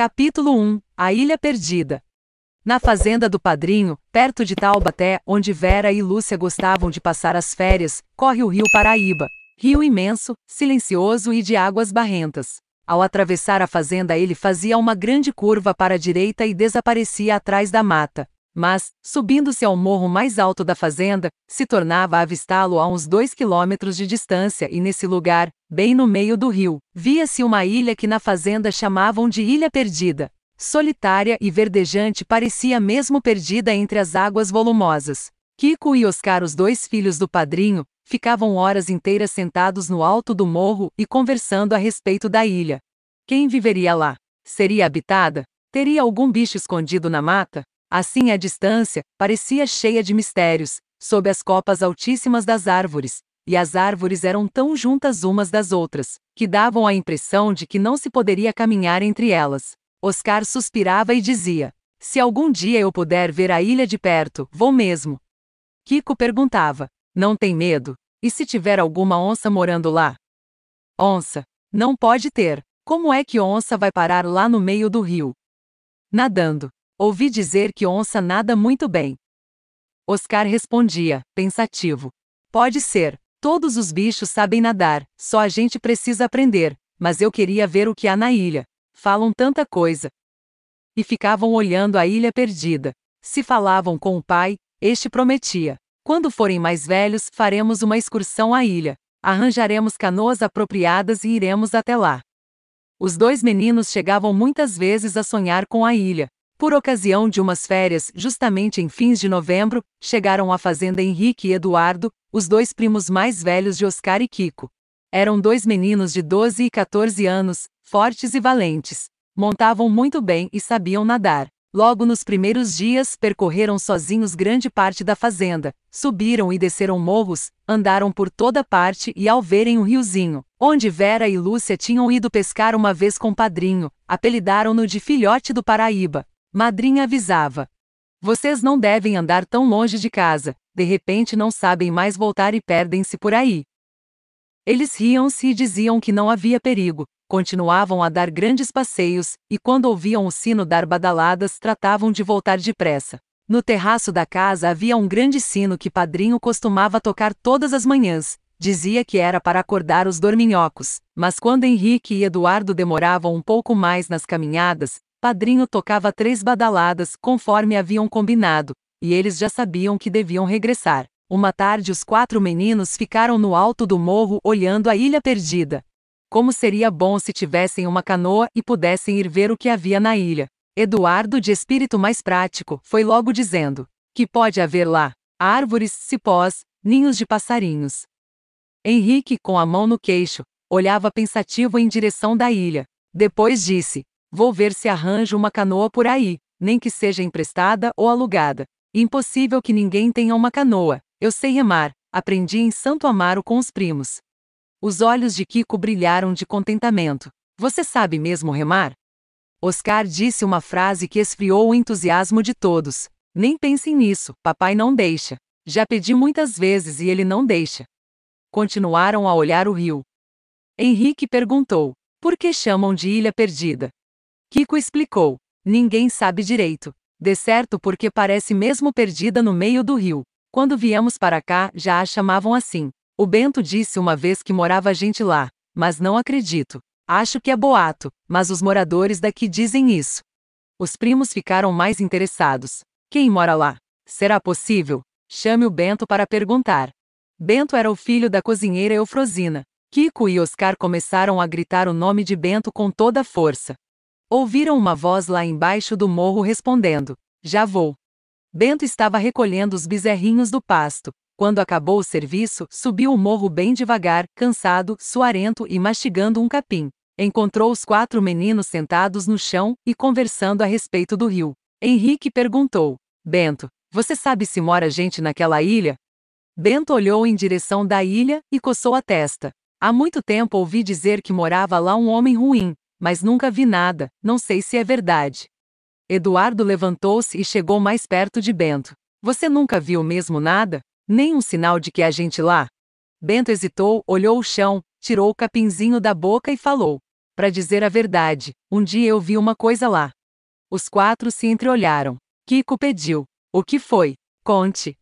Capítulo 1 A Ilha Perdida na fazenda do padrinho, perto de Taubaté, onde Vera e Lúcia gostavam de passar as férias, corre o rio Paraíba. Rio imenso, silencioso e de águas barrentas. Ao atravessar a fazenda, ele fazia uma grande curva para a direita e desaparecia atrás da mata. Mas, subindo-se ao morro mais alto da fazenda, se tornava a avistá-lo a uns dois quilômetros de distância e nesse lugar, bem no meio do rio, via-se uma ilha que na fazenda chamavam de Ilha Perdida. Solitária e verdejante parecia mesmo perdida entre as águas volumosas. Kiko e Oscar, os dois filhos do padrinho, ficavam horas inteiras sentados no alto do morro e conversando a respeito da ilha. Quem viveria lá? Seria habitada? Teria algum bicho escondido na mata? Assim a distância parecia cheia de mistérios, sob as copas altíssimas das árvores, e as árvores eram tão juntas umas das outras, que davam a impressão de que não se poderia caminhar entre elas. Oscar suspirava e dizia: Se algum dia eu puder ver a ilha de perto, vou mesmo. Kiko perguntava: Não tem medo? E se tiver alguma onça morando lá? Onça? Não pode ter. Como é que onça vai parar lá no meio do rio? Nadando. Ouvi dizer que onça nada muito bem. Oscar respondia, pensativo. Pode ser. Todos os bichos sabem nadar, só a gente precisa aprender, mas eu queria ver o que há na ilha. Falam tanta coisa. E ficavam olhando a ilha perdida. Se falavam com o pai, este prometia: quando forem mais velhos, faremos uma excursão à ilha. Arranjaremos canoas apropriadas e iremos até lá. Os dois meninos chegavam muitas vezes a sonhar com a ilha, por ocasião de umas férias, justamente em fins de novembro, chegaram à fazenda Henrique e Eduardo, os dois primos mais velhos de Oscar e Kiko. Eram dois meninos de 12 e 14 anos, fortes e valentes. Montavam muito bem e sabiam nadar. Logo nos primeiros dias, percorreram sozinhos grande parte da fazenda, subiram e desceram morros, andaram por toda parte e ao verem um riozinho, onde Vera e Lúcia tinham ido pescar uma vez com o padrinho, apelidaram-no de Filhote do Paraíba, Madrinha avisava. Vocês não devem andar tão longe de casa, de repente não sabem mais voltar e perdem-se por aí. Eles riam-se e diziam que não havia perigo, continuavam a dar grandes passeios, e quando ouviam o sino dar badaladas tratavam de voltar depressa. No terraço da casa havia um grande sino que padrinho costumava tocar todas as manhãs, dizia que era para acordar os dorminhocos, mas quando Henrique e Eduardo demoravam um pouco mais nas caminhadas, Padrinho tocava três badaladas, conforme haviam combinado, e eles já sabiam que deviam regressar. Uma tarde, os quatro meninos ficaram no alto do morro olhando a ilha perdida. Como seria bom se tivessem uma canoa e pudessem ir ver o que havia na ilha. Eduardo, de espírito mais prático, foi logo dizendo: Que pode haver lá? Árvores, cipós, ninhos de passarinhos. Henrique, com a mão no queixo, olhava pensativo em direção da ilha. Depois disse: Vou ver se arranjo uma canoa por aí, nem que seja emprestada ou alugada. Impossível que ninguém tenha uma canoa. Eu sei remar, aprendi em Santo Amaro com os primos. Os olhos de Kiko brilharam de contentamento. Você sabe mesmo remar? Oscar disse uma frase que esfriou o entusiasmo de todos. Nem pensem nisso, papai não deixa. Já pedi muitas vezes e ele não deixa. Continuaram a olhar o rio. Henrique perguntou: Por que chamam de Ilha Perdida? Kiko explicou. Ninguém sabe direito. De certo porque parece mesmo perdida no meio do rio. Quando viemos para cá, já a chamavam assim. O Bento disse uma vez que morava gente lá, mas não acredito. Acho que é boato, mas os moradores daqui dizem isso. Os primos ficaram mais interessados. Quem mora lá? Será possível? Chame o Bento para perguntar. Bento era o filho da cozinheira Eufrosina. Kiko e Oscar começaram a gritar o nome de Bento com toda a força. Ouviram uma voz lá embaixo do morro respondendo: Já vou. Bento estava recolhendo os bezerrinhos do pasto. Quando acabou o serviço, subiu o morro bem devagar, cansado, suarento e mastigando um capim. Encontrou os quatro meninos sentados no chão e conversando a respeito do rio. Henrique perguntou: Bento, você sabe se mora gente naquela ilha? Bento olhou em direção da ilha e coçou a testa. Há muito tempo ouvi dizer que morava lá um homem ruim, mas nunca vi nada, não sei se é verdade. Eduardo levantou-se e chegou mais perto de Bento. Você nunca viu mesmo nada? Nem um sinal de que há gente lá? Bento hesitou, olhou o chão, tirou o capinzinho da boca e falou. Para dizer a verdade, um dia eu vi uma coisa lá. Os quatro se entreolharam. Kiko pediu. O que foi? Conte.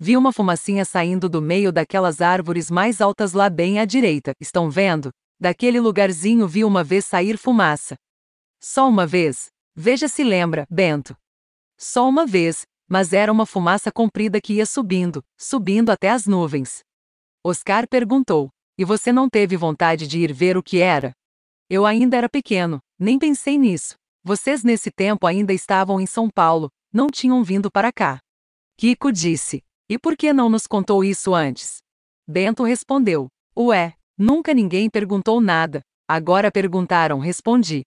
Vi uma fumacinha saindo do meio daquelas árvores mais altas lá bem à direita, estão vendo? Daquele lugarzinho vi uma vez sair fumaça. Só uma vez. Veja se lembra, Bento. Só uma vez, mas era uma fumaça comprida que ia subindo, subindo até as nuvens. Oscar perguntou: E você não teve vontade de ir ver o que era? Eu ainda era pequeno, nem pensei nisso. Vocês nesse tempo ainda estavam em São Paulo, não tinham vindo para cá. Kiko disse: E por que não nos contou isso antes? Bento respondeu: Ué, Nunca ninguém perguntou nada. Agora perguntaram, respondi.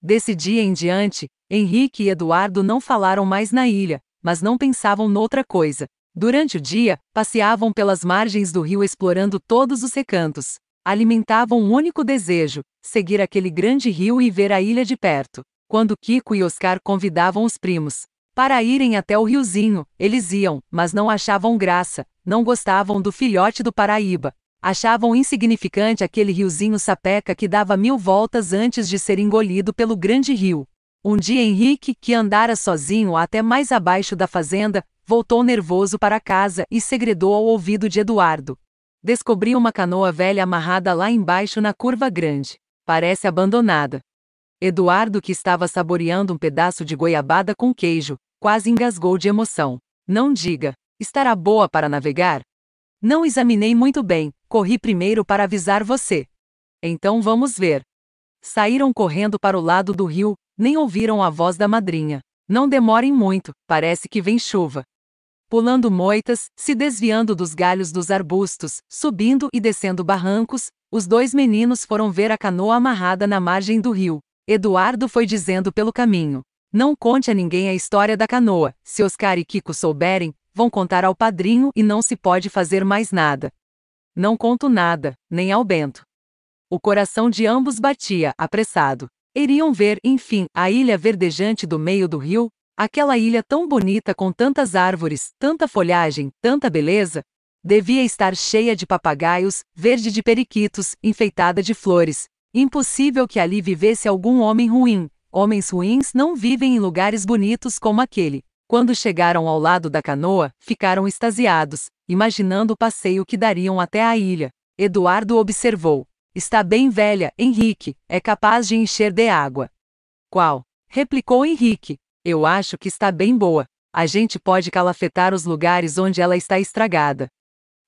Desse dia em diante, Henrique e Eduardo não falaram mais na ilha, mas não pensavam noutra coisa. Durante o dia, passeavam pelas margens do rio explorando todos os recantos. Alimentavam um único desejo: seguir aquele grande rio e ver a ilha de perto. Quando Kiko e Oscar convidavam os primos para irem até o riozinho, eles iam, mas não achavam graça, não gostavam do filhote do Paraíba, Achavam insignificante aquele riozinho sapeca que dava mil voltas antes de ser engolido pelo grande rio. Um dia Henrique, que andara sozinho até mais abaixo da fazenda, voltou nervoso para casa e segredou ao ouvido de Eduardo. Descobri uma canoa velha amarrada lá embaixo na curva grande. Parece abandonada. Eduardo, que estava saboreando um pedaço de goiabada com queijo, quase engasgou de emoção. Não diga. Estará boa para navegar? Não examinei muito bem, Corri primeiro para avisar você. Então vamos ver. Saíram correndo para o lado do rio, nem ouviram a voz da madrinha. Não demorem muito, parece que vem chuva. Pulando moitas, se desviando dos galhos dos arbustos, subindo e descendo barrancos, os dois meninos foram ver a canoa amarrada na margem do rio. Eduardo foi dizendo pelo caminho: Não conte a ninguém a história da canoa. Se Oscar e Kiko souberem, vão contar ao padrinho e não se pode fazer mais nada. Não conto nada, nem ao Bento. O coração de ambos batia, apressado. Iriam ver, enfim, a ilha verdejante do meio do rio, aquela ilha tão bonita com tantas árvores, tanta folhagem, tanta beleza, devia estar cheia de papagaios, verde de periquitos, enfeitada de flores. Impossível que ali vivesse algum homem ruim. Homens ruins não vivem em lugares bonitos como aquele. Quando chegaram ao lado da canoa, ficaram extasiados imaginando o passeio que dariam até a ilha. Eduardo observou. Está bem velha, Henrique, é capaz de encher de água. Qual? replicou Henrique. Eu acho que está bem boa. A gente pode calafetar os lugares onde ela está estragada.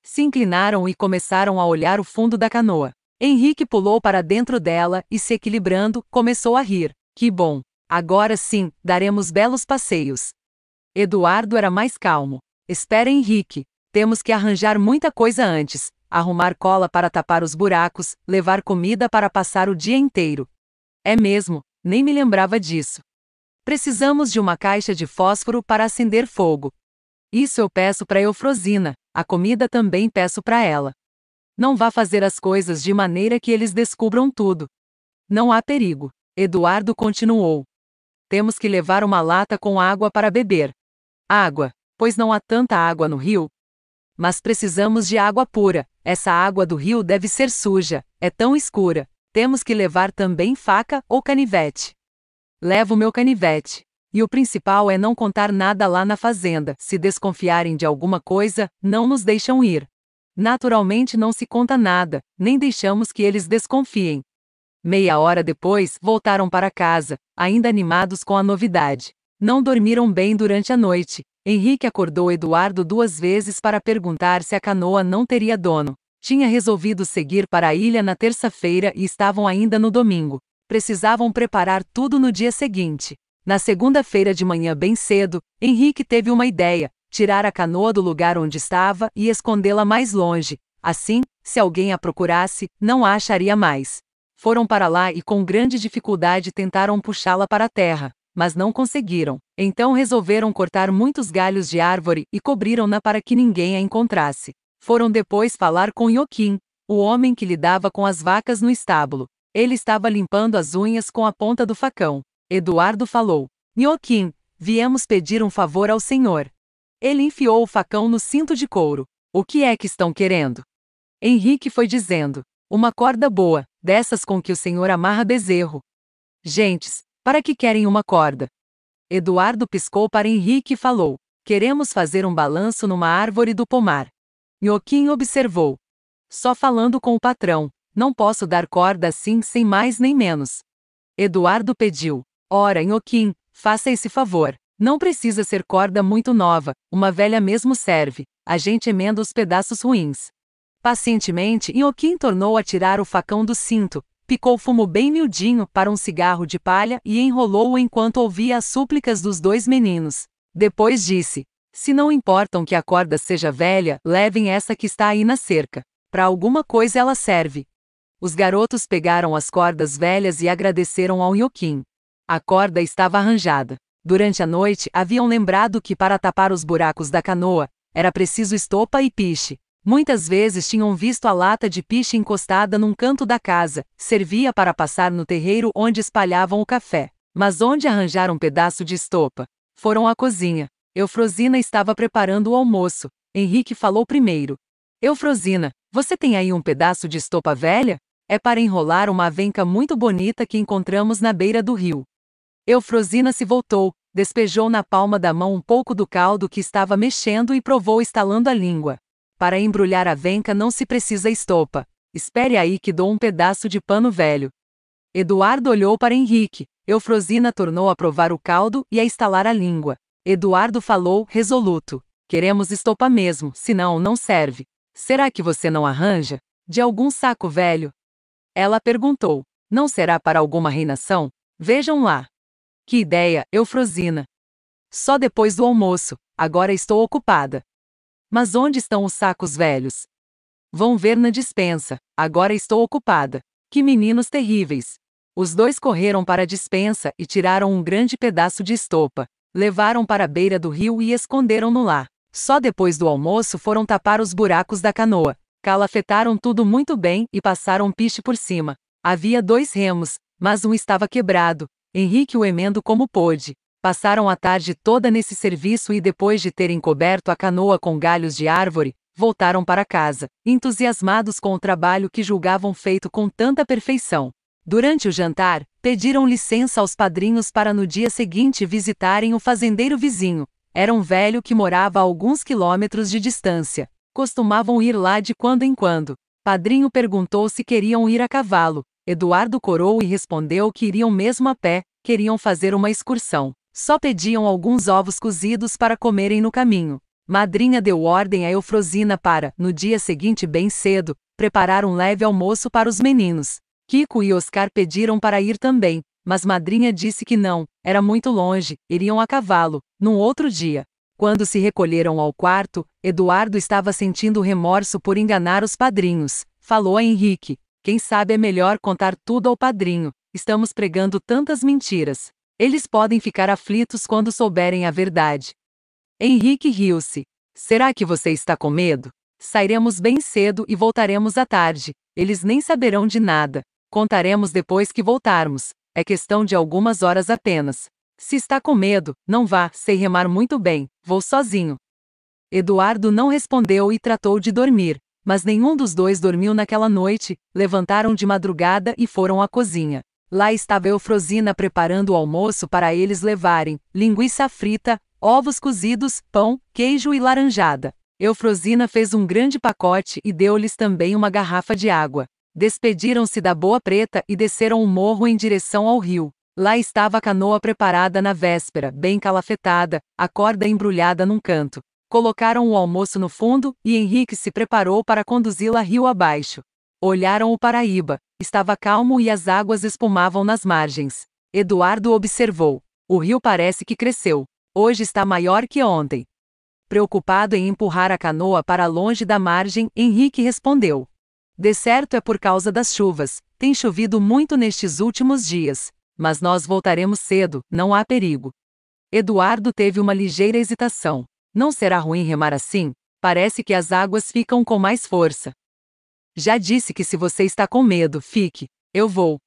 Se inclinaram e começaram a olhar o fundo da canoa. Henrique pulou para dentro dela e, se equilibrando, começou a rir. Que bom! Agora sim, daremos belos passeios. Eduardo era mais calmo. Espera, Henrique, temos que arranjar muita coisa antes: arrumar cola para tapar os buracos, levar comida para passar o dia inteiro. É mesmo, nem me lembrava disso. Precisamos de uma caixa de fósforo para acender fogo. Isso eu peço para Eufrosina, a comida também peço para ela. Não vá fazer as coisas de maneira que eles descubram tudo. Não há perigo, Eduardo continuou. Temos que levar uma lata com água para beber. Água, pois não há tanta água no rio, mas precisamos de água pura. Essa água do rio deve ser suja, é tão escura. Temos que levar também faca ou canivete. Levo meu canivete. E o principal é não contar nada lá na fazenda. Se desconfiarem de alguma coisa, não nos deixam ir. Naturalmente não se conta nada, nem deixamos que eles desconfiem. Meia hora depois, voltaram para casa, ainda animados com a novidade. Não dormiram bem durante a noite, Henrique acordou Eduardo duas vezes para perguntar se a canoa não teria dono. Tinha resolvido seguir para a ilha na terça-feira e estavam ainda no domingo. Precisavam preparar tudo no dia seguinte. Na segunda-feira de manhã, bem cedo, Henrique teve uma ideia: tirar a canoa do lugar onde estava e escondê-la mais longe. Assim, se alguém a procurasse, não a acharia mais. Foram para lá e com grande dificuldade tentaram puxá-la para a terra mas não conseguiram. Então resolveram cortar muitos galhos de árvore e cobriram-na para que ninguém a encontrasse. Foram depois falar com Joaquim, o homem que lidava com as vacas no estábulo. Ele estava limpando as unhas com a ponta do facão. Eduardo falou: Joaquim, viemos pedir um favor ao senhor. Ele enfiou o facão no cinto de couro. O que é que estão querendo? Henrique foi dizendo: Uma corda boa, dessas com que o senhor amarra bezerro. Gentes, para que querem uma corda? Eduardo piscou para Henrique e falou: Queremos fazer um balanço numa árvore do pomar. Nhoquinho observou: Só falando com o patrão, não posso dar corda assim sem mais nem menos. Eduardo pediu: Ora, Nhoquim, faça esse favor. Não precisa ser corda muito nova, uma velha mesmo serve, a gente emenda os pedaços ruins. Pacientemente, Nhoquim tornou a tirar o facão do cinto, picou fumo bem miudinho para um cigarro de palha e enrolou-o enquanto ouvia as súplicas dos dois meninos. Depois disse: Se não importam que a corda seja velha, levem essa que está aí na cerca. Para alguma coisa ela serve. Os garotos pegaram as cordas velhas e agradeceram ao Nhoquim. A corda estava arranjada. Durante a noite, haviam lembrado que para tapar os buracos da canoa, era preciso estopa e piche. Muitas vezes tinham visto a lata de piche encostada num canto da casa, servia para passar no terreiro onde espalhavam o café. Mas onde arranjar um pedaço de estopa? Foram à cozinha. Eufrosina estava preparando o almoço. Henrique falou primeiro. Eufrosina, você tem aí um pedaço de estopa velha? É para enrolar uma avenca muito bonita que encontramos na beira do rio. Eufrosina se voltou, despejou na palma da mão um pouco do caldo que estava mexendo e provou estalando a língua. Para embrulhar a venca não se precisa estopa. Espere aí que dou um pedaço de pano velho. Eduardo olhou para Henrique. Eufrosina tornou a provar o caldo e a estalar a língua. Eduardo falou, resoluto. Queremos estopa mesmo, senão não serve. Será que você não arranja? De algum saco velho? Ela perguntou. Não será para alguma reinação? Vejam lá. Que ideia, Eufrosina. Só depois do almoço. Agora estou ocupada. Mas onde estão os sacos velhos? Vão ver na dispensa. Agora estou ocupada. Que meninos terríveis! Os dois correram para a dispensa e tiraram um grande pedaço de estopa. Levaram para a beira do rio e esconderam no lá. Só depois do almoço foram tapar os buracos da canoa. Calafetaram tudo muito bem e passaram piche por cima. Havia dois remos, mas um estava quebrado. Henrique o emendo como pôde. Passaram a tarde toda nesse serviço e depois de terem coberto a canoa com galhos de árvore, voltaram para casa, entusiasmados com o trabalho que julgavam feito com tanta perfeição. Durante o jantar, pediram licença aos padrinhos para no dia seguinte visitarem o fazendeiro vizinho. Era um velho que morava a alguns quilômetros de distância. Costumavam ir lá de quando em quando. Padrinho perguntou se queriam ir a cavalo. Eduardo corou e respondeu que iriam mesmo a pé, queriam fazer uma excursão. Só pediam alguns ovos cozidos para comerem no caminho. Madrinha deu ordem a Eufrosina para, no dia seguinte bem cedo, preparar um leve almoço para os meninos. Kiko e Oscar pediram para ir também, mas Madrinha disse que não, era muito longe, iriam a cavalo, num outro dia. Quando se recolheram ao quarto, Eduardo estava sentindo remorso por enganar os padrinhos. Falou a Henrique: Quem sabe é melhor contar tudo ao padrinho, estamos pregando tantas mentiras. Eles podem ficar aflitos quando souberem a verdade. Henrique riu-se. Será que você está com medo? Sairemos bem cedo e voltaremos à tarde. Eles nem saberão de nada. Contaremos depois que voltarmos. É questão de algumas horas apenas. Se está com medo, não vá, sei remar muito bem, vou sozinho. Eduardo não respondeu e tratou de dormir, mas nenhum dos dois dormiu naquela noite, levantaram de madrugada e foram à cozinha. Lá estava Eufrosina preparando o almoço para eles levarem: linguiça frita, ovos cozidos, pão, queijo e laranjada. Eufrosina fez um grande pacote e deu-lhes também uma garrafa de água. Despediram-se da Boa Preta e desceram um morro em direção ao rio. Lá estava a canoa preparada na véspera, bem calafetada, a corda embrulhada num canto. Colocaram o almoço no fundo e Henrique se preparou para conduzi-la rio abaixo. Olharam o Paraíba, Estava calmo e as águas espumavam nas margens. Eduardo observou. O rio parece que cresceu. Hoje está maior que ontem. Preocupado em empurrar a canoa para longe da margem, Henrique respondeu: De certo é por causa das chuvas. Tem chovido muito nestes últimos dias. Mas nós voltaremos cedo, não há perigo. Eduardo teve uma ligeira hesitação. Não será ruim remar assim? Parece que as águas ficam com mais força. Já disse que se você está com medo, fique, eu vou.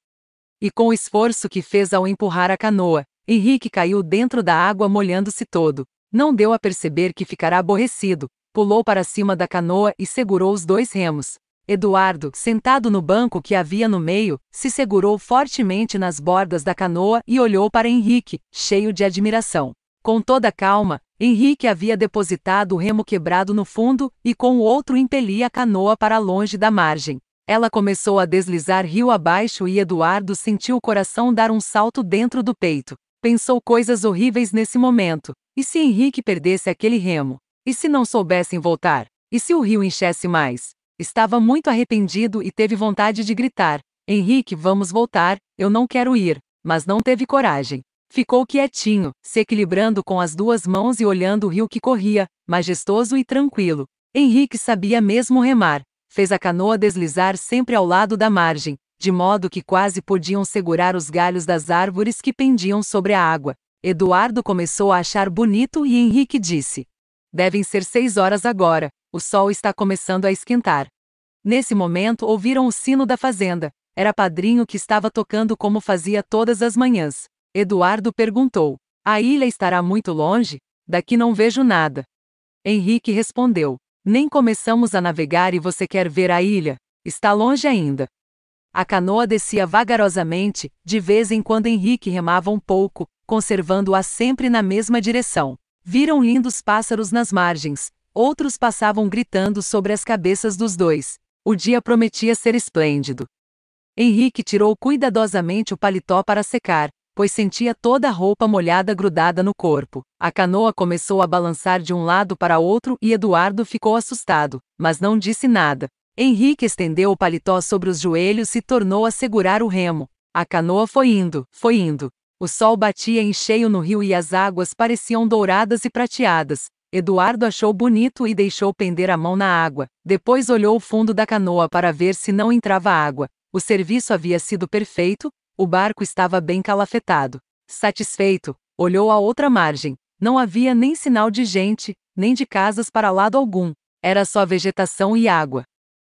E com o esforço que fez ao empurrar a canoa, Henrique caiu dentro da água molhando-se todo. Não deu a perceber que ficará aborrecido, pulou para cima da canoa e segurou os dois remos. Eduardo, sentado no banco que havia no meio, se segurou fortemente nas bordas da canoa e olhou para Henrique, cheio de admiração. Com toda calma, Henrique havia depositado o remo quebrado no fundo e com o outro impelia a canoa para longe da margem. Ela começou a deslizar rio abaixo e Eduardo sentiu o coração dar um salto dentro do peito. Pensou coisas horríveis nesse momento. E se Henrique perdesse aquele remo? E se não soubessem voltar? E se o rio enchesse mais? Estava muito arrependido e teve vontade de gritar: Henrique, vamos voltar, eu não quero ir. Mas não teve coragem. Ficou quietinho, se equilibrando com as duas mãos e olhando o rio que corria, majestoso e tranquilo. Henrique sabia mesmo remar. Fez a canoa deslizar sempre ao lado da margem, de modo que quase podiam segurar os galhos das árvores que pendiam sobre a água. Eduardo começou a achar bonito e Henrique disse: Devem ser seis horas agora, o sol está começando a esquentar. Nesse momento ouviram o sino da fazenda. Era padrinho que estava tocando como fazia todas as manhãs. Eduardo perguntou. A ilha estará muito longe? Daqui não vejo nada. Henrique respondeu. Nem começamos a navegar e você quer ver a ilha. Está longe ainda. A canoa descia vagarosamente, de vez em quando Henrique remava um pouco, conservando-a sempre na mesma direção. Viram lindos pássaros nas margens, outros passavam gritando sobre as cabeças dos dois. O dia prometia ser esplêndido. Henrique tirou cuidadosamente o paletó para secar, pois sentia toda a roupa molhada grudada no corpo. A canoa começou a balançar de um lado para outro e Eduardo ficou assustado, mas não disse nada. Henrique estendeu o paletó sobre os joelhos e tornou a segurar o remo. A canoa foi indo, foi indo. O sol batia em cheio no rio e as águas pareciam douradas e prateadas. Eduardo achou bonito e deixou pender a mão na água. Depois olhou o fundo da canoa para ver se não entrava água. O serviço havia sido perfeito, o barco estava bem calafetado. Satisfeito, olhou à outra margem. Não havia nem sinal de gente, nem de casas para lado algum. Era só vegetação e água.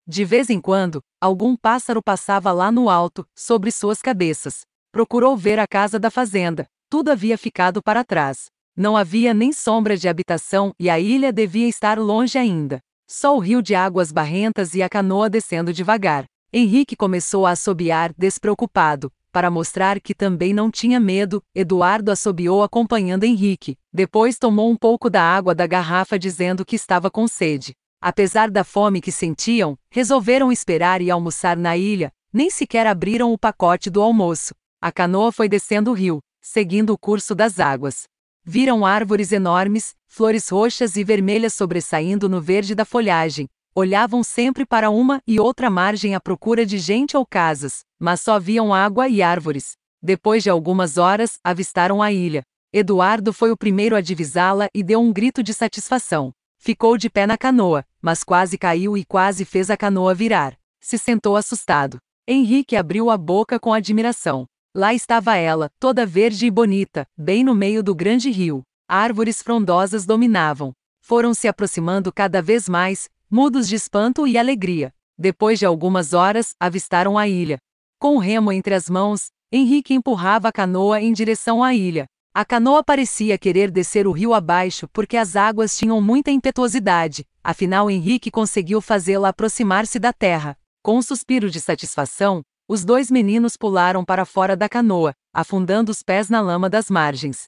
De vez em quando, algum pássaro passava lá no alto, sobre suas cabeças. Procurou ver a casa da fazenda. Tudo havia ficado para trás. Não havia nem sombra de habitação e a ilha devia estar longe ainda. Só o rio de águas barrentas e a canoa descendo devagar. Henrique começou a assobiar, despreocupado, para mostrar que também não tinha medo, Eduardo assobiou acompanhando Henrique. Depois tomou um pouco da água da garrafa dizendo que estava com sede. Apesar da fome que sentiam, resolveram esperar e almoçar na ilha, nem sequer abriram o pacote do almoço. A canoa foi descendo o rio, seguindo o curso das águas. Viram árvores enormes, flores roxas e vermelhas sobressaindo no verde da folhagem, Olhavam sempre para uma e outra margem à procura de gente ou casas, mas só viam água e árvores. Depois de algumas horas, avistaram a ilha. Eduardo foi o primeiro a divisá-la e deu um grito de satisfação. Ficou de pé na canoa, mas quase caiu e quase fez a canoa virar. Se sentou assustado. Henrique abriu a boca com admiração. Lá estava ela, toda verde e bonita, bem no meio do grande rio. Árvores frondosas dominavam. Foram se aproximando cada vez mais, mudos de espanto e alegria. Depois de algumas horas, avistaram a ilha. Com o remo entre as mãos, Henrique empurrava a canoa em direção à ilha. A canoa parecia querer descer o rio abaixo porque as águas tinham muita impetuosidade, afinal Henrique conseguiu fazê-la aproximar-se da terra. Com um suspiro de satisfação, os dois meninos pularam para fora da canoa, afundando os pés na lama das margens.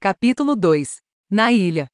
Capítulo 2 Na ilha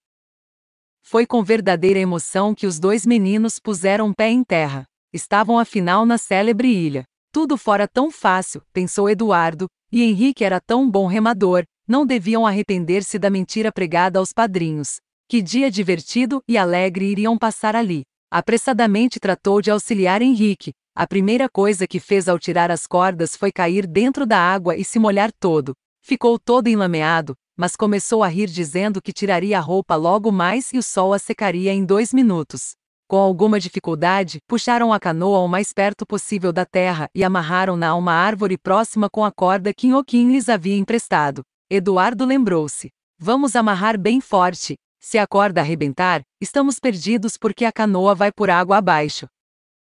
foi com verdadeira emoção que os dois meninos puseram pé em terra. Estavam afinal na célebre ilha. Tudo fora tão fácil, pensou Eduardo, e Henrique era tão bom remador, não deviam arrepender-se da mentira pregada aos padrinhos. Que dia divertido e alegre iriam passar ali. Apressadamente tratou de auxiliar Henrique. A primeira coisa que fez ao tirar as cordas foi cair dentro da água e se molhar todo. Ficou todo enlameado, mas começou a rir dizendo que tiraria a roupa logo mais e o sol a secaria em dois minutos. Com alguma dificuldade, puxaram a canoa o mais perto possível da terra e amarraram-na a uma árvore próxima com a corda que Inhoquim lhes havia emprestado. Eduardo lembrou-se. Vamos amarrar bem forte. Se a corda arrebentar, estamos perdidos porque a canoa vai por água abaixo.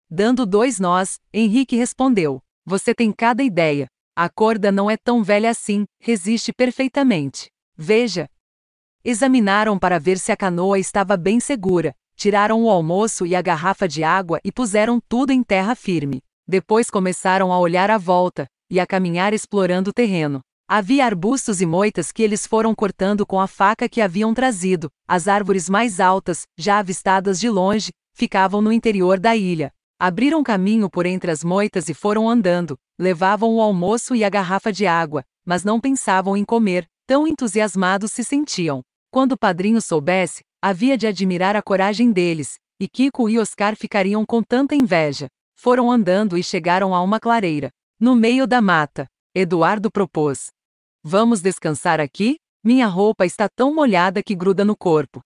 Dando dois nós, Henrique respondeu: Você tem cada ideia. A corda não é tão velha assim, resiste perfeitamente. Veja. Examinaram para ver se a canoa estava bem segura, tiraram o almoço e a garrafa de água e puseram tudo em terra firme. Depois começaram a olhar à volta e a caminhar explorando o terreno. Havia arbustos e moitas que eles foram cortando com a faca que haviam trazido. As árvores mais altas, já avistadas de longe, ficavam no interior da ilha. Abriram caminho por entre as moitas e foram andando. Levavam o almoço e a garrafa de água, mas não pensavam em comer, Tão entusiasmados se sentiam. Quando o padrinho soubesse, havia de admirar a coragem deles, e Kiko e Oscar ficariam com tanta inveja. Foram andando e chegaram a uma clareira. No meio da mata, Eduardo propôs: Vamos descansar aqui? Minha roupa está tão molhada que gruda no corpo.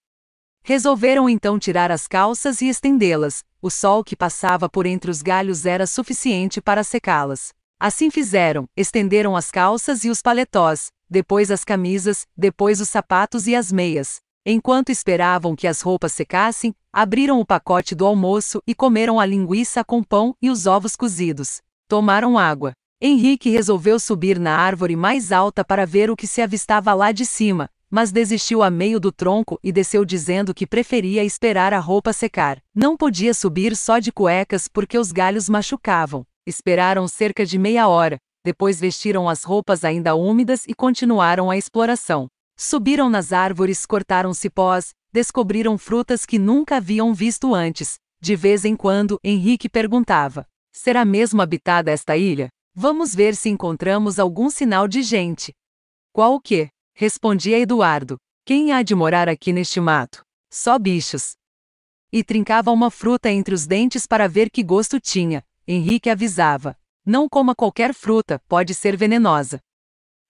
Resolveram então tirar as calças e estendê-las. O sol que passava por entre os galhos era suficiente para secá-las. Assim fizeram, estenderam as calças e os paletós, depois as camisas, depois os sapatos e as meias. Enquanto esperavam que as roupas secassem, abriram o pacote do almoço e comeram a linguiça com pão e os ovos cozidos. Tomaram água. Henrique resolveu subir na árvore mais alta para ver o que se avistava lá de cima, mas desistiu a meio do tronco e desceu dizendo que preferia esperar a roupa secar. Não podia subir só de cuecas porque os galhos machucavam. Esperaram cerca de meia hora, depois vestiram as roupas ainda úmidas e continuaram a exploração. Subiram nas árvores, cortaram cipós, descobriram frutas que nunca haviam visto antes. De vez em quando, Henrique perguntava: Será mesmo habitada esta ilha? Vamos ver se encontramos algum sinal de gente. Qual o quê? Respondia Eduardo. Quem há de morar aqui neste mato? Só bichos. E trincava uma fruta entre os dentes para ver que gosto tinha. Henrique avisava: não coma qualquer fruta, pode ser venenosa.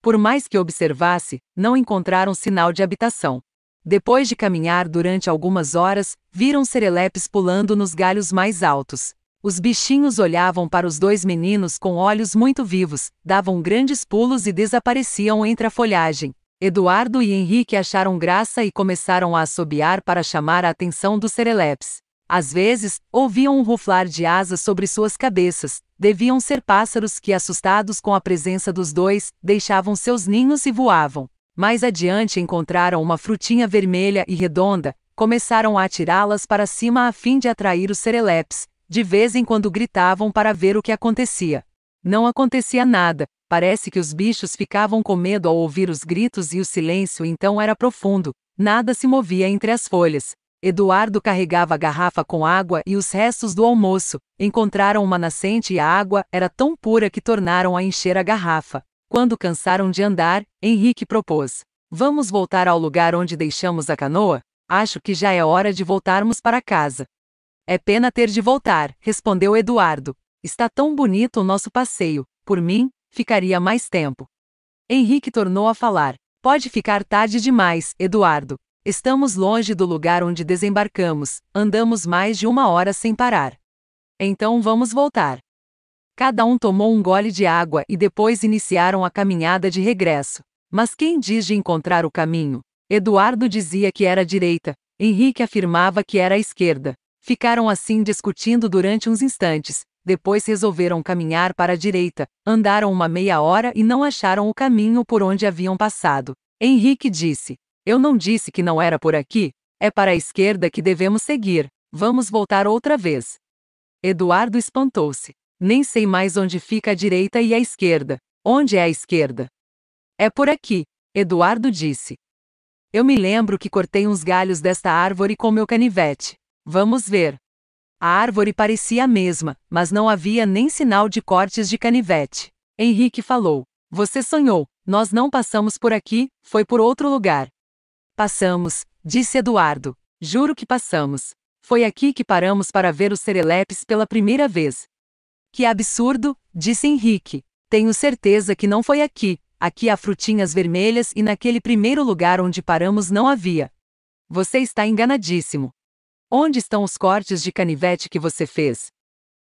Por mais que observasse, não encontraram sinal de habitação. Depois de caminhar durante algumas horas, viram serelepes pulando nos galhos mais altos. Os bichinhos olhavam para os dois meninos com olhos muito vivos, davam grandes pulos e desapareciam entre a folhagem. Eduardo e Henrique acharam graça e começaram a assobiar para chamar a atenção dos serelepes. Às vezes, ouviam um ruflar de asas sobre suas cabeças. Deviam ser pássaros que, assustados com a presença dos dois, deixavam seus ninhos e voavam. Mais adiante encontraram uma frutinha vermelha e redonda, começaram a atirá-las para cima a fim de atrair os serelepes. De vez em quando gritavam para ver o que acontecia. Não acontecia nada, parece que os bichos ficavam com medo ao ouvir os gritos e o silêncio então era profundo, nada se movia entre as folhas. Eduardo carregava a garrafa com água e os restos do almoço. Encontraram uma nascente e a água era tão pura que tornaram a encher a garrafa. Quando cansaram de andar, Henrique propôs: Vamos voltar ao lugar onde deixamos a canoa? Acho que já é hora de voltarmos para casa. É pena ter de voltar, respondeu Eduardo. Está tão bonito o nosso passeio. Por mim, ficaria mais tempo. Henrique tornou a falar. Pode ficar tarde demais, Eduardo. Estamos longe do lugar onde desembarcamos, andamos mais de uma hora sem parar. Então vamos voltar. Cada um tomou um gole de água e depois iniciaram a caminhada de regresso. Mas quem diz de encontrar o caminho? Eduardo dizia que era a direita, Henrique afirmava que era a esquerda. Ficaram assim discutindo durante uns instantes, depois resolveram caminhar para a direita, andaram uma meia hora e não acharam o caminho por onde haviam passado. Henrique disse: eu não disse que não era por aqui. É para a esquerda que devemos seguir. Vamos voltar outra vez. Eduardo espantou-se. Nem sei mais onde fica a direita e a esquerda. Onde é a esquerda? É por aqui, Eduardo disse. Eu me lembro que cortei uns galhos desta árvore com meu canivete. Vamos ver. A árvore parecia a mesma, mas não havia nem sinal de cortes de canivete. Henrique falou: Você sonhou, nós não passamos por aqui, foi por outro lugar. Passamos, disse Eduardo. Juro que passamos. Foi aqui que paramos para ver os serelepes pela primeira vez. Que absurdo, disse Henrique. Tenho certeza que não foi aqui. Aqui há frutinhas vermelhas e naquele primeiro lugar onde paramos não havia. Você está enganadíssimo. Onde estão os cortes de canivete que você fez?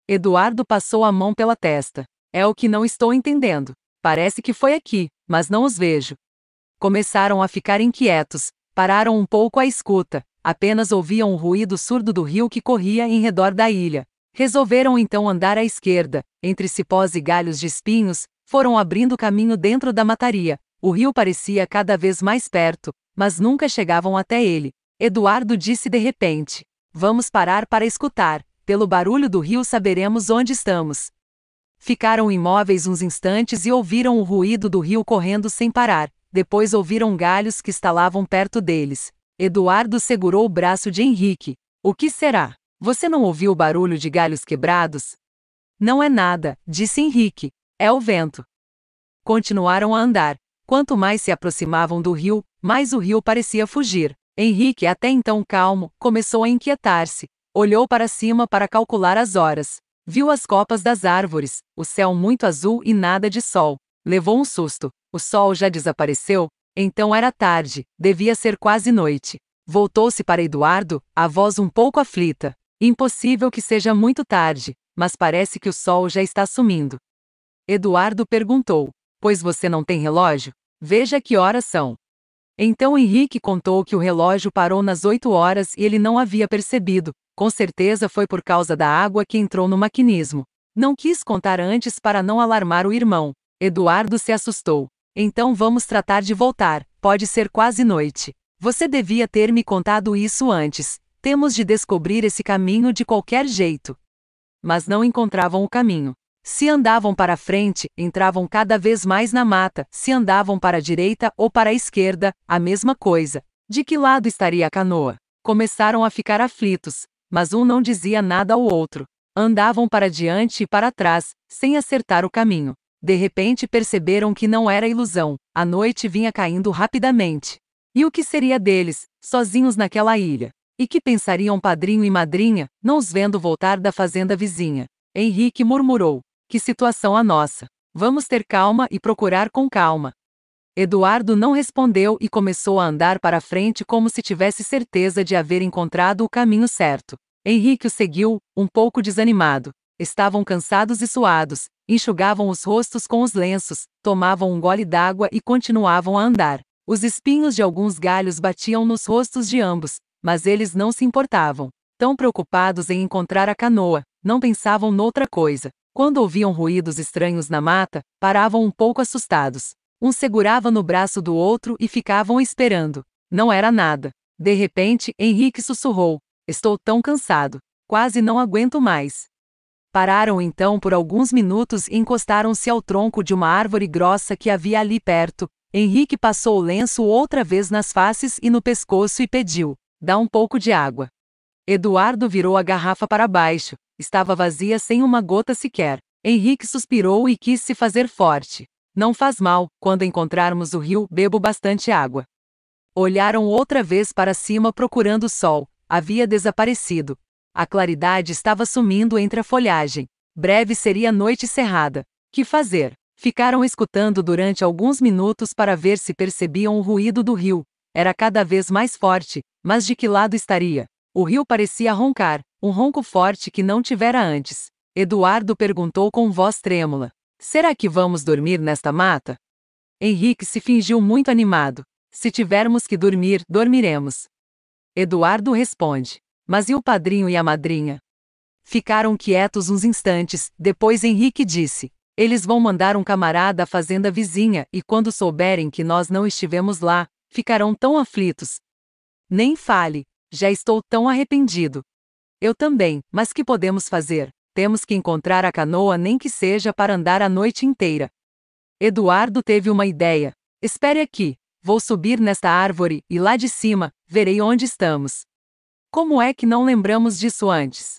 Eduardo passou a mão pela testa. É o que não estou entendendo. Parece que foi aqui, mas não os vejo. Começaram a ficar inquietos, Pararam um pouco à escuta. Apenas ouviam o ruído surdo do rio que corria em redor da ilha. Resolveram então andar à esquerda, entre cipós e galhos de espinhos, foram abrindo caminho dentro da mataria. O rio parecia cada vez mais perto, mas nunca chegavam até ele. Eduardo disse de repente: Vamos parar para escutar. Pelo barulho do rio saberemos onde estamos. Ficaram imóveis uns instantes e ouviram o ruído do rio correndo sem parar. Depois ouviram galhos que estalavam perto deles. Eduardo segurou o braço de Henrique. O que será? Você não ouviu o barulho de galhos quebrados? Não é nada, disse Henrique. É o vento. Continuaram a andar. Quanto mais se aproximavam do rio, mais o rio parecia fugir. Henrique, até então calmo, começou a inquietar-se. Olhou para cima para calcular as horas. Viu as copas das árvores, o céu muito azul e nada de sol. Levou um susto. O sol já desapareceu? Então era tarde, devia ser quase noite. Voltou-se para Eduardo, a voz um pouco aflita. Impossível que seja muito tarde, mas parece que o sol já está sumindo. Eduardo perguntou: Pois você não tem relógio? Veja que horas são. Então Henrique contou que o relógio parou nas 8 horas e ele não havia percebido. Com certeza foi por causa da água que entrou no maquinismo. Não quis contar antes para não alarmar o irmão, Eduardo se assustou. Então vamos tratar de voltar, pode ser quase noite. Você devia ter me contado isso antes. Temos de descobrir esse caminho de qualquer jeito. Mas não encontravam o caminho. Se andavam para frente, entravam cada vez mais na mata, se andavam para a direita ou para a esquerda, a mesma coisa. De que lado estaria a canoa? Começaram a ficar aflitos, mas um não dizia nada ao outro. Andavam para diante e para trás, sem acertar o caminho. De repente perceberam que não era ilusão, a noite vinha caindo rapidamente. E o que seria deles, sozinhos naquela ilha? E que pensariam padrinho e madrinha, não os vendo voltar da fazenda vizinha? Henrique murmurou: Que situação a nossa! Vamos ter calma e procurar com calma. Eduardo não respondeu e começou a andar para frente como se tivesse certeza de haver encontrado o caminho certo. Henrique o seguiu, um pouco desanimado. Estavam cansados e suados, enxugavam os rostos com os lenços, tomavam um gole d'água e continuavam a andar. Os espinhos de alguns galhos batiam nos rostos de ambos, mas eles não se importavam. Tão preocupados em encontrar a canoa, não pensavam noutra coisa. Quando ouviam ruídos estranhos na mata, paravam um pouco assustados. Um segurava no braço do outro e ficavam esperando. Não era nada. De repente, Henrique sussurrou: Estou tão cansado. Quase não aguento mais. Pararam então por alguns minutos e encostaram-se ao tronco de uma árvore grossa que havia ali perto. Henrique passou o lenço outra vez nas faces e no pescoço e pediu: Dá um pouco de água. Eduardo virou a garrafa para baixo. Estava vazia sem uma gota sequer. Henrique suspirou e quis se fazer forte. Não faz mal, quando encontrarmos o rio, bebo bastante água. Olharam outra vez para cima procurando o sol. Havia desaparecido. A claridade estava sumindo entre a folhagem. Breve seria a noite cerrada. Que fazer? Ficaram escutando durante alguns minutos para ver se percebiam o ruído do rio. Era cada vez mais forte, mas de que lado estaria? O rio parecia roncar, um ronco forte que não tivera antes. Eduardo perguntou com voz trêmula: Será que vamos dormir nesta mata? Henrique se fingiu muito animado. Se tivermos que dormir, dormiremos. Eduardo responde: mas e o padrinho e a madrinha? Ficaram quietos uns instantes, depois Henrique disse: Eles vão mandar um camarada à fazenda vizinha, e quando souberem que nós não estivemos lá, ficarão tão aflitos. Nem fale, já estou tão arrependido. Eu também, mas que podemos fazer? Temos que encontrar a canoa, nem que seja para andar a noite inteira. Eduardo teve uma ideia. Espere aqui, vou subir nesta árvore, e lá de cima, verei onde estamos. Como é que não lembramos disso antes?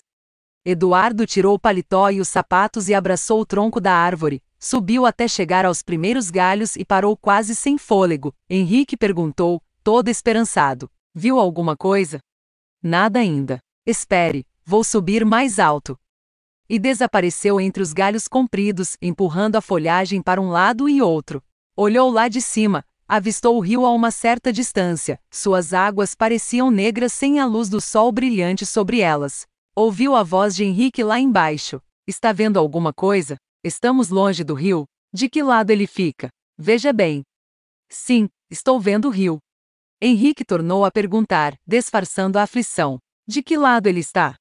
Eduardo tirou o paletó e os sapatos e abraçou o tronco da árvore, subiu até chegar aos primeiros galhos e parou quase sem fôlego. Henrique perguntou, todo esperançado: Viu alguma coisa? Nada ainda. Espere, vou subir mais alto. E desapareceu entre os galhos compridos, empurrando a folhagem para um lado e outro. Olhou lá de cima, Avistou o rio a uma certa distância. Suas águas pareciam negras sem a luz do sol brilhante sobre elas. Ouviu a voz de Henrique lá embaixo. Está vendo alguma coisa? Estamos longe do rio? De que lado ele fica? Veja bem. Sim, estou vendo o rio. Henrique tornou a perguntar, disfarçando a aflição. De que lado ele está?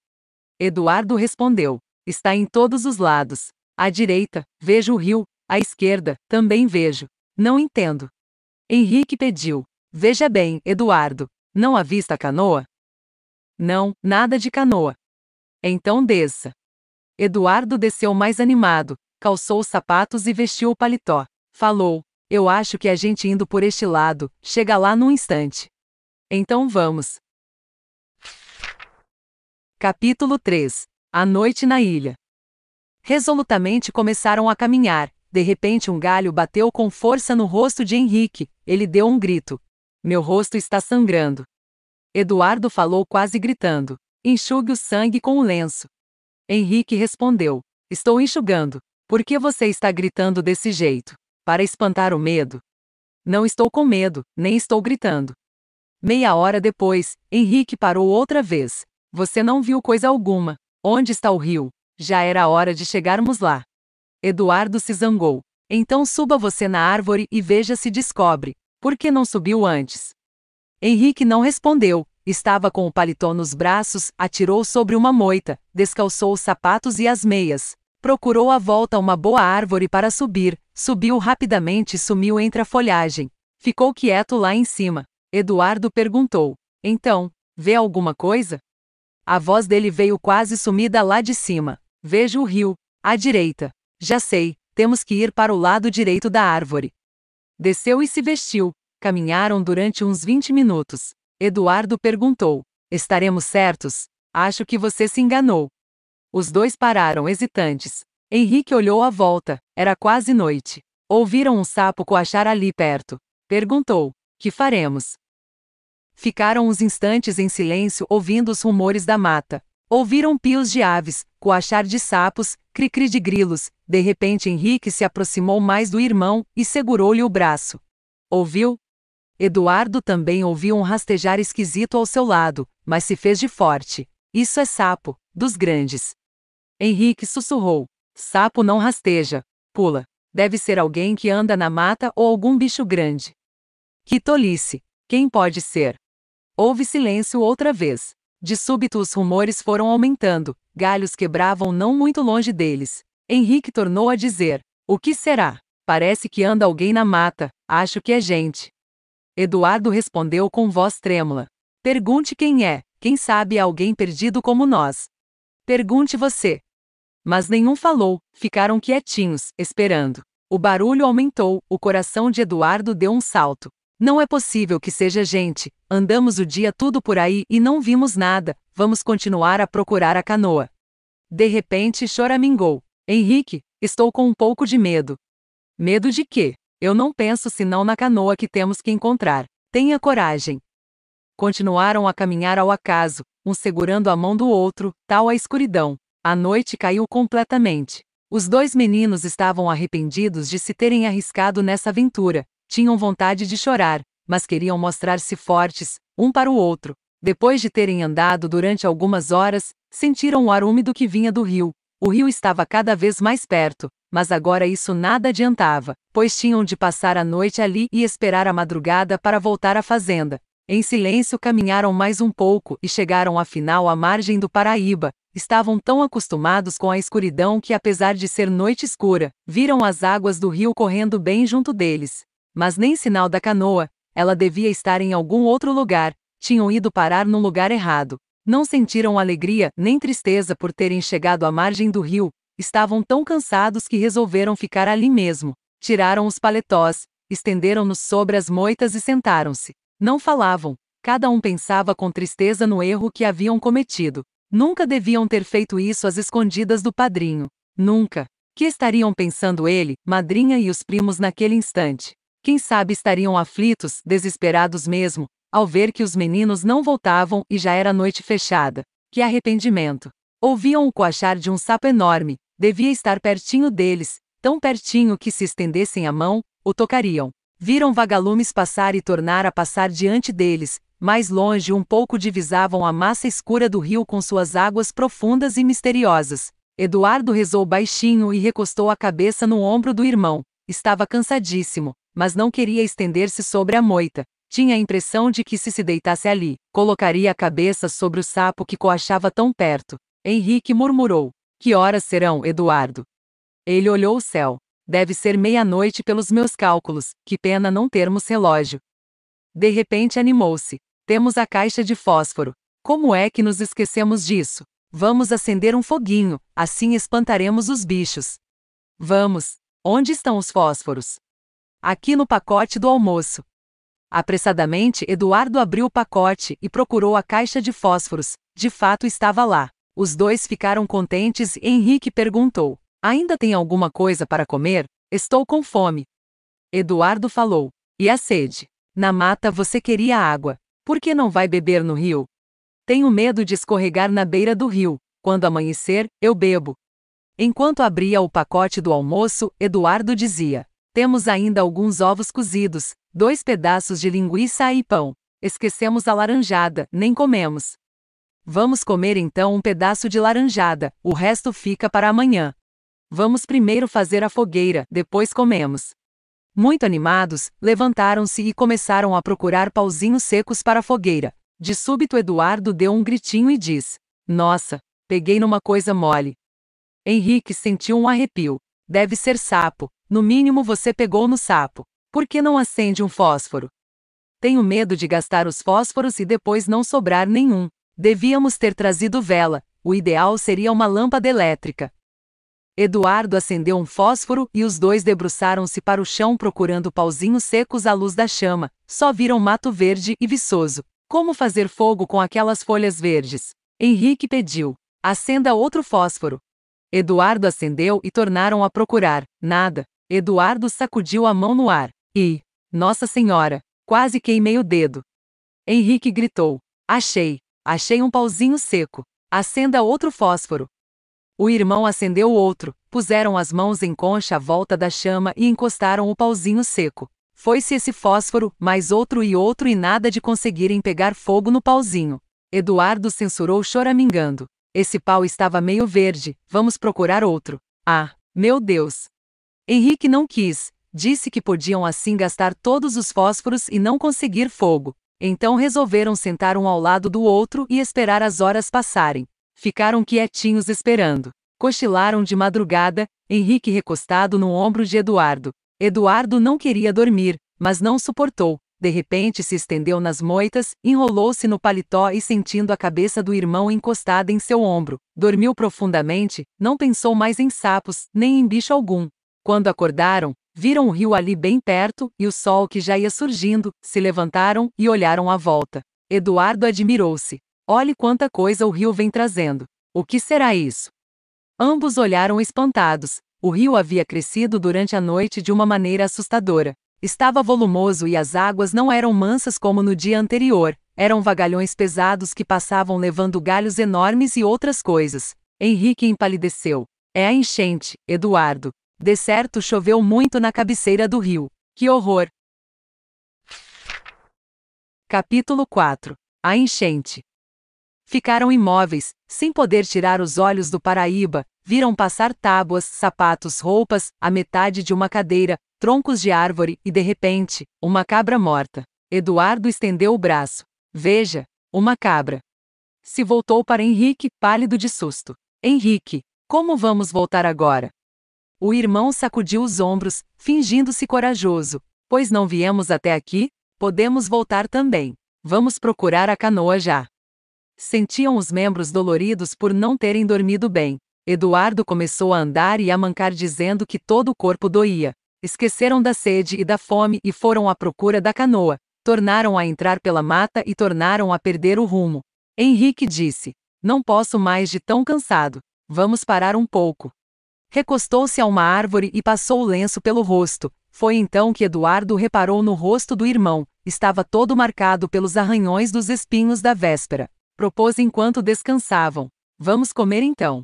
Eduardo respondeu: Está em todos os lados. À direita, vejo o rio, à esquerda, também vejo. Não entendo. Henrique pediu. Veja bem, Eduardo, não avista a canoa? Não, nada de canoa. Então desça. Eduardo desceu mais animado, calçou os sapatos e vestiu o paletó. Falou: Eu acho que a gente indo por este lado, chega lá num instante. Então vamos. Capítulo 3 A noite na ilha. Resolutamente começaram a caminhar, de repente, um galho bateu com força no rosto de Henrique. Ele deu um grito. Meu rosto está sangrando. Eduardo falou quase gritando. Enxugue o sangue com o um lenço. Henrique respondeu: Estou enxugando. Por que você está gritando desse jeito? Para espantar o medo? Não estou com medo, nem estou gritando. Meia hora depois, Henrique parou outra vez. Você não viu coisa alguma. Onde está o rio? Já era hora de chegarmos lá. Eduardo se zangou. Então suba você na árvore e veja se descobre. Por que não subiu antes? Henrique não respondeu. Estava com o paletó nos braços, atirou sobre uma moita, descalçou os sapatos e as meias. Procurou à volta uma boa árvore para subir, subiu rapidamente e sumiu entre a folhagem. Ficou quieto lá em cima. Eduardo perguntou: Então, vê alguma coisa? A voz dele veio quase sumida lá de cima. Vejo o rio, à direita. Já sei, temos que ir para o lado direito da árvore. Desceu e se vestiu. Caminharam durante uns 20 minutos. Eduardo perguntou: Estaremos certos? Acho que você se enganou. Os dois pararam hesitantes. Henrique olhou à volta, era quase noite. Ouviram um sapo coachar ali perto. Perguntou: Que faremos? Ficaram uns instantes em silêncio ouvindo os rumores da mata. Ouviram pios de aves, coachar de sapos, cri-cri de grilos. De repente Henrique se aproximou mais do irmão e segurou-lhe o braço. Ouviu? Eduardo também ouviu um rastejar esquisito ao seu lado, mas se fez de forte. Isso é sapo, dos grandes. Henrique sussurrou. Sapo não rasteja. Pula. Deve ser alguém que anda na mata ou algum bicho grande. Que tolice! Quem pode ser? Houve silêncio outra vez. De súbito os rumores foram aumentando, galhos quebravam não muito longe deles. Henrique tornou a dizer: O que será? Parece que anda alguém na mata, acho que é gente. Eduardo respondeu com voz trêmula: Pergunte quem é, quem sabe alguém perdido como nós. Pergunte você. Mas nenhum falou, ficaram quietinhos, esperando. O barulho aumentou, o coração de Eduardo deu um salto. Não é possível que seja gente, andamos o dia tudo por aí e não vimos nada, vamos continuar a procurar a canoa. De repente choramingou. Henrique, estou com um pouco de medo. Medo de quê? Eu não penso senão na canoa que temos que encontrar. Tenha coragem. Continuaram a caminhar ao acaso, um segurando a mão do outro, tal a escuridão. A noite caiu completamente. Os dois meninos estavam arrependidos de se terem arriscado nessa aventura, tinham vontade de chorar, mas queriam mostrar-se fortes, um para o outro. Depois de terem andado durante algumas horas, sentiram o ar úmido que vinha do rio. O rio estava cada vez mais perto, mas agora isso nada adiantava, pois tinham de passar a noite ali e esperar a madrugada para voltar à fazenda. Em silêncio caminharam mais um pouco e chegaram afinal à margem do Paraíba. Estavam tão acostumados com a escuridão que, apesar de ser noite escura, viram as águas do rio correndo bem junto deles mas nem sinal da canoa, ela devia estar em algum outro lugar, tinham ido parar no lugar errado. Não sentiram alegria nem tristeza por terem chegado à margem do rio, estavam tão cansados que resolveram ficar ali mesmo. Tiraram os paletós, estenderam-nos sobre as moitas e sentaram-se. Não falavam, cada um pensava com tristeza no erro que haviam cometido. Nunca deviam ter feito isso às escondidas do padrinho. Nunca. Que estariam pensando ele, madrinha e os primos naquele instante? Quem sabe estariam aflitos, desesperados mesmo, ao ver que os meninos não voltavam e já era noite fechada. Que arrependimento! Ouviam o coachar de um sapo enorme, devia estar pertinho deles, tão pertinho que se estendessem a mão, o tocariam. Viram vagalumes passar e tornar a passar diante deles, mais longe um pouco divisavam a massa escura do rio com suas águas profundas e misteriosas. Eduardo rezou baixinho e recostou a cabeça no ombro do irmão. Estava cansadíssimo mas não queria estender-se sobre a moita. Tinha a impressão de que se se deitasse ali, colocaria a cabeça sobre o sapo que coachava tão perto. Henrique murmurou: Que horas serão, Eduardo? Ele olhou o céu. Deve ser meia-noite pelos meus cálculos, que pena não termos relógio. De repente animou-se. Temos a caixa de fósforo. Como é que nos esquecemos disso? Vamos acender um foguinho, assim espantaremos os bichos. Vamos. Onde estão os fósforos? Aqui no pacote do almoço. Apressadamente, Eduardo abriu o pacote e procurou a caixa de fósforos. De fato, estava lá. Os dois ficaram contentes e Henrique perguntou: Ainda tem alguma coisa para comer? Estou com fome. Eduardo falou: E a sede? Na mata você queria água. Por que não vai beber no rio? Tenho medo de escorregar na beira do rio. Quando amanhecer, eu bebo. Enquanto abria o pacote do almoço, Eduardo dizia: temos ainda alguns ovos cozidos, dois pedaços de linguiça e pão. Esquecemos a laranjada, nem comemos. Vamos comer então um pedaço de laranjada, o resto fica para amanhã. Vamos primeiro fazer a fogueira, depois comemos. Muito animados, levantaram-se e começaram a procurar pauzinhos secos para a fogueira. De súbito, Eduardo deu um gritinho e diz: Nossa, peguei numa coisa mole. Henrique sentiu um arrepio. Deve ser sapo. No mínimo você pegou no sapo. Por que não acende um fósforo? Tenho medo de gastar os fósforos e depois não sobrar nenhum. Devíamos ter trazido vela. O ideal seria uma lâmpada elétrica. Eduardo acendeu um fósforo e os dois debruçaram-se para o chão procurando pauzinhos secos à luz da chama. Só viram mato verde e viçoso. Como fazer fogo com aquelas folhas verdes? Henrique pediu. Acenda outro fósforo. Eduardo acendeu e tornaram a procurar. Nada. Eduardo sacudiu a mão no ar. E, Nossa Senhora, quase queimei o dedo. Henrique gritou: Achei, achei um pauzinho seco. Acenda outro fósforo. O irmão acendeu outro, puseram as mãos em concha à volta da chama e encostaram o pauzinho seco. Foi-se esse fósforo, mais outro e outro e nada de conseguirem pegar fogo no pauzinho. Eduardo censurou choramingando. Esse pau estava meio verde, vamos procurar outro. Ah, meu Deus! Henrique não quis, disse que podiam assim gastar todos os fósforos e não conseguir fogo. Então resolveram sentar um ao lado do outro e esperar as horas passarem. Ficaram quietinhos esperando. Cochilaram de madrugada, Henrique recostado no ombro de Eduardo. Eduardo não queria dormir, mas não suportou. De repente se estendeu nas moitas, enrolou-se no paletó e sentindo a cabeça do irmão encostada em seu ombro, dormiu profundamente, não pensou mais em sapos, nem em bicho algum. Quando acordaram, viram o rio ali bem perto e o sol que já ia surgindo, se levantaram e olharam à volta. Eduardo admirou-se. Olhe quanta coisa o rio vem trazendo. O que será isso? Ambos olharam espantados. O rio havia crescido durante a noite de uma maneira assustadora. Estava volumoso e as águas não eram mansas como no dia anterior, eram vagalhões pesados que passavam levando galhos enormes e outras coisas. Henrique empalideceu. É a enchente, Eduardo. De certo choveu muito na cabeceira do rio. Que horror! Capítulo 4 A enchente. Ficaram imóveis, sem poder tirar os olhos do Paraíba, viram passar tábuas, sapatos, roupas, a metade de uma cadeira, troncos de árvore e, de repente, uma cabra morta. Eduardo estendeu o braço. Veja, uma cabra. Se voltou para Henrique, pálido de susto. Henrique, como vamos voltar agora? O irmão sacudiu os ombros, fingindo-se corajoso. Pois não viemos até aqui? Podemos voltar também. Vamos procurar a canoa já. Sentiam os membros doloridos por não terem dormido bem. Eduardo começou a andar e a mancar dizendo que todo o corpo doía. Esqueceram da sede e da fome e foram à procura da canoa. Tornaram a entrar pela mata e tornaram a perder o rumo. Henrique disse: Não posso mais de tão cansado. Vamos parar um pouco. Recostou-se a uma árvore e passou o lenço pelo rosto. Foi então que Eduardo reparou no rosto do irmão, estava todo marcado pelos arranhões dos espinhos da véspera. Propôs enquanto descansavam: Vamos comer então.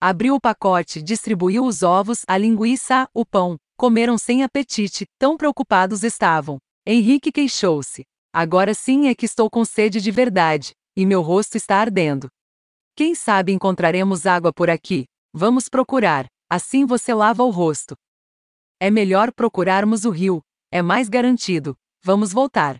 Abriu o pacote, distribuiu os ovos, a linguiça, o pão. Comeram sem apetite, tão preocupados estavam. Henrique queixou-se. Agora sim é que estou com sede de verdade, e meu rosto está ardendo. Quem sabe encontraremos água por aqui? Vamos procurar. Assim você lava o rosto. É melhor procurarmos o rio, é mais garantido. Vamos voltar.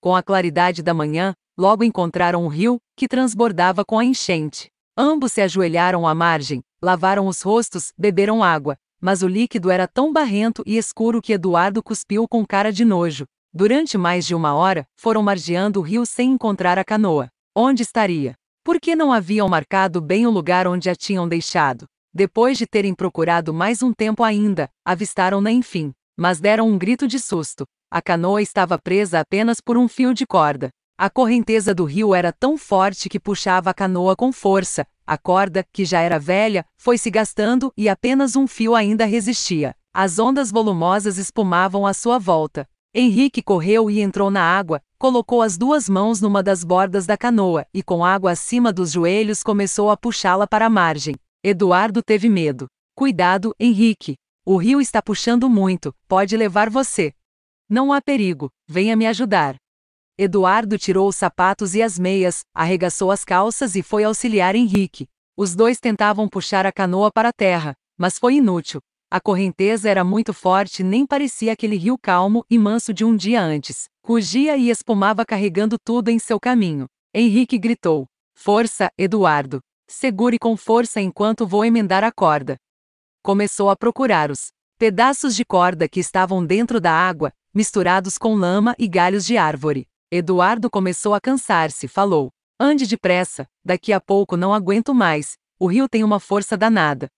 Com a claridade da manhã, logo encontraram um rio, que transbordava com a enchente. Ambos se ajoelharam à margem, lavaram os rostos, beberam água, mas o líquido era tão barrento e escuro que Eduardo cuspiu com cara de nojo. Durante mais de uma hora, foram margeando o rio sem encontrar a canoa. Onde estaria? Por que não haviam marcado bem o lugar onde a tinham deixado? Depois de terem procurado mais um tempo ainda, avistaram-na enfim, mas deram um grito de susto. A canoa estava presa apenas por um fio de corda. A correnteza do rio era tão forte que puxava a canoa com força. A corda, que já era velha, foi se gastando e apenas um fio ainda resistia. As ondas volumosas espumavam à sua volta. Henrique correu e entrou na água, colocou as duas mãos numa das bordas da canoa e, com água acima dos joelhos, começou a puxá-la para a margem. Eduardo teve medo. Cuidado, Henrique. O rio está puxando muito, pode levar você. Não há perigo, venha me ajudar. Eduardo tirou os sapatos e as meias, arregaçou as calças e foi auxiliar Henrique. Os dois tentavam puxar a canoa para a terra, mas foi inútil. A correnteza era muito forte, nem parecia aquele rio calmo e manso de um dia antes. Rugia e espumava carregando tudo em seu caminho. Henrique gritou: Força, Eduardo! Segure com força enquanto vou emendar a corda. Começou a procurar os Pedaços de corda que estavam dentro da água, misturados com lama e galhos de árvore. Eduardo começou a cansar-se, falou: Ande depressa, daqui a pouco não aguento mais, o rio tem uma força danada.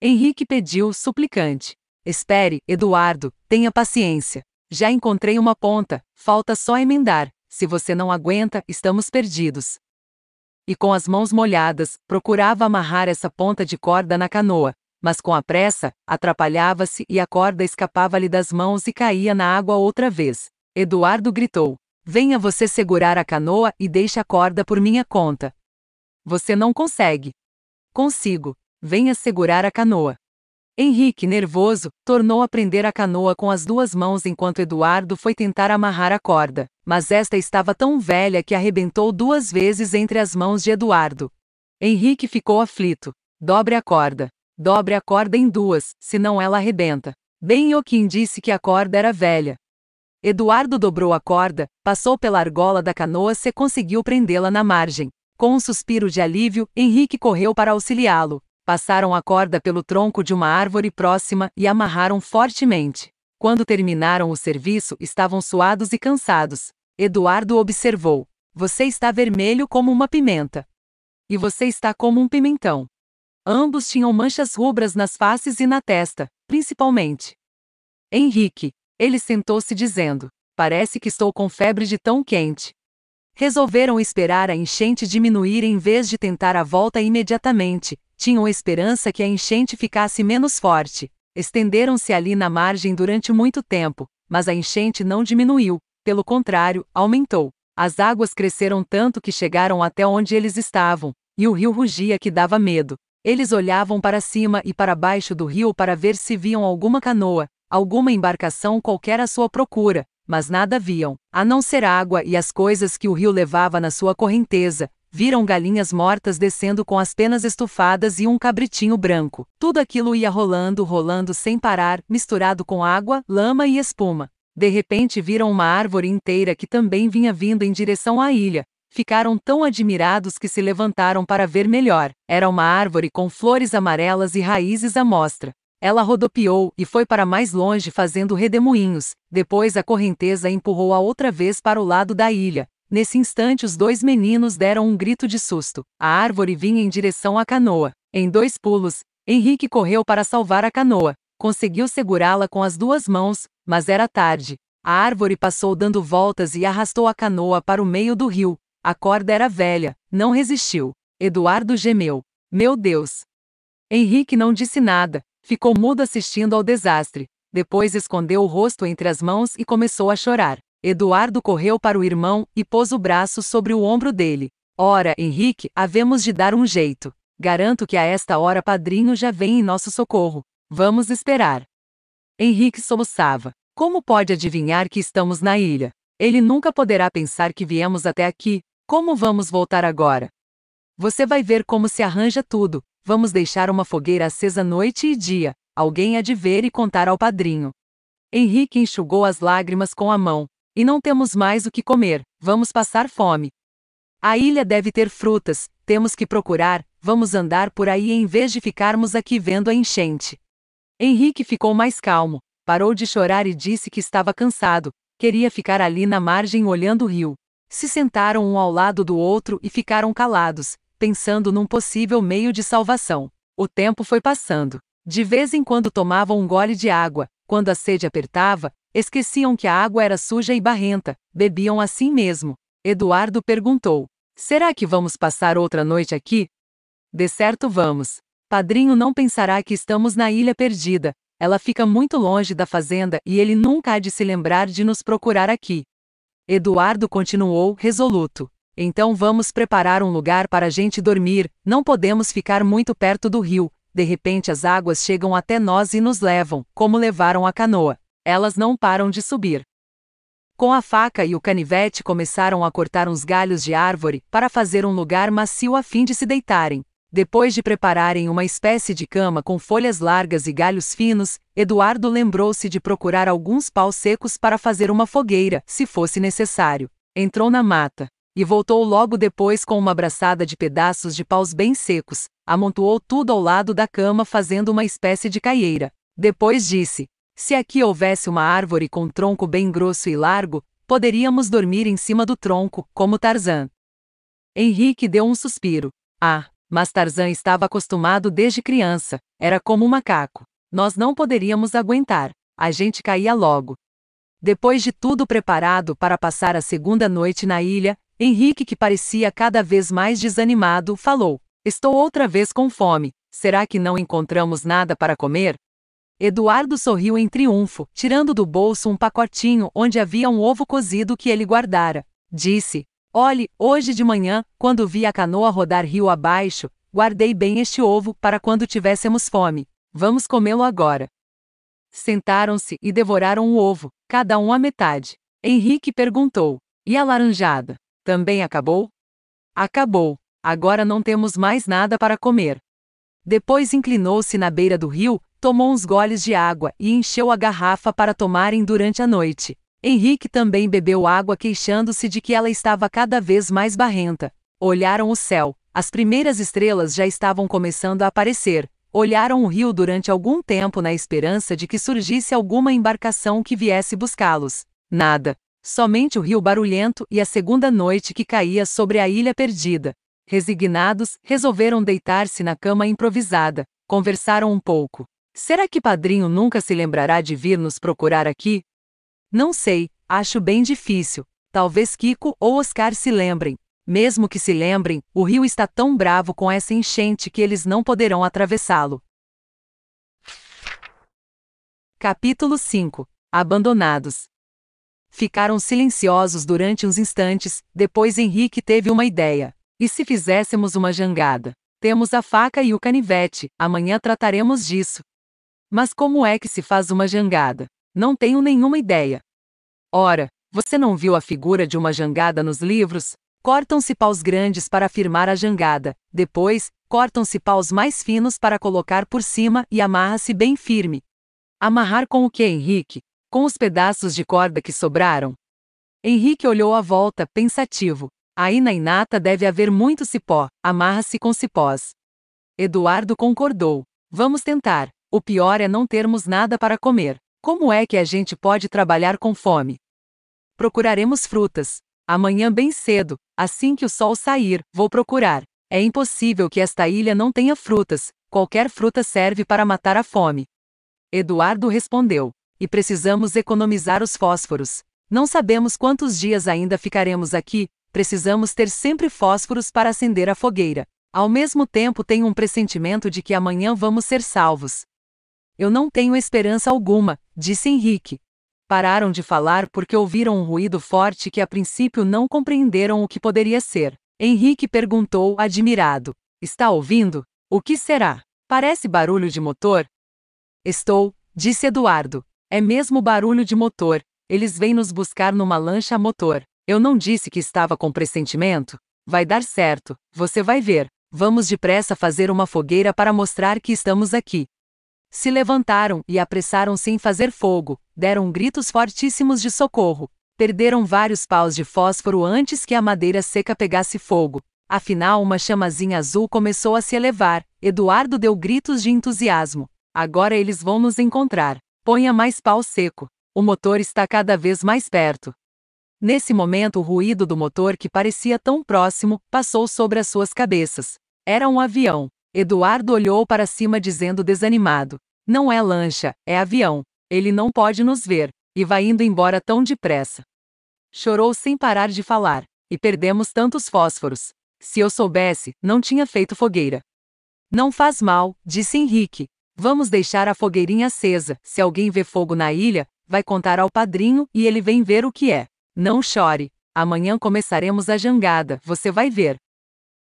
Henrique pediu, suplicante: Espere, Eduardo, tenha paciência. Já encontrei uma ponta, falta só emendar. Se você não aguenta, estamos perdidos e com as mãos molhadas, procurava amarrar essa ponta de corda na canoa, mas com a pressa, atrapalhava-se e a corda escapava-lhe das mãos e caía na água outra vez. Eduardo gritou: Venha você segurar a canoa e deixe a corda por minha conta. Você não consegue. Consigo. Venha segurar a canoa. Henrique, nervoso, tornou a prender a canoa com as duas mãos enquanto Eduardo foi tentar amarrar a corda, mas esta estava tão velha que arrebentou duas vezes entre as mãos de Eduardo. Henrique ficou aflito. Dobre a corda. Dobre a corda em duas, senão ela arrebenta. Bem Joaquim disse que a corda era velha. Eduardo dobrou a corda, passou pela argola da canoa e conseguiu prendê-la na margem. Com um suspiro de alívio, Henrique correu para auxiliá-lo passaram a corda pelo tronco de uma árvore próxima e amarraram fortemente. Quando terminaram o serviço, estavam suados e cansados. Eduardo observou: Você está vermelho como uma pimenta. E você está como um pimentão. Ambos tinham manchas rubras nas faces e na testa, principalmente. Henrique. Ele sentou-se dizendo: Parece que estou com febre de tão quente. Resolveram esperar a enchente diminuir em vez de tentar a volta imediatamente, tinham esperança que a enchente ficasse menos forte. Estenderam-se ali na margem durante muito tempo, mas a enchente não diminuiu, pelo contrário, aumentou. As águas cresceram tanto que chegaram até onde eles estavam, e o rio rugia que dava medo. Eles olhavam para cima e para baixo do rio para ver se viam alguma canoa, alguma embarcação qualquer à sua procura, mas nada viam, a não ser água e as coisas que o rio levava na sua correnteza, viram galinhas mortas descendo com as penas estufadas e um cabritinho branco. Tudo aquilo ia rolando, rolando sem parar, misturado com água, lama e espuma. De repente viram uma árvore inteira que também vinha vindo em direção à ilha. Ficaram tão admirados que se levantaram para ver melhor. Era uma árvore com flores amarelas e raízes à mostra. Ela rodopiou e foi para mais longe fazendo redemoinhos. Depois a correnteza empurrou-a outra vez para o lado da ilha. Nesse instante, os dois meninos deram um grito de susto. A árvore vinha em direção à canoa. Em dois pulos, Henrique correu para salvar a canoa. Conseguiu segurá-la com as duas mãos, mas era tarde. A árvore passou dando voltas e arrastou a canoa para o meio do rio. A corda era velha, não resistiu. Eduardo gemeu. Meu Deus! Henrique não disse nada, ficou mudo assistindo ao desastre. Depois escondeu o rosto entre as mãos e começou a chorar. Eduardo correu para o irmão e pôs o braço sobre o ombro dele. Ora, Henrique, havemos de dar um jeito. Garanto que a esta hora padrinho já vem em nosso socorro. Vamos esperar. Henrique soluçava. Como pode adivinhar que estamos na ilha? Ele nunca poderá pensar que viemos até aqui. Como vamos voltar agora? Você vai ver como se arranja tudo. Vamos deixar uma fogueira acesa noite e dia. Alguém há de ver e contar ao padrinho. Henrique enxugou as lágrimas com a mão. E não temos mais o que comer, vamos passar fome. A ilha deve ter frutas, temos que procurar, vamos andar por aí em vez de ficarmos aqui vendo a enchente. Henrique ficou mais calmo, parou de chorar e disse que estava cansado, queria ficar ali na margem olhando o rio. Se sentaram um ao lado do outro e ficaram calados, pensando num possível meio de salvação. O tempo foi passando. De vez em quando tomavam um gole de água, quando a sede apertava, esqueciam que a água era suja e barrenta, bebiam assim mesmo. Eduardo perguntou: Será que vamos passar outra noite aqui? De certo vamos. Padrinho não pensará que estamos na ilha perdida. Ela fica muito longe da fazenda e ele nunca há de se lembrar de nos procurar aqui. Eduardo continuou, resoluto. Então vamos preparar um lugar para a gente dormir, não podemos ficar muito perto do rio, de repente as águas chegam até nós e nos levam, como levaram a canoa. Elas não param de subir. Com a faca e o canivete começaram a cortar uns galhos de árvore para fazer um lugar macio a fim de se deitarem. Depois de prepararem uma espécie de cama com folhas largas e galhos finos, Eduardo lembrou-se de procurar alguns paus secos para fazer uma fogueira, se fosse necessário. Entrou na mata e voltou logo depois com uma braçada de pedaços de paus bem secos, amontoou tudo ao lado da cama fazendo uma espécie de caieira. Depois disse: Se aqui houvesse uma árvore com tronco bem grosso e largo, poderíamos dormir em cima do tronco, como Tarzan. Henrique deu um suspiro. Ah, mas Tarzan estava acostumado desde criança, era como um macaco. Nós não poderíamos aguentar, a gente caía logo. Depois de tudo preparado para passar a segunda noite na ilha, Henrique, que parecia cada vez mais desanimado, falou: Estou outra vez com fome. Será que não encontramos nada para comer? Eduardo sorriu em triunfo, tirando do bolso um pacotinho onde havia um ovo cozido que ele guardara. Disse: Olhe, hoje de manhã, quando vi a canoa rodar rio abaixo, guardei bem este ovo para quando tivéssemos fome. Vamos comê-lo agora. Sentaram-se e devoraram o ovo, cada um à metade. Henrique perguntou: E a laranjada? Também acabou? Acabou. Agora não temos mais nada para comer. Depois inclinou-se na beira do rio, tomou uns goles de água e encheu a garrafa para tomarem durante a noite. Henrique também bebeu água, queixando-se de que ela estava cada vez mais barrenta. Olharam o céu. As primeiras estrelas já estavam começando a aparecer. Olharam o rio durante algum tempo na esperança de que surgisse alguma embarcação que viesse buscá-los. Nada. Somente o rio barulhento e a segunda noite que caía sobre a ilha perdida. Resignados, resolveram deitar-se na cama improvisada. Conversaram um pouco. Será que padrinho nunca se lembrará de vir nos procurar aqui? Não sei, acho bem difícil. Talvez Kiko ou Oscar se lembrem. Mesmo que se lembrem, o rio está tão bravo com essa enchente que eles não poderão atravessá-lo. Capítulo 5 Abandonados Ficaram silenciosos durante uns instantes, depois Henrique teve uma ideia. E se fizéssemos uma jangada? Temos a faca e o canivete, amanhã trataremos disso. Mas como é que se faz uma jangada? Não tenho nenhuma ideia. Ora, você não viu a figura de uma jangada nos livros? Cortam-se paus grandes para firmar a jangada, depois, cortam-se paus mais finos para colocar por cima e amarra-se bem firme. Amarrar com o que, Henrique? com os pedaços de corda que sobraram. Henrique olhou à volta, pensativo. Aí na inata deve haver muito cipó, amarra-se com cipós. Eduardo concordou. Vamos tentar. O pior é não termos nada para comer. Como é que a gente pode trabalhar com fome? Procuraremos frutas. Amanhã bem cedo, assim que o sol sair, vou procurar. É impossível que esta ilha não tenha frutas, qualquer fruta serve para matar a fome. Eduardo respondeu. E precisamos economizar os fósforos. Não sabemos quantos dias ainda ficaremos aqui, precisamos ter sempre fósforos para acender a fogueira. Ao mesmo tempo, tenho um pressentimento de que amanhã vamos ser salvos. Eu não tenho esperança alguma, disse Henrique. Pararam de falar porque ouviram um ruído forte que a princípio não compreenderam o que poderia ser. Henrique perguntou, admirado: Está ouvindo? O que será? Parece barulho de motor? Estou, disse Eduardo. É mesmo barulho de motor. Eles vêm nos buscar numa lancha a motor. Eu não disse que estava com pressentimento? Vai dar certo, você vai ver. Vamos depressa fazer uma fogueira para mostrar que estamos aqui. Se levantaram e apressaram-se em fazer fogo, deram gritos fortíssimos de socorro. Perderam vários paus de fósforo antes que a madeira seca pegasse fogo. Afinal, uma chamazinha azul começou a se elevar. Eduardo deu gritos de entusiasmo. Agora eles vão nos encontrar. Ponha mais pau seco. O motor está cada vez mais perto. Nesse momento, o ruído do motor que parecia tão próximo passou sobre as suas cabeças. Era um avião. Eduardo olhou para cima dizendo desanimado: Não é lancha, é avião. Ele não pode nos ver e vai indo embora tão depressa. Chorou sem parar de falar, e perdemos tantos fósforos. Se eu soubesse, não tinha feito fogueira. Não faz mal, disse Henrique, Vamos deixar a fogueirinha acesa. Se alguém vê fogo na ilha, vai contar ao padrinho e ele vem ver o que é. Não chore. Amanhã começaremos a jangada, você vai ver.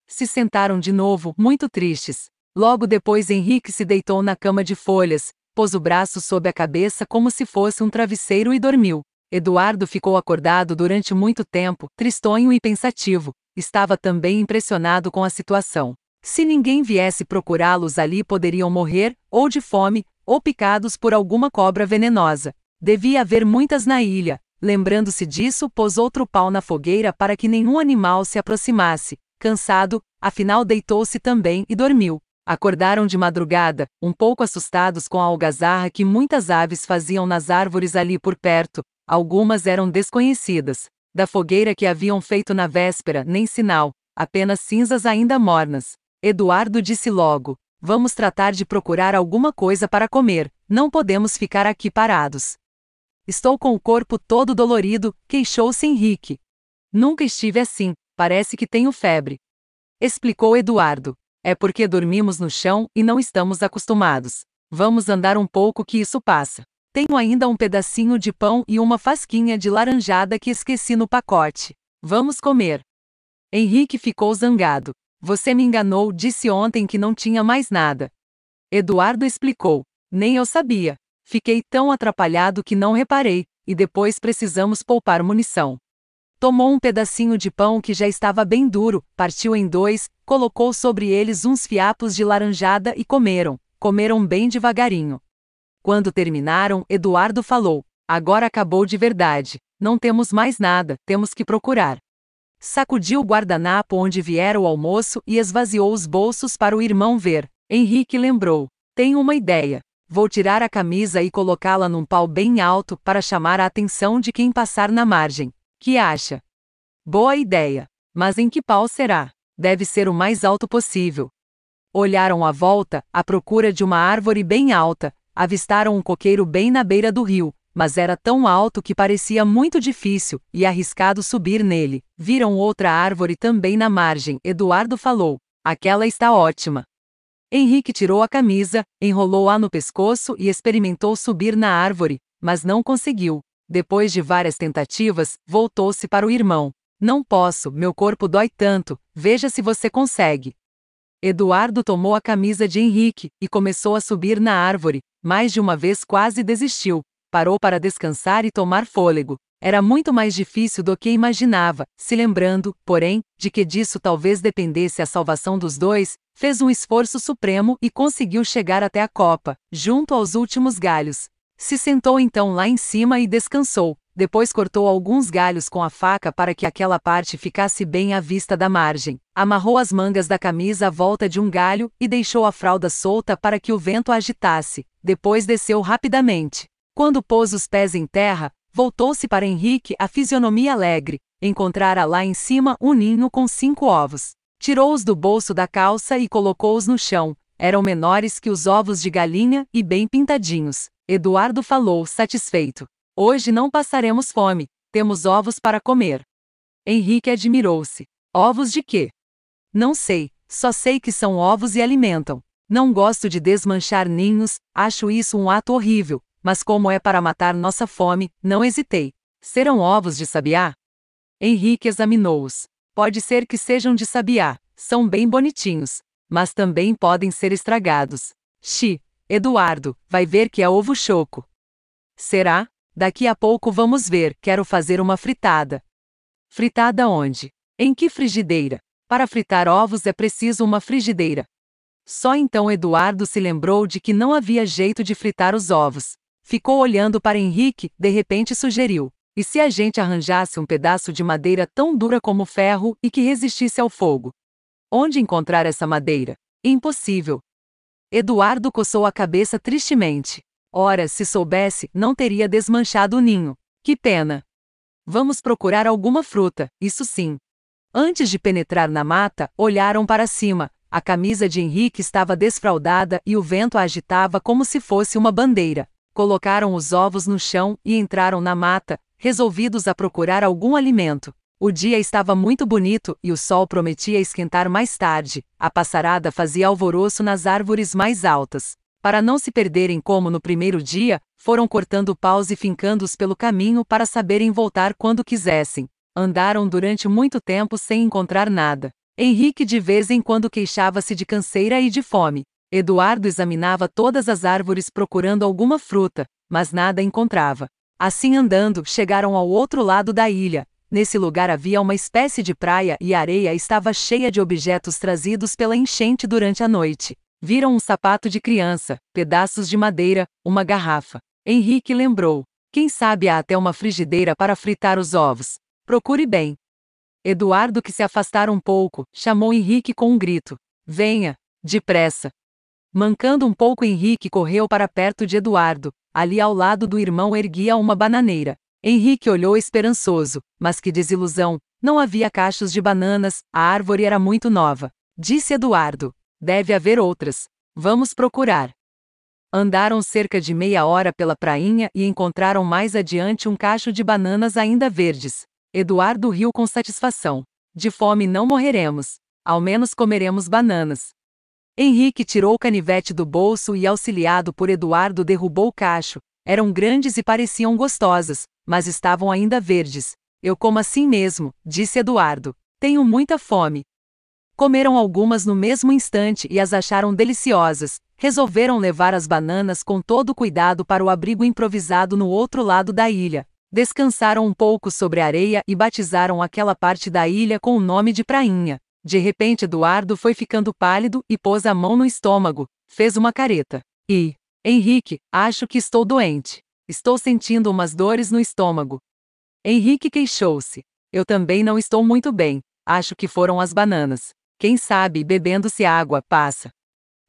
Se sentaram de novo, muito tristes. Logo depois Henrique se deitou na cama de folhas, pôs o braço sob a cabeça como se fosse um travesseiro e dormiu. Eduardo ficou acordado durante muito tempo, tristonho e pensativo. Estava também impressionado com a situação. Se ninguém viesse procurá-los ali, poderiam morrer, ou de fome, ou picados por alguma cobra venenosa. Devia haver muitas na ilha. Lembrando-se disso, pôs outro pau na fogueira para que nenhum animal se aproximasse. Cansado, afinal deitou-se também e dormiu. Acordaram de madrugada, um pouco assustados com a algazarra que muitas aves faziam nas árvores ali por perto. Algumas eram desconhecidas. Da fogueira que haviam feito na véspera, nem sinal, apenas cinzas ainda mornas. Eduardo disse logo: Vamos tratar de procurar alguma coisa para comer, não podemos ficar aqui parados. Estou com o corpo todo dolorido, queixou-se Henrique. Nunca estive assim, parece que tenho febre. Explicou Eduardo. É porque dormimos no chão e não estamos acostumados. Vamos andar um pouco que isso passa. Tenho ainda um pedacinho de pão e uma fasquinha de laranjada que esqueci no pacote. Vamos comer. Henrique ficou zangado. Você me enganou, disse ontem que não tinha mais nada. Eduardo explicou. Nem eu sabia. Fiquei tão atrapalhado que não reparei, e depois precisamos poupar munição. Tomou um pedacinho de pão que já estava bem duro, partiu em dois, colocou sobre eles uns fiapos de laranjada e comeram. Comeram bem devagarinho. Quando terminaram, Eduardo falou: Agora acabou de verdade. Não temos mais nada, temos que procurar sacudiu o guardanapo onde viera o almoço e esvaziou os bolsos para o irmão ver. Henrique lembrou: Tenho uma ideia. Vou tirar a camisa e colocá-la num pau bem alto para chamar a atenção de quem passar na margem. Que acha? Boa ideia. Mas em que pau será? Deve ser o mais alto possível. Olharam à volta, à procura de uma árvore bem alta, avistaram um coqueiro bem na beira do rio, mas era tão alto que parecia muito difícil e arriscado subir nele. Viram outra árvore também na margem. Eduardo falou: Aquela está ótima. Henrique tirou a camisa, enrolou-a no pescoço e experimentou subir na árvore, mas não conseguiu. Depois de várias tentativas, voltou-se para o irmão. Não posso, meu corpo dói tanto, veja se você consegue. Eduardo tomou a camisa de Henrique e começou a subir na árvore, mais de uma vez quase desistiu, parou para descansar e tomar fôlego. Era muito mais difícil do que imaginava, se lembrando, porém, de que disso talvez dependesse a salvação dos dois, fez um esforço supremo e conseguiu chegar até a copa, junto aos últimos galhos. Se sentou então lá em cima e descansou. Depois cortou alguns galhos com a faca para que aquela parte ficasse bem à vista da margem. Amarrou as mangas da camisa à volta de um galho e deixou a fralda solta para que o vento a agitasse. Depois desceu rapidamente. Quando pôs os pés em terra, voltou-se para Henrique a fisionomia alegre, encontrara lá em cima um ninho com cinco ovos. Tirou-os do bolso da calça e colocou-os no chão. Eram menores que os ovos de galinha e bem pintadinhos. Eduardo falou, satisfeito. Hoje não passaremos fome, temos ovos para comer. Henrique admirou-se. Ovos de quê? Não sei, só sei que são ovos e alimentam. Não gosto de desmanchar ninhos, acho isso um ato horrível, mas como é para matar nossa fome, não hesitei. Serão ovos de sabiá? Henrique examinou-os. Pode ser que sejam de sabiá, são bem bonitinhos, mas também podem ser estragados. Xi, Eduardo, vai ver que é ovo choco. Será? Daqui a pouco vamos ver, quero fazer uma fritada. Fritada onde? Em que frigideira? Para fritar ovos é preciso uma frigideira. Só então Eduardo se lembrou de que não havia jeito de fritar os ovos. Ficou olhando para Henrique, de repente sugeriu: E se a gente arranjasse um pedaço de madeira tão dura como ferro e que resistisse ao fogo? Onde encontrar essa madeira? Impossível. Eduardo coçou a cabeça tristemente. Ora, se soubesse, não teria desmanchado o ninho. Que pena. Vamos procurar alguma fruta, isso sim. Antes de penetrar na mata, olharam para cima. A camisa de Henrique estava desfraldada e o vento a agitava como se fosse uma bandeira colocaram os ovos no chão e entraram na mata, resolvidos a procurar algum alimento. O dia estava muito bonito e o sol prometia esquentar mais tarde. A passarada fazia alvoroço nas árvores mais altas. Para não se perderem como no primeiro dia, foram cortando paus e fincando-os pelo caminho para saberem voltar quando quisessem. Andaram durante muito tempo sem encontrar nada. Henrique de vez em quando queixava-se de canseira e de fome. Eduardo examinava todas as árvores procurando alguma fruta, mas nada encontrava. Assim andando, chegaram ao outro lado da ilha. Nesse lugar havia uma espécie de praia e a areia estava cheia de objetos trazidos pela enchente durante a noite. Viram um sapato de criança, pedaços de madeira, uma garrafa. Henrique lembrou: quem sabe há até uma frigideira para fritar os ovos. Procure bem. Eduardo, que se afastara um pouco, chamou Henrique com um grito: Venha, depressa. Mancando um pouco, Henrique correu para perto de Eduardo. Ali ao lado do irmão erguia uma bananeira. Henrique olhou esperançoso, mas que desilusão! Não havia cachos de bananas, a árvore era muito nova. Disse Eduardo: Deve haver outras. Vamos procurar. Andaram cerca de meia hora pela prainha e encontraram mais adiante um cacho de bananas ainda verdes. Eduardo riu com satisfação. De fome não morreremos. Ao menos comeremos bananas. Henrique tirou o canivete do bolso e, auxiliado por Eduardo, derrubou o cacho. Eram grandes e pareciam gostosas, mas estavam ainda verdes. Eu como assim mesmo, disse Eduardo. Tenho muita fome. Comeram algumas no mesmo instante e as acharam deliciosas. Resolveram levar as bananas com todo cuidado para o abrigo improvisado no outro lado da ilha. Descansaram um pouco sobre a areia e batizaram aquela parte da ilha com o nome de Prainha. De repente Eduardo foi ficando pálido e pôs a mão no estômago, fez uma careta. E, Henrique, acho que estou doente. Estou sentindo umas dores no estômago. Henrique queixou-se. Eu também não estou muito bem. Acho que foram as bananas. Quem sabe bebendo-se água, passa.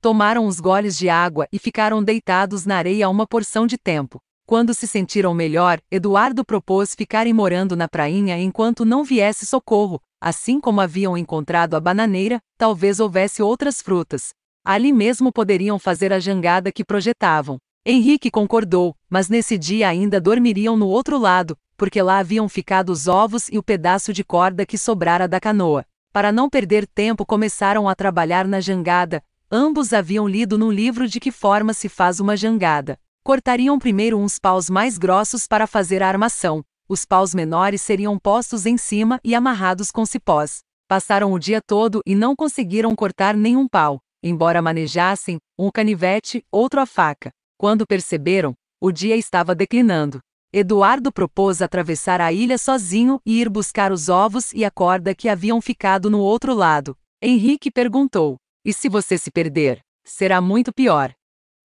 Tomaram uns goles de água e ficaram deitados na areia uma porção de tempo. Quando se sentiram melhor, Eduardo propôs ficarem morando na prainha enquanto não viesse socorro, Assim como haviam encontrado a bananeira, talvez houvesse outras frutas. Ali mesmo poderiam fazer a jangada que projetavam. Henrique concordou, mas nesse dia ainda dormiriam no outro lado, porque lá haviam ficado os ovos e o pedaço de corda que sobrara da canoa. Para não perder tempo, começaram a trabalhar na jangada. Ambos haviam lido num livro de que forma se faz uma jangada. Cortariam primeiro uns paus mais grossos para fazer a armação, os paus menores seriam postos em cima e amarrados com cipós. Passaram o dia todo e não conseguiram cortar nenhum pau, embora manejassem, um canivete, outro a faca. Quando perceberam, o dia estava declinando. Eduardo propôs atravessar a ilha sozinho e ir buscar os ovos e a corda que haviam ficado no outro lado. Henrique perguntou: E se você se perder? Será muito pior.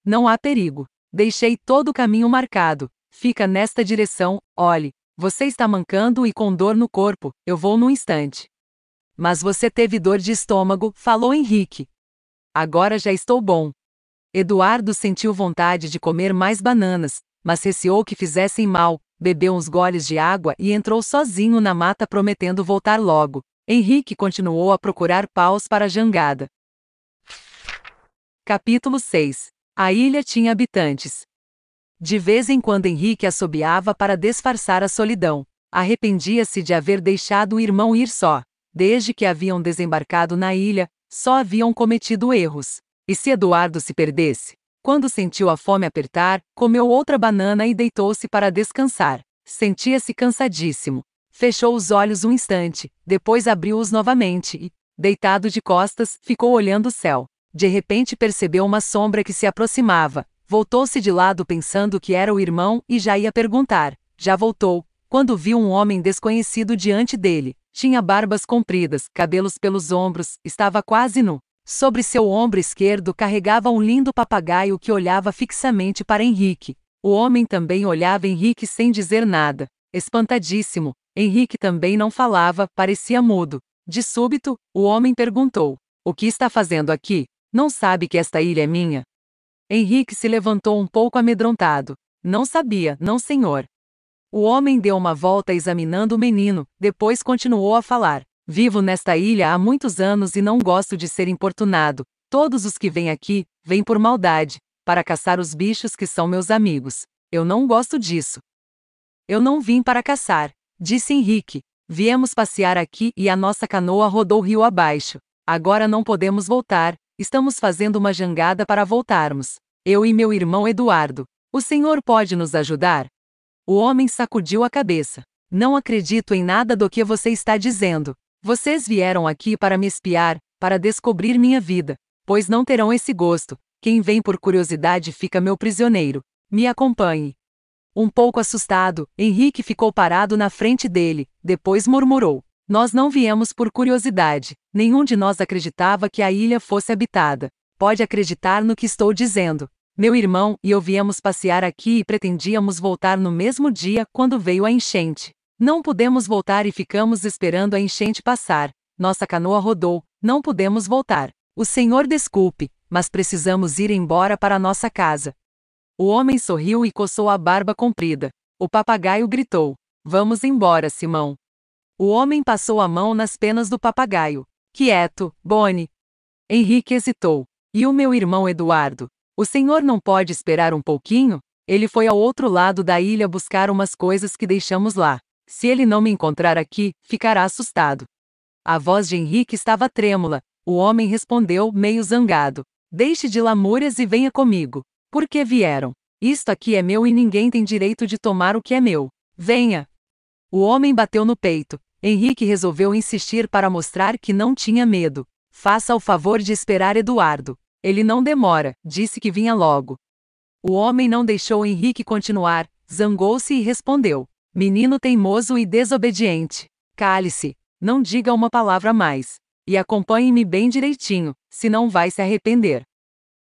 Não há perigo. Deixei todo o caminho marcado. Fica nesta direção, olhe, você está mancando e com dor no corpo, eu vou num instante. Mas você teve dor de estômago, falou Henrique. Agora já estou bom. Eduardo sentiu vontade de comer mais bananas, mas receou que fizessem mal, bebeu uns goles de água e entrou sozinho na mata prometendo voltar logo. Henrique continuou a procurar paus para a jangada. Capítulo 6 A ilha tinha habitantes. De vez em quando Henrique assobiava para disfarçar a solidão. Arrependia-se de haver deixado o irmão ir só. Desde que haviam desembarcado na ilha, só haviam cometido erros. E se Eduardo se perdesse? Quando sentiu a fome apertar, comeu outra banana e deitou-se para descansar. Sentia-se cansadíssimo. Fechou os olhos um instante, depois abriu-os novamente e, deitado de costas, ficou olhando o céu. De repente percebeu uma sombra que se aproximava, Voltou-se de lado pensando que era o irmão e já ia perguntar. Já voltou, quando viu um homem desconhecido diante dele. Tinha barbas compridas, cabelos pelos ombros, estava quase nu. Sobre seu ombro esquerdo carregava um lindo papagaio que olhava fixamente para Henrique. O homem também olhava Henrique sem dizer nada. Espantadíssimo, Henrique também não falava, parecia mudo. De súbito, o homem perguntou: O que está fazendo aqui? Não sabe que esta ilha é minha? Henrique se levantou um pouco amedrontado. Não sabia, não senhor. O homem deu uma volta examinando o menino, depois continuou a falar. Vivo nesta ilha há muitos anos e não gosto de ser importunado. Todos os que vêm aqui, vêm por maldade, para caçar os bichos que são meus amigos. Eu não gosto disso. Eu não vim para caçar, disse Henrique. Viemos passear aqui e a nossa canoa rodou rio abaixo. Agora não podemos voltar, Estamos fazendo uma jangada para voltarmos. Eu e meu irmão Eduardo. O senhor pode nos ajudar? O homem sacudiu a cabeça. Não acredito em nada do que você está dizendo. Vocês vieram aqui para me espiar, para descobrir minha vida. Pois não terão esse gosto. Quem vem por curiosidade fica meu prisioneiro. Me acompanhe. Um pouco assustado, Henrique ficou parado na frente dele, depois murmurou: nós não viemos por curiosidade, nenhum de nós acreditava que a ilha fosse habitada. Pode acreditar no que estou dizendo. Meu irmão e eu viemos passear aqui e pretendíamos voltar no mesmo dia quando veio a enchente. Não pudemos voltar e ficamos esperando a enchente passar. Nossa canoa rodou, não pudemos voltar. O senhor desculpe, mas precisamos ir embora para nossa casa. O homem sorriu e coçou a barba comprida. O papagaio gritou: Vamos embora, Simão. O homem passou a mão nas penas do papagaio. Quieto, Boni. Henrique hesitou. E o meu irmão Eduardo? O senhor não pode esperar um pouquinho? Ele foi ao outro lado da ilha buscar umas coisas que deixamos lá. Se ele não me encontrar aqui, ficará assustado. A voz de Henrique estava trêmula. O homem respondeu, meio zangado: Deixe de lamúrias e venha comigo. Por que vieram? Isto aqui é meu e ninguém tem direito de tomar o que é meu. Venha! O homem bateu no peito, Henrique resolveu insistir para mostrar que não tinha medo. Faça o favor de esperar Eduardo. Ele não demora, disse que vinha logo. O homem não deixou Henrique continuar, zangou-se e respondeu: Menino teimoso e desobediente. Cale-se, não diga uma palavra mais. E acompanhe-me bem direitinho, senão vai se arrepender.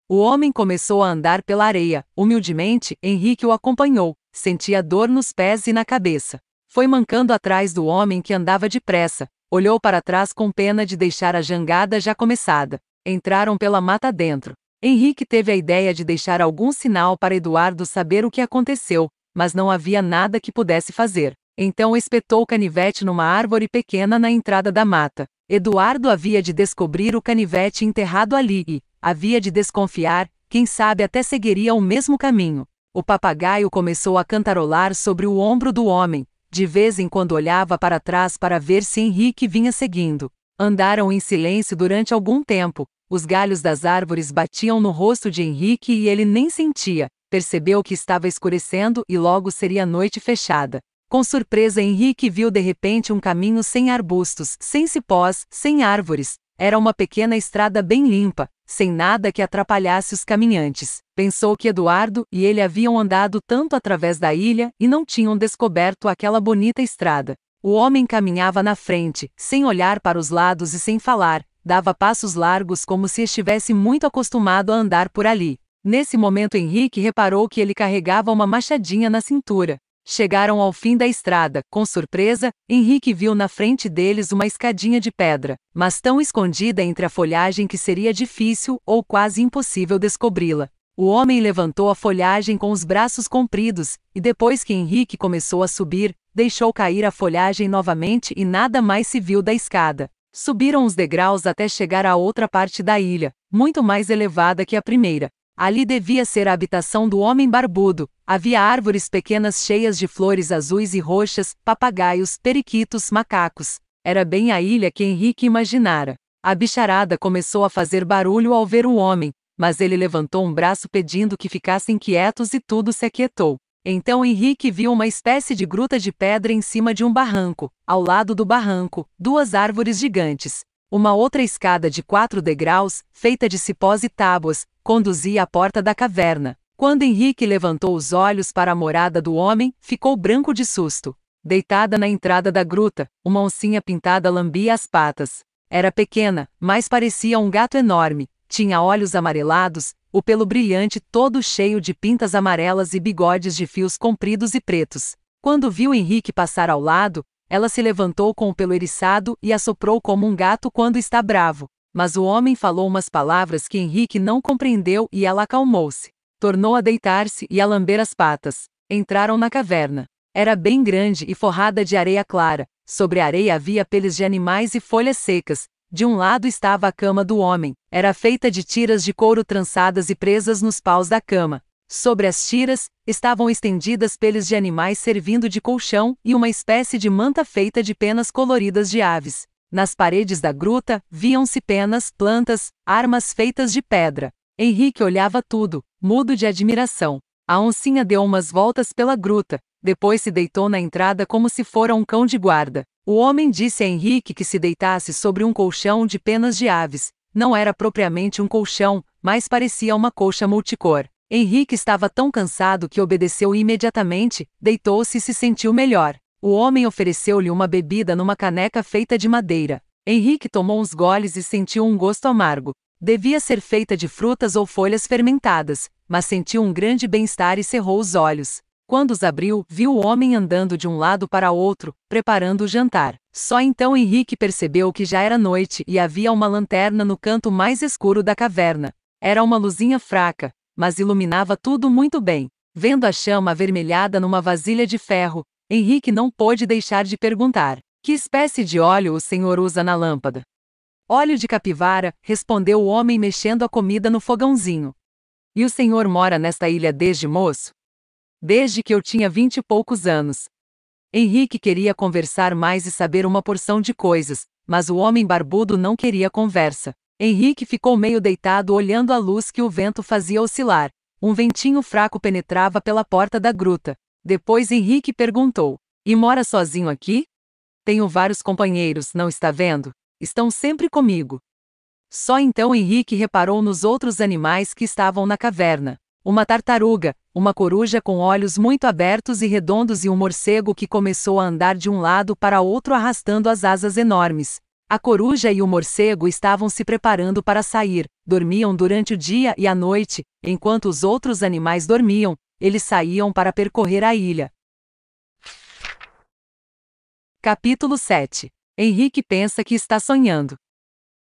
O homem começou a andar pela areia, humildemente, Henrique o acompanhou, sentia dor nos pés e na cabeça. Foi mancando atrás do homem que andava depressa, olhou para trás com pena de deixar a jangada já começada. Entraram pela mata dentro. Henrique teve a ideia de deixar algum sinal para Eduardo saber o que aconteceu, mas não havia nada que pudesse fazer. Então espetou o canivete numa árvore pequena na entrada da mata. Eduardo havia de descobrir o canivete enterrado ali e, havia de desconfiar, quem sabe até seguiria o mesmo caminho. O papagaio começou a cantarolar sobre o ombro do homem, de vez em quando olhava para trás para ver se Henrique vinha seguindo. Andaram em silêncio durante algum tempo. Os galhos das árvores batiam no rosto de Henrique e ele nem sentia. Percebeu que estava escurecendo e logo seria noite fechada. Com surpresa, Henrique viu de repente um caminho sem arbustos, sem cipós, sem árvores. Era uma pequena estrada bem limpa sem nada que atrapalhasse os caminhantes. Pensou que Eduardo e ele haviam andado tanto através da ilha e não tinham descoberto aquela bonita estrada. O homem caminhava na frente, sem olhar para os lados e sem falar, dava passos largos como se estivesse muito acostumado a andar por ali. Nesse momento Henrique reparou que ele carregava uma machadinha na cintura. Chegaram ao fim da estrada. Com surpresa, Henrique viu na frente deles uma escadinha de pedra, mas tão escondida entre a folhagem que seria difícil ou quase impossível descobri-la. O homem levantou a folhagem com os braços compridos, e depois que Henrique começou a subir, deixou cair a folhagem novamente e nada mais se viu da escada. Subiram os degraus até chegar à outra parte da ilha, muito mais elevada que a primeira. Ali devia ser a habitação do homem barbudo. Havia árvores pequenas cheias de flores azuis e roxas, papagaios, periquitos, macacos. Era bem a ilha que Henrique imaginara. A bicharada começou a fazer barulho ao ver o homem, mas ele levantou um braço pedindo que ficassem quietos e tudo se aquietou. Então Henrique viu uma espécie de gruta de pedra em cima de um barranco. Ao lado do barranco, duas árvores gigantes. Uma outra escada de quatro degraus, feita de cipós e tábuas, conduzia à porta da caverna. Quando Henrique levantou os olhos para a morada do homem, ficou branco de susto. Deitada na entrada da gruta, uma oncinha pintada lambia as patas. Era pequena, mas parecia um gato enorme. Tinha olhos amarelados, o pelo brilhante todo cheio de pintas amarelas e bigodes de fios compridos e pretos. Quando viu Henrique passar ao lado, ela se levantou com o pelo eriçado e assoprou como um gato quando está bravo. Mas o homem falou umas palavras que Henrique não compreendeu e ela acalmou-se. Tornou a deitar-se e a lamber as patas. Entraram na caverna. Era bem grande e forrada de areia clara. Sobre a areia havia peles de animais e folhas secas. De um lado estava a cama do homem. Era feita de tiras de couro trançadas e presas nos paus da cama. Sobre as tiras, estavam estendidas peles de animais servindo de colchão e uma espécie de manta feita de penas coloridas de aves. Nas paredes da gruta, viam-se penas, plantas, armas feitas de pedra. Henrique olhava tudo, mudo de admiração. A oncinha deu umas voltas pela gruta, depois se deitou na entrada como se fora um cão de guarda. O homem disse a Henrique que se deitasse sobre um colchão de penas de aves. Não era propriamente um colchão, mas parecia uma colcha multicor. Henrique estava tão cansado que obedeceu imediatamente, deitou-se e se sentiu melhor. O homem ofereceu-lhe uma bebida numa caneca feita de madeira. Henrique tomou uns goles e sentiu um gosto amargo. Devia ser feita de frutas ou folhas fermentadas, mas sentiu um grande bem-estar e cerrou os olhos. Quando os abriu, viu o homem andando de um lado para outro, preparando o jantar. Só então Henrique percebeu que já era noite e havia uma lanterna no canto mais escuro da caverna. Era uma luzinha fraca, mas iluminava tudo muito bem. Vendo a chama avermelhada numa vasilha de ferro, Henrique não pôde deixar de perguntar: Que espécie de óleo o senhor usa na lâmpada? Óleo de capivara, respondeu o homem mexendo a comida no fogãozinho. E o senhor mora nesta ilha desde moço? Desde que eu tinha vinte e poucos anos. Henrique queria conversar mais e saber uma porção de coisas, mas o homem barbudo não queria conversa. Henrique ficou meio deitado olhando a luz que o vento fazia oscilar. Um ventinho fraco penetrava pela porta da gruta. Depois Henrique perguntou: E mora sozinho aqui? Tenho vários companheiros, não está vendo? Estão sempre comigo. Só então Henrique reparou nos outros animais que estavam na caverna: uma tartaruga, uma coruja com olhos muito abertos e redondos e um morcego que começou a andar de um lado para outro arrastando as asas enormes. A coruja e o morcego estavam se preparando para sair, dormiam durante o dia e a noite, enquanto os outros animais dormiam, eles saíam para percorrer a ilha. Capítulo 7 Henrique pensa que está sonhando.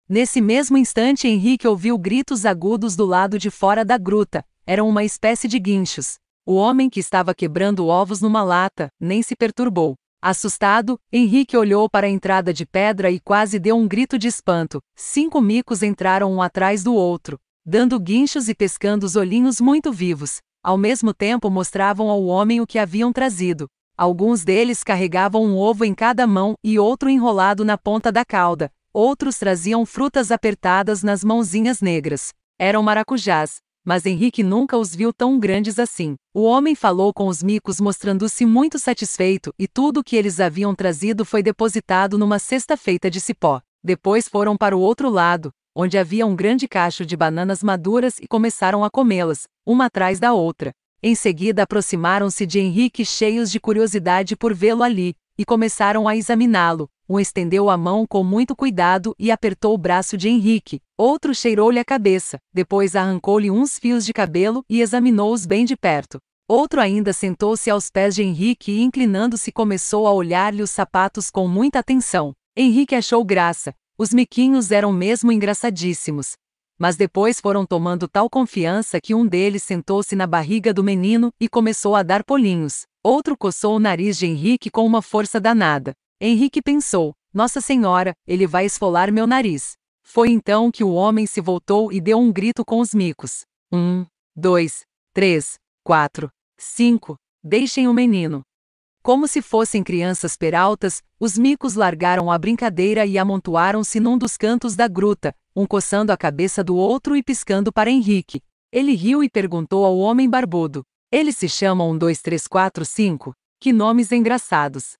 Nesse mesmo instante, Henrique ouviu gritos agudos do lado de fora da gruta. Eram uma espécie de guinchos. O homem que estava quebrando ovos numa lata nem se perturbou. Assustado, Henrique olhou para a entrada de pedra e quase deu um grito de espanto. Cinco micos entraram um atrás do outro, dando guinchos e pescando os olhinhos muito vivos. Ao mesmo tempo mostravam ao homem o que haviam trazido. Alguns deles carregavam um ovo em cada mão e outro enrolado na ponta da cauda. Outros traziam frutas apertadas nas mãozinhas negras. Eram maracujás mas Henrique nunca os viu tão grandes assim. O homem falou com os micos mostrando-se muito satisfeito e tudo o que eles haviam trazido foi depositado numa cesta feita de cipó. Depois foram para o outro lado, onde havia um grande cacho de bananas maduras e começaram a comê-las, uma atrás da outra. Em seguida aproximaram-se de Henrique cheios de curiosidade por vê-lo ali, e começaram a examiná-lo. Um estendeu a mão com muito cuidado e apertou o braço de Henrique, Outro cheirou-lhe a cabeça, depois arrancou-lhe uns fios de cabelo e examinou-os bem de perto. Outro ainda sentou-se aos pés de Henrique e, inclinando-se, começou a olhar-lhe os sapatos com muita atenção. Henrique achou graça, os miquinhos eram mesmo engraçadíssimos. Mas depois foram tomando tal confiança que um deles sentou-se na barriga do menino e começou a dar polinhos. Outro coçou o nariz de Henrique com uma força danada. Henrique pensou: Nossa Senhora, ele vai esfolar meu nariz. Foi então que o homem se voltou e deu um grito com os micos. Um, dois, três, quatro, cinco, deixem o menino. Como se fossem crianças peraltas, os micos largaram a brincadeira e amontoaram-se num dos cantos da gruta, um coçando a cabeça do outro e piscando para Henrique. Ele riu e perguntou ao homem barbudo: Eles se chamam um, dois, três, quatro, cinco. Que nomes engraçados!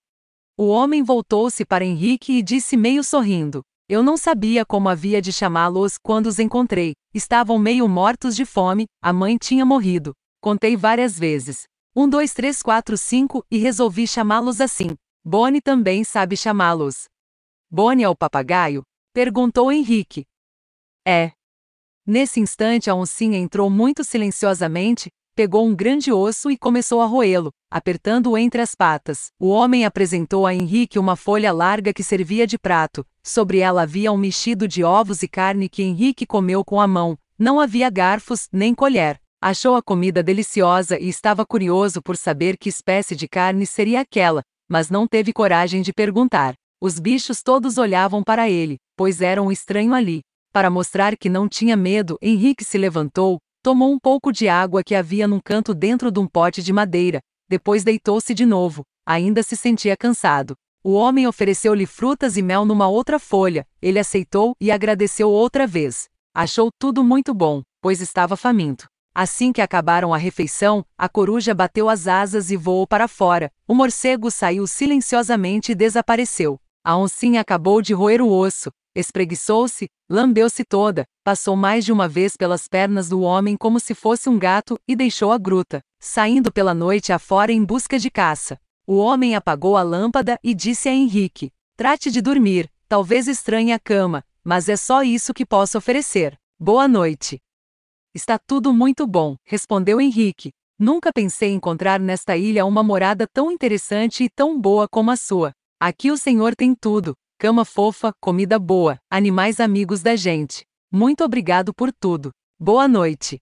O homem voltou-se para Henrique e disse meio sorrindo: eu não sabia como havia de chamá-los quando os encontrei. Estavam meio mortos de fome, a mãe tinha morrido. Contei várias vezes. Um, dois, três, quatro, cinco, e resolvi chamá-los assim. Bonnie também sabe chamá-los. Bonnie é o papagaio? Perguntou Henrique. É. Nesse instante a oncinha entrou muito silenciosamente, pegou um grande osso e começou a roê-lo, apertando-o entre as patas. O homem apresentou a Henrique uma folha larga que servia de prato. Sobre ela havia um mexido de ovos e carne que Henrique comeu com a mão. Não havia garfos, nem colher. Achou a comida deliciosa e estava curioso por saber que espécie de carne seria aquela, mas não teve coragem de perguntar. Os bichos todos olhavam para ele, pois era um estranho ali. Para mostrar que não tinha medo, Henrique se levantou, Tomou um pouco de água que havia num canto dentro de um pote de madeira, depois deitou-se de novo, ainda se sentia cansado. O homem ofereceu-lhe frutas e mel numa outra folha, ele aceitou e agradeceu outra vez. Achou tudo muito bom, pois estava faminto. Assim que acabaram a refeição, a coruja bateu as asas e voou para fora. O morcego saiu silenciosamente e desapareceu. A oncinha acabou de roer o osso, Espreguiçou-se, lambeu-se toda, passou mais de uma vez pelas pernas do homem como se fosse um gato e deixou a gruta, saindo pela noite afora em busca de caça. O homem apagou a lâmpada e disse a Henrique: Trate de dormir, talvez estranhe a cama, mas é só isso que posso oferecer. Boa noite. Está tudo muito bom, respondeu Henrique. Nunca pensei encontrar nesta ilha uma morada tão interessante e tão boa como a sua. Aqui o senhor tem tudo: cama fofa, comida boa, animais amigos da gente. Muito obrigado por tudo. Boa noite.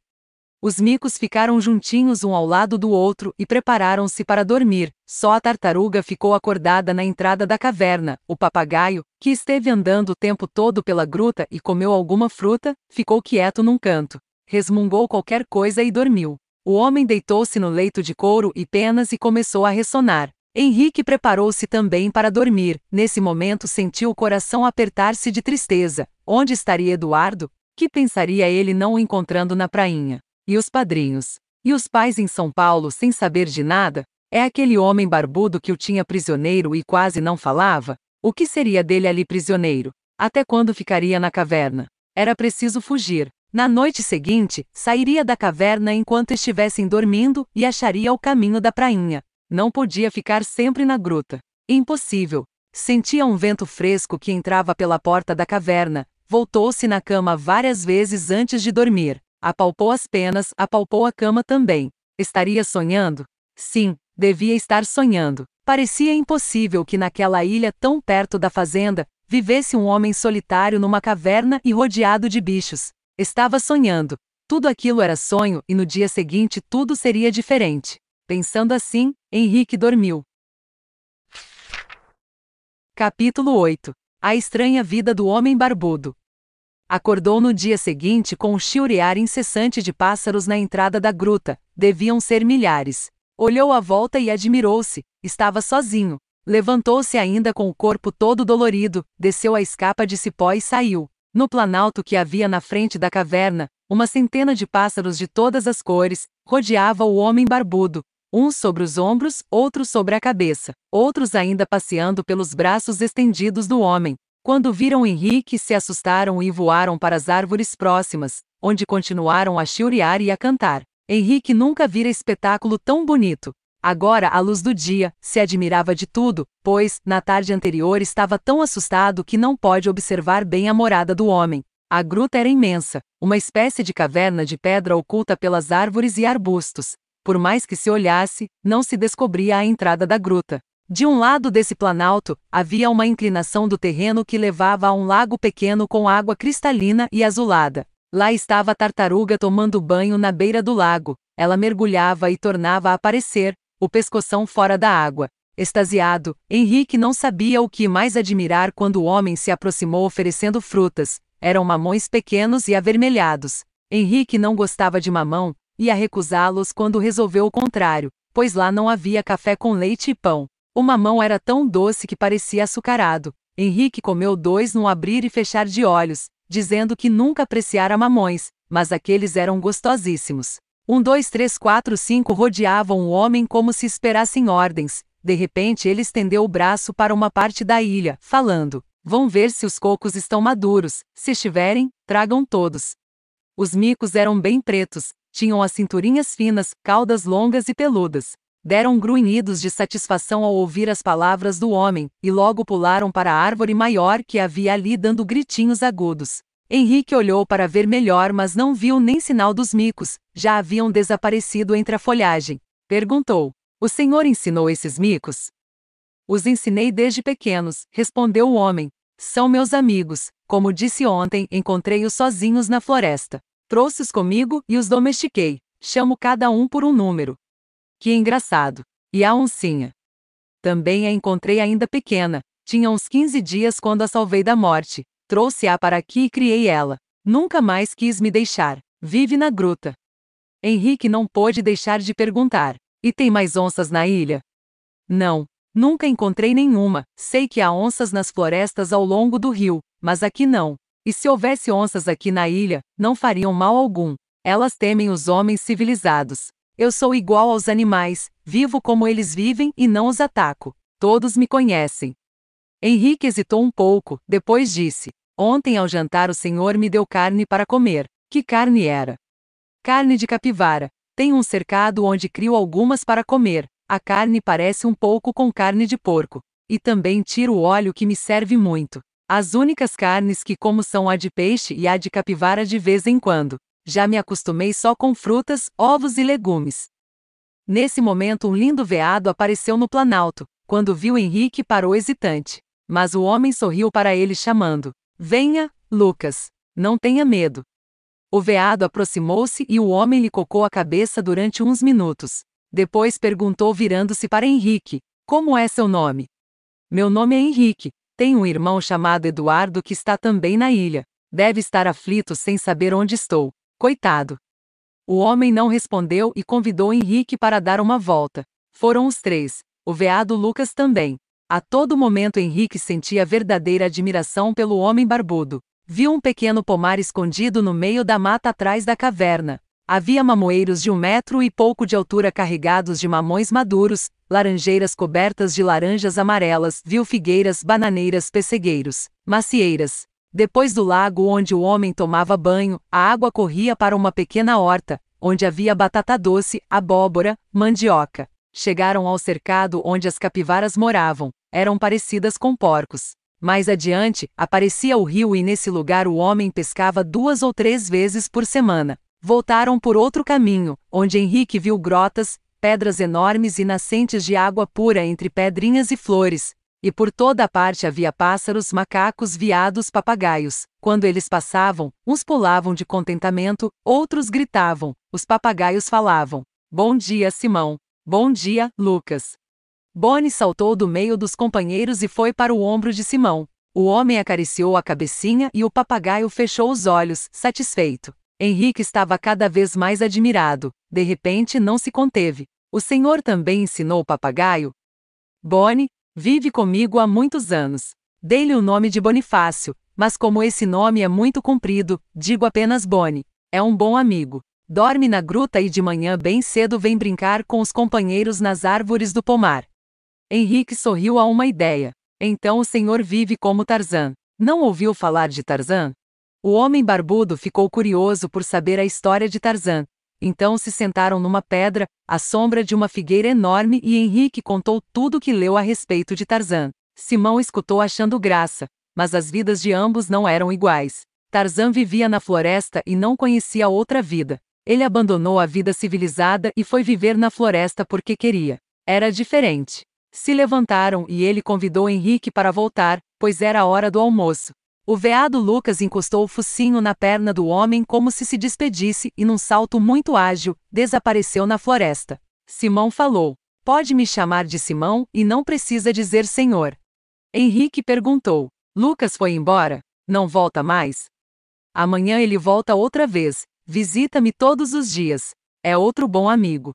Os micos ficaram juntinhos um ao lado do outro e prepararam-se para dormir. Só a tartaruga ficou acordada na entrada da caverna. O papagaio, que esteve andando o tempo todo pela gruta e comeu alguma fruta, ficou quieto num canto. Resmungou qualquer coisa e dormiu. O homem deitou-se no leito de couro e penas e começou a ressonar. Henrique preparou-se também para dormir. Nesse momento sentiu o coração apertar-se de tristeza. Onde estaria Eduardo? Que pensaria ele não o encontrando na prainha? E os padrinhos? E os pais em São Paulo sem saber de nada? É aquele homem barbudo que o tinha prisioneiro e quase não falava? O que seria dele ali prisioneiro? Até quando ficaria na caverna? Era preciso fugir. Na noite seguinte, sairia da caverna enquanto estivessem dormindo e acharia o caminho da prainha. Não podia ficar sempre na gruta. Impossível. Sentia um vento fresco que entrava pela porta da caverna. Voltou-se na cama várias vezes antes de dormir. Apalpou as penas, apalpou a cama também. Estaria sonhando? Sim, devia estar sonhando. Parecia impossível que naquela ilha tão perto da fazenda vivesse um homem solitário numa caverna e rodeado de bichos. Estava sonhando. Tudo aquilo era sonho e no dia seguinte tudo seria diferente. Pensando assim, Henrique dormiu. Capítulo 8 A estranha vida do homem barbudo. Acordou no dia seguinte com um chiurear incessante de pássaros na entrada da gruta, deviam ser milhares. Olhou à volta e admirou-se, estava sozinho. Levantou-se ainda com o corpo todo dolorido, desceu a escapa de cipó e saiu. No planalto que havia na frente da caverna, uma centena de pássaros de todas as cores rodeava o homem barbudo, uns sobre os ombros, outros sobre a cabeça, outros ainda passeando pelos braços estendidos do homem. Quando viram Henrique, se assustaram e voaram para as árvores próximas, onde continuaram a chiorear e a cantar. Henrique nunca vira espetáculo tão bonito. Agora, à luz do dia, se admirava de tudo, pois, na tarde anterior estava tão assustado que não pode observar bem a morada do homem. A gruta era imensa, uma espécie de caverna de pedra oculta pelas árvores e arbustos, por mais que se olhasse, não se descobria a entrada da gruta. De um lado desse planalto, havia uma inclinação do terreno que levava a um lago pequeno com água cristalina e azulada. Lá estava a tartaruga tomando banho na beira do lago. Ela mergulhava e tornava a aparecer, o pescoção fora da água. Extasiado, Henrique não sabia o que mais admirar quando o homem se aproximou oferecendo frutas. Eram mamões pequenos e avermelhados. Henrique não gostava de mamão, Ia recusá-los quando resolveu o contrário, pois lá não havia café com leite e pão. O mamão era tão doce que parecia açucarado. Henrique comeu dois num abrir e fechar de olhos, dizendo que nunca apreciara mamões, mas aqueles eram gostosíssimos. Um, dois, três, quatro, cinco rodeavam o homem como se esperassem ordens. De repente ele estendeu o braço para uma parte da ilha, falando: Vão ver se os cocos estão maduros. Se estiverem, tragam todos. Os micos eram bem pretos, tinham as cinturinhas finas, caudas longas e peludas. Deram grunhidos de satisfação ao ouvir as palavras do homem, e logo pularam para a árvore maior que havia ali dando gritinhos agudos. Henrique olhou para ver melhor, mas não viu nem sinal dos micos, já haviam desaparecido entre a folhagem. Perguntou: O senhor ensinou esses micos? Os ensinei desde pequenos, respondeu o homem. São meus amigos, como disse ontem, encontrei-os sozinhos na floresta. Trouxe-os comigo e os domestiquei. Chamo cada um por um número. Que engraçado. E a oncinha. Também a encontrei ainda pequena. Tinha uns 15 dias quando a salvei da morte. Trouxe-a para aqui e criei ela. Nunca mais quis me deixar. Vive na gruta. Henrique não pôde deixar de perguntar: E tem mais onças na ilha? Não, nunca encontrei nenhuma. Sei que há onças nas florestas ao longo do rio, mas aqui não. E se houvesse onças aqui na ilha, não fariam mal algum. Elas temem os homens civilizados. Eu sou igual aos animais, vivo como eles vivem e não os ataco. Todos me conhecem. Henrique hesitou um pouco, depois disse: Ontem ao jantar o senhor me deu carne para comer. Que carne era? Carne de capivara. Tem um cercado onde crio algumas para comer. A carne parece um pouco com carne de porco. E também tiro o óleo que me serve muito. As únicas carnes que como são a de peixe e a de capivara de vez em quando. Já me acostumei só com frutas, ovos e legumes. Nesse momento, um lindo veado apareceu no Planalto. Quando viu Henrique, parou hesitante. Mas o homem sorriu para ele, chamando: Venha, Lucas, não tenha medo. O veado aproximou-se e o homem lhe cocou a cabeça durante uns minutos. Depois perguntou, virando-se para Henrique: Como é seu nome? Meu nome é Henrique, tem um irmão chamado Eduardo que está também na ilha. Deve estar aflito sem saber onde estou. Coitado. O homem não respondeu e convidou Henrique para dar uma volta. Foram os três, o veado Lucas também. A todo momento Henrique sentia verdadeira admiração pelo homem barbudo. Viu um pequeno pomar escondido no meio da mata atrás da caverna. Havia mamoeiros de um metro e pouco de altura carregados de mamões maduros, laranjeiras cobertas de laranjas amarelas, viu-figueiras, bananeiras, pessegueiros, macieiras. Depois do lago onde o homem tomava banho, a água corria para uma pequena horta, onde havia batata doce, abóbora, mandioca. Chegaram ao cercado onde as capivaras moravam, eram parecidas com porcos. Mais adiante, aparecia o rio e nesse lugar o homem pescava duas ou três vezes por semana. Voltaram por outro caminho, onde Henrique viu grotas, pedras enormes e nascentes de água pura entre pedrinhas e flores. E por toda a parte havia pássaros, macacos, viados, papagaios. Quando eles passavam, uns pulavam de contentamento, outros gritavam. Os papagaios falavam: Bom dia, Simão. Bom dia, Lucas. Bonnie saltou do meio dos companheiros e foi para o ombro de Simão. O homem acariciou a cabecinha e o papagaio fechou os olhos, satisfeito. Henrique estava cada vez mais admirado, de repente não se conteve. O senhor também ensinou o papagaio? Boni, vive comigo há muitos anos. Dei-lhe o nome de Bonifácio, mas como esse nome é muito comprido, digo apenas Boni. É um bom amigo. Dorme na gruta e de manhã bem cedo vem brincar com os companheiros nas árvores do pomar. Henrique sorriu a uma ideia. Então o senhor vive como Tarzan. Não ouviu falar de Tarzan? O homem barbudo ficou curioso por saber a história de Tarzan. Então se sentaram numa pedra, à sombra de uma figueira enorme, e Henrique contou tudo o que leu a respeito de Tarzan. Simão escutou achando graça, mas as vidas de ambos não eram iguais. Tarzan vivia na floresta e não conhecia outra vida. Ele abandonou a vida civilizada e foi viver na floresta porque queria. Era diferente. Se levantaram e ele convidou Henrique para voltar, pois era hora do almoço. O veado Lucas encostou o focinho na perna do homem como se se despedisse e, num salto muito ágil, desapareceu na floresta. Simão falou: Pode me chamar de Simão e não precisa dizer senhor. Henrique perguntou: Lucas foi embora? Não volta mais? Amanhã ele volta outra vez. Visita-me todos os dias. É outro bom amigo.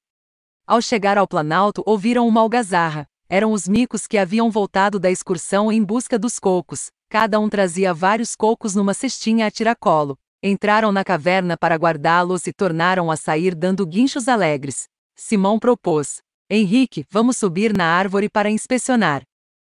Ao chegar ao Planalto, ouviram uma algazarra. Eram os micos que haviam voltado da excursão em busca dos cocos, Cada um trazia vários cocos numa cestinha a tiracolo. Entraram na caverna para guardá-los e tornaram a sair dando guinchos alegres. Simão propôs: Henrique, vamos subir na árvore para inspecionar.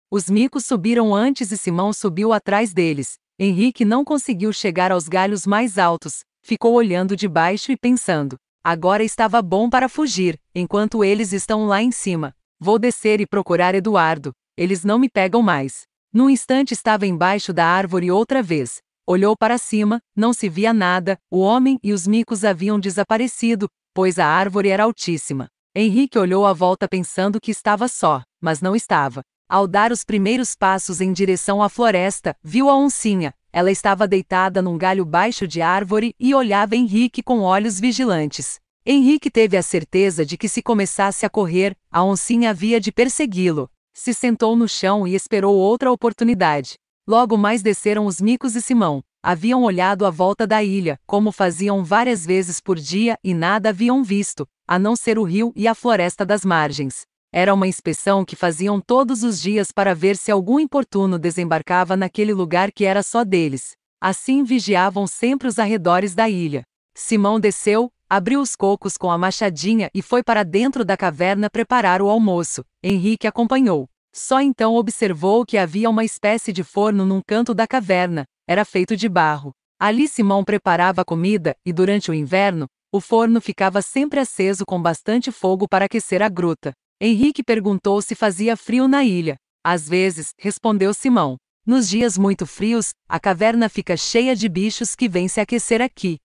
Os micos subiram antes e Simão subiu atrás deles. Henrique não conseguiu chegar aos galhos mais altos, ficou olhando de baixo e pensando. Agora estava bom para fugir, enquanto eles estão lá em cima. Vou descer e procurar Eduardo. Eles não me pegam mais. Num instante estava embaixo da árvore outra vez. Olhou para cima, não se via nada, o homem e os micos haviam desaparecido, pois a árvore era altíssima. Henrique olhou à volta pensando que estava só, mas não estava. Ao dar os primeiros passos em direção à floresta, viu a oncinha. Ela estava deitada num galho baixo de árvore e olhava Henrique com olhos vigilantes. Henrique teve a certeza de que se começasse a correr, a oncinha havia de persegui-lo. Se sentou no chão e esperou outra oportunidade. Logo mais desceram os micos e Simão. Haviam olhado à volta da ilha, como faziam várias vezes por dia, e nada haviam visto, a não ser o rio e a floresta das margens. Era uma inspeção que faziam todos os dias para ver se algum importuno desembarcava naquele lugar que era só deles. Assim vigiavam sempre os arredores da ilha. Simão desceu, abriu os cocos com a machadinha e foi para dentro da caverna preparar o almoço. Henrique acompanhou. Só então observou que havia uma espécie de forno num canto da caverna. Era feito de barro. Ali Simão preparava a comida e, durante o inverno, o forno ficava sempre aceso com bastante fogo para aquecer a gruta. Henrique perguntou se fazia frio na ilha. Às vezes, respondeu Simão. Nos dias muito frios, a caverna fica cheia de bichos que vêm se aquecer aqui.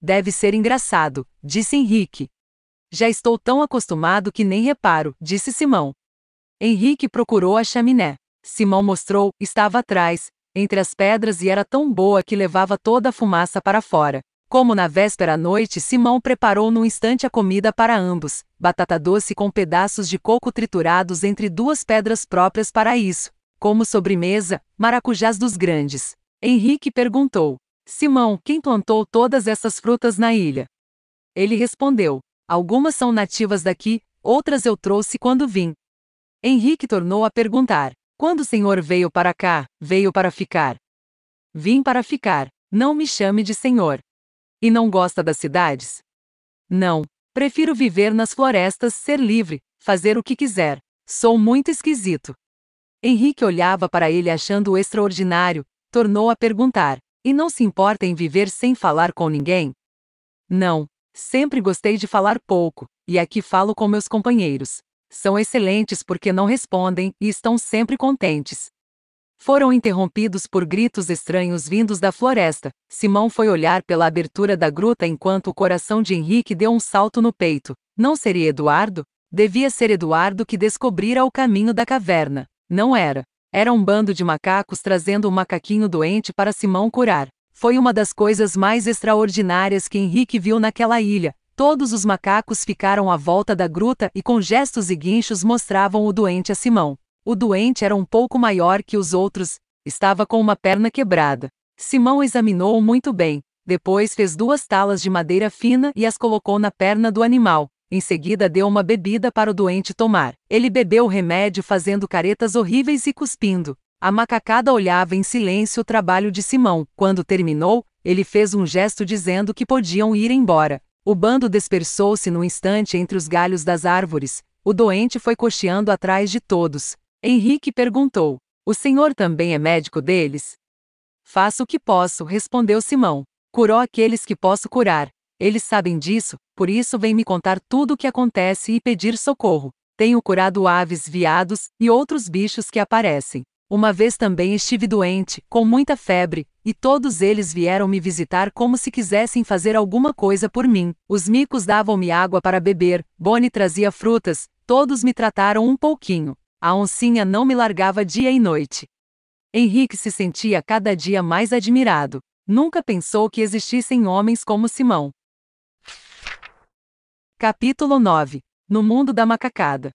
Deve ser engraçado, disse Henrique. Já estou tão acostumado que nem reparo, disse Simão. Henrique procurou a chaminé. Simão mostrou, estava atrás, entre as pedras e era tão boa que levava toda a fumaça para fora. Como na véspera à noite, Simão preparou num instante a comida para ambos, batata doce com pedaços de coco triturados entre duas pedras próprias para isso, como sobremesa, maracujás dos grandes. Henrique perguntou: Simão, quem plantou todas essas frutas na ilha? Ele respondeu: Algumas são nativas daqui, outras eu trouxe quando vim. Henrique tornou a perguntar: Quando o senhor veio para cá, veio para ficar? Vim para ficar, não me chame de senhor. E não gosta das cidades? Não, prefiro viver nas florestas, ser livre, fazer o que quiser. Sou muito esquisito. Henrique olhava para ele achando-o extraordinário, tornou a perguntar: e não se importa em viver sem falar com ninguém? Não, sempre gostei de falar pouco, e aqui falo com meus companheiros. São excelentes porque não respondem e estão sempre contentes. Foram interrompidos por gritos estranhos vindos da floresta. Simão foi olhar pela abertura da gruta enquanto o coração de Henrique deu um salto no peito. Não seria Eduardo? Devia ser Eduardo que descobrira o caminho da caverna. Não era. Era um bando de macacos trazendo um macaquinho doente para Simão curar. Foi uma das coisas mais extraordinárias que Henrique viu naquela ilha. Todos os macacos ficaram à volta da gruta e com gestos e guinchos mostravam o doente a Simão. O doente era um pouco maior que os outros, estava com uma perna quebrada. Simão examinou muito bem, depois fez duas talas de madeira fina e as colocou na perna do animal. Em seguida deu uma bebida para o doente tomar. Ele bebeu o remédio fazendo caretas horríveis e cuspindo. A macacada olhava em silêncio o trabalho de Simão. Quando terminou, ele fez um gesto dizendo que podiam ir embora. O bando dispersou-se num instante entre os galhos das árvores. O doente foi cocheando atrás de todos. Henrique perguntou: O senhor também é médico deles? Faço o que posso, respondeu Simão. Curou aqueles que posso curar. Eles sabem disso, por isso vêm me contar tudo o que acontece e pedir socorro. Tenho curado aves, viados e outros bichos que aparecem. Uma vez também estive doente, com muita febre, e todos eles vieram me visitar como se quisessem fazer alguma coisa por mim. Os micos davam-me água para beber, Bonnie trazia frutas, todos me trataram um pouquinho. A oncinha não me largava dia e noite. Henrique se sentia cada dia mais admirado. Nunca pensou que existissem homens como Simão. Capítulo 9 No mundo da macacada.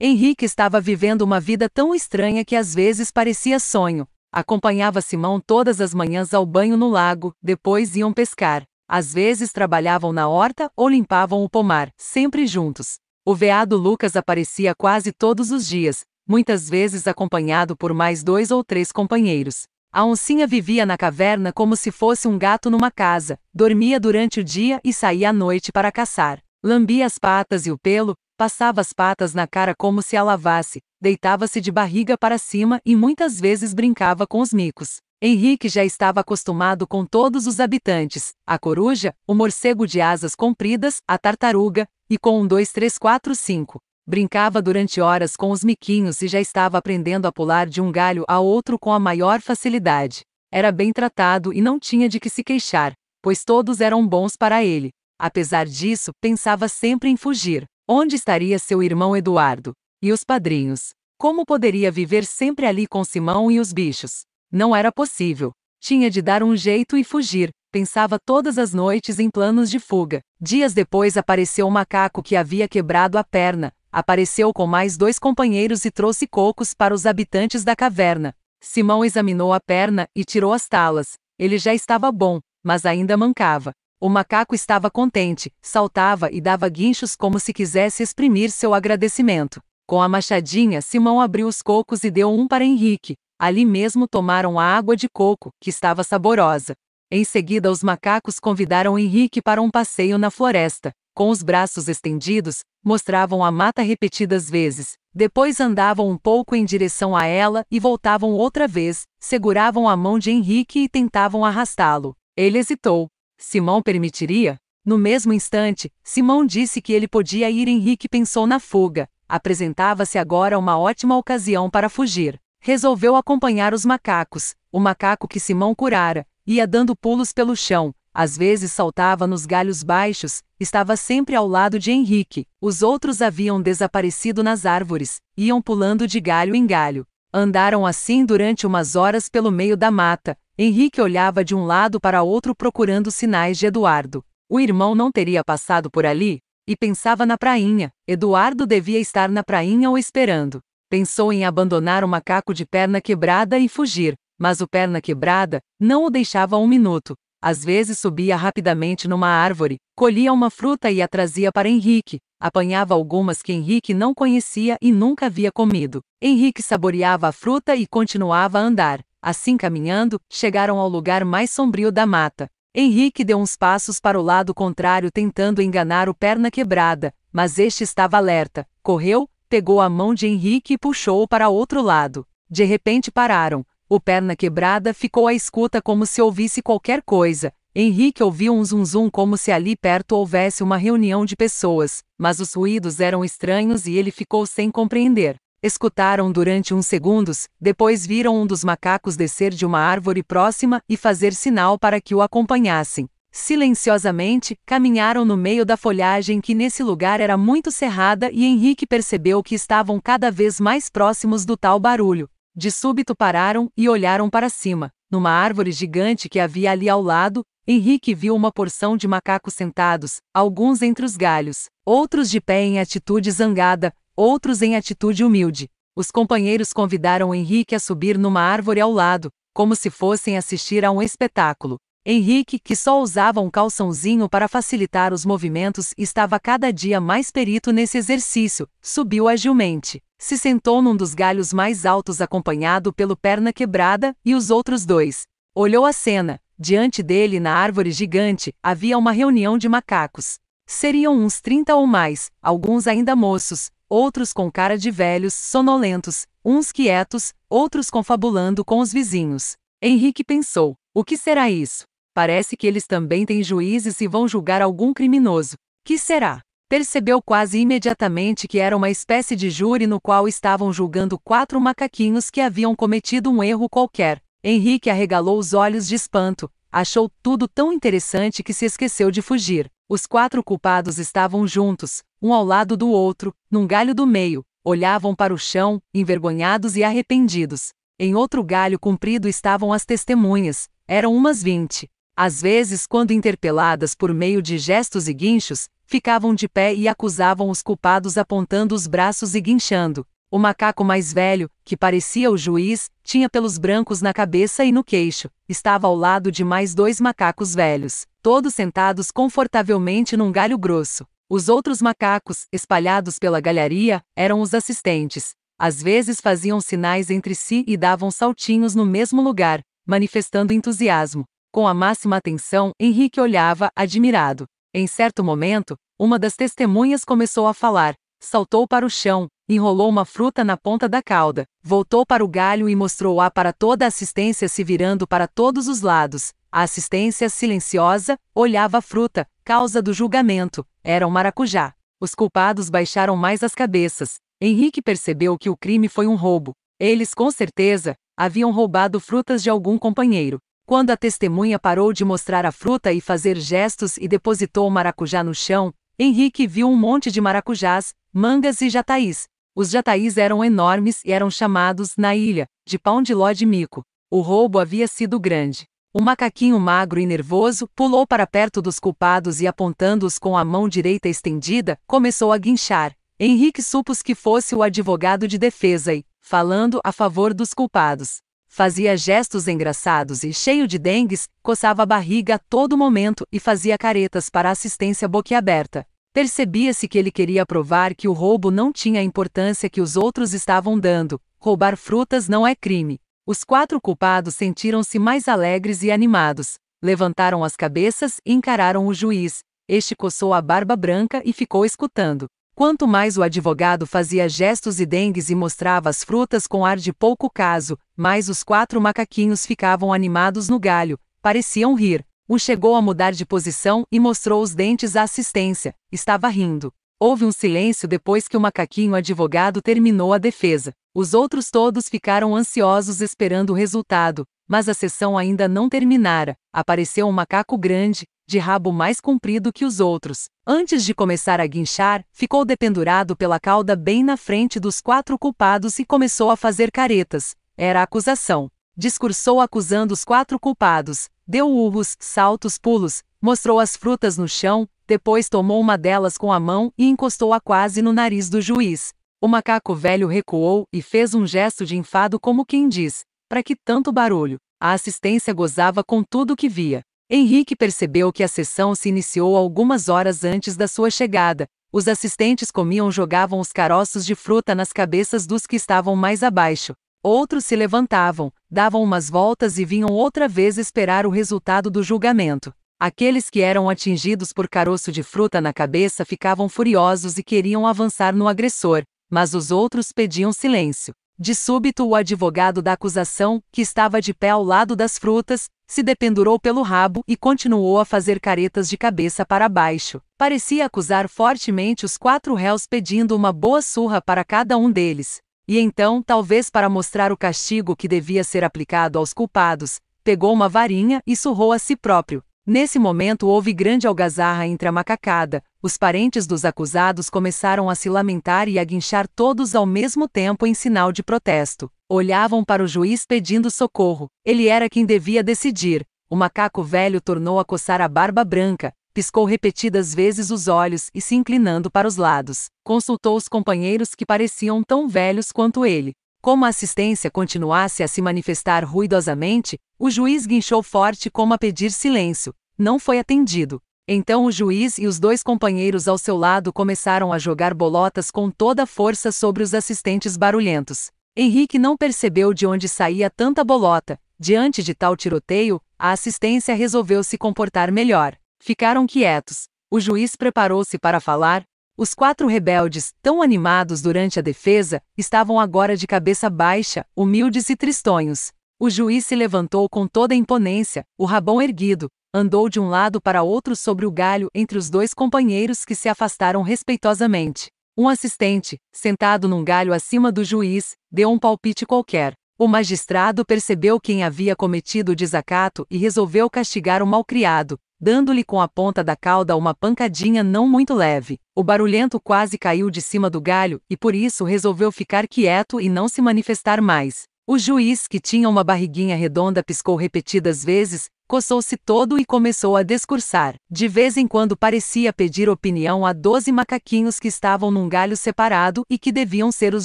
Henrique estava vivendo uma vida tão estranha que às vezes parecia sonho. Acompanhava Simão todas as manhãs ao banho no lago, depois iam pescar. Às vezes trabalhavam na horta ou limpavam o pomar, sempre juntos. O veado Lucas aparecia quase todos os dias, muitas vezes acompanhado por mais dois ou três companheiros. A oncinha vivia na caverna como se fosse um gato numa casa, dormia durante o dia e saía à noite para caçar. Lambia as patas e o pelo, passava as patas na cara como se a lavasse, deitava-se de barriga para cima e muitas vezes brincava com os micos. Henrique já estava acostumado com todos os habitantes: a coruja, o morcego de asas compridas, a tartaruga, e com um dois três quatro cinco. Brincava durante horas com os miquinhos e já estava aprendendo a pular de um galho a outro com a maior facilidade. Era bem tratado e não tinha de que se queixar, pois todos eram bons para ele. Apesar disso, pensava sempre em fugir. Onde estaria seu irmão Eduardo? E os padrinhos? Como poderia viver sempre ali com Simão e os bichos? Não era possível. Tinha de dar um jeito e fugir. Pensava todas as noites em planos de fuga. Dias depois apareceu o um macaco que havia quebrado a perna. Apareceu com mais dois companheiros e trouxe cocos para os habitantes da caverna. Simão examinou a perna e tirou as talas. Ele já estava bom, mas ainda mancava. O macaco estava contente, saltava e dava guinchos como se quisesse exprimir seu agradecimento. Com a machadinha, Simão abriu os cocos e deu um para Henrique. Ali mesmo tomaram a água de coco, que estava saborosa. Em seguida, os macacos convidaram Henrique para um passeio na floresta. Com os braços estendidos, mostravam a mata repetidas vezes. Depois andavam um pouco em direção a ela e voltavam outra vez, seguravam a mão de Henrique e tentavam arrastá-lo. Ele hesitou, Simão permitiria? No mesmo instante, Simão disse que ele podia ir. Henrique pensou na fuga. Apresentava-se agora uma ótima ocasião para fugir. Resolveu acompanhar os macacos. O macaco que Simão curara ia dando pulos pelo chão, às vezes saltava nos galhos baixos, estava sempre ao lado de Henrique. Os outros haviam desaparecido nas árvores, iam pulando de galho em galho. Andaram assim durante umas horas pelo meio da mata, Henrique olhava de um lado para outro procurando sinais de Eduardo. O irmão não teria passado por ali? E pensava na prainha. Eduardo devia estar na prainha ou esperando. Pensou em abandonar o macaco de perna quebrada e fugir, mas o perna quebrada não o deixava um minuto. Às vezes subia rapidamente numa árvore, colhia uma fruta e a trazia para Henrique, apanhava algumas que Henrique não conhecia e nunca havia comido. Henrique saboreava a fruta e continuava a andar. Assim caminhando, chegaram ao lugar mais sombrio da mata. Henrique deu uns passos para o lado contrário tentando enganar o perna quebrada, mas este estava alerta. Correu, pegou a mão de Henrique e puxou-o para outro lado. De repente pararam. O perna quebrada ficou à escuta como se ouvisse qualquer coisa. Henrique ouviu um zum-zum como se ali perto houvesse uma reunião de pessoas, mas os ruídos eram estranhos e ele ficou sem compreender. Escutaram durante uns segundos, depois viram um dos macacos descer de uma árvore próxima e fazer sinal para que o acompanhassem. Silenciosamente, caminharam no meio da folhagem que nesse lugar era muito cerrada e Henrique percebeu que estavam cada vez mais próximos do tal barulho. De súbito pararam e olharam para cima. Numa árvore gigante que havia ali ao lado, Henrique viu uma porção de macacos sentados, alguns entre os galhos, outros de pé em atitude zangada, outros em atitude humilde. Os companheiros convidaram Henrique a subir numa árvore ao lado, como se fossem assistir a um espetáculo. Henrique, que só usava um calçãozinho para facilitar os movimentos, estava cada dia mais perito nesse exercício, subiu agilmente. Se sentou num dos galhos mais altos, acompanhado pelo perna quebrada e os outros dois. Olhou a cena. Diante dele, na árvore gigante, havia uma reunião de macacos. Seriam uns 30 ou mais, alguns ainda moços, outros com cara de velhos, sonolentos, uns quietos, outros confabulando com os vizinhos. Henrique pensou: o que será isso? Parece que eles também têm juízes e vão julgar algum criminoso. Que será? Percebeu quase imediatamente que era uma espécie de júri no qual estavam julgando quatro macaquinhos que haviam cometido um erro qualquer. Henrique arregalou os olhos de espanto, Achou tudo tão interessante que se esqueceu de fugir. Os quatro culpados estavam juntos, um ao lado do outro, num galho do meio, olhavam para o chão, envergonhados e arrependidos. Em outro galho comprido estavam as testemunhas, eram umas vinte. Às vezes, quando interpeladas por meio de gestos e guinchos, ficavam de pé e acusavam os culpados apontando os braços e guinchando. O macaco mais velho, que parecia o juiz, tinha pelos brancos na cabeça e no queixo, estava ao lado de mais dois macacos velhos, todos sentados confortavelmente num galho grosso. Os outros macacos, espalhados pela galharia, eram os assistentes. Às vezes faziam sinais entre si e davam saltinhos no mesmo lugar, manifestando entusiasmo. Com a máxima atenção, Henrique olhava, admirado. Em certo momento, uma das testemunhas começou a falar, saltou para o chão, enrolou uma fruta na ponta da cauda, voltou para o galho e mostrou-a para toda a assistência se virando para todos os lados. A assistência silenciosa olhava a fruta, causa do julgamento, era um maracujá. Os culpados baixaram mais as cabeças. Henrique percebeu que o crime foi um roubo. Eles, com certeza, haviam roubado frutas de algum companheiro. Quando a testemunha parou de mostrar a fruta e fazer gestos e depositou o maracujá no chão, Henrique viu um monte de maracujás, Mangas e jataís. Os jataís eram enormes e eram chamados, na ilha, de pão de ló de mico. O roubo havia sido grande. O macaquinho magro e nervoso pulou para perto dos culpados e, apontando-os com a mão direita estendida, começou a guinchar. Henrique supus que fosse o advogado de defesa e, falando a favor dos culpados, fazia gestos engraçados e, cheio de dengues, coçava a barriga a todo momento e fazia caretas para assistência boquiaberta. Percebia-se que ele queria provar que o roubo não tinha a importância que os outros estavam dando. Roubar frutas não é crime. Os quatro culpados sentiram-se mais alegres e animados. Levantaram as cabeças e encararam o juiz. Este coçou a barba branca e ficou escutando. Quanto mais o advogado fazia gestos e dengues e mostrava as frutas com ar de pouco caso, mais os quatro macaquinhos ficavam animados no galho, pareciam rir. O chegou a mudar de posição e mostrou os dentes à assistência. Estava rindo. Houve um silêncio depois que o macaquinho advogado terminou a defesa. Os outros todos ficaram ansiosos esperando o resultado, mas a sessão ainda não terminara. Apareceu um macaco grande, de rabo mais comprido que os outros. Antes de começar a guinchar, ficou dependurado pela cauda bem na frente dos quatro culpados e começou a fazer caretas. Era acusação. Discursou acusando os quatro culpados, Deu urros, saltos, pulos, mostrou as frutas no chão, depois tomou uma delas com a mão e encostou-a quase no nariz do juiz. O macaco velho recuou e fez um gesto de enfado como quem diz: Para que tanto barulho? A assistência gozava com tudo o que via. Henrique percebeu que a sessão se iniciou algumas horas antes da sua chegada. Os assistentes comiam jogavam os caroços de fruta nas cabeças dos que estavam mais abaixo. Outros se levantavam, davam umas voltas e vinham outra vez esperar o resultado do julgamento. Aqueles que eram atingidos por caroço de fruta na cabeça ficavam furiosos e queriam avançar no agressor, mas os outros pediam silêncio. De súbito, o advogado da acusação, que estava de pé ao lado das frutas, se dependurou pelo rabo e continuou a fazer caretas de cabeça para baixo. Parecia acusar fortemente os quatro réus, pedindo uma boa surra para cada um deles. E então, talvez para mostrar o castigo que devia ser aplicado aos culpados, pegou uma varinha e surrou a si próprio. Nesse momento houve grande algazarra entre a macacada, os parentes dos acusados começaram a se lamentar e a guinchar todos ao mesmo tempo em sinal de protesto. Olhavam para o juiz pedindo socorro. Ele era quem devia decidir. O macaco velho tornou a coçar a barba branca, Piscou repetidas vezes os olhos e, se inclinando para os lados, consultou os companheiros que pareciam tão velhos quanto ele. Como a assistência continuasse a se manifestar ruidosamente, o juiz guinchou forte como a pedir silêncio. Não foi atendido. Então o juiz e os dois companheiros ao seu lado começaram a jogar bolotas com toda a força sobre os assistentes barulhentos. Henrique não percebeu de onde saía tanta bolota. Diante de tal tiroteio, a assistência resolveu se comportar melhor. Ficaram quietos. O juiz preparou-se para falar. Os quatro rebeldes, tão animados durante a defesa, estavam agora de cabeça baixa, humildes e tristonhos. O juiz se levantou com toda a imponência, o rabão erguido, andou de um lado para outro sobre o galho entre os dois companheiros que se afastaram respeitosamente. Um assistente, sentado num galho acima do juiz, deu um palpite qualquer. O magistrado percebeu quem havia cometido o desacato e resolveu castigar o malcriado, dando-lhe com a ponta da cauda uma pancadinha não muito leve. O barulhento quase caiu de cima do galho e por isso resolveu ficar quieto e não se manifestar mais. O juiz, que tinha uma barriguinha redonda, piscou repetidas vezes, coçou-se todo e começou a discursar. De vez em quando parecia pedir opinião a doze macaquinhos que estavam num galho separado e que deviam ser os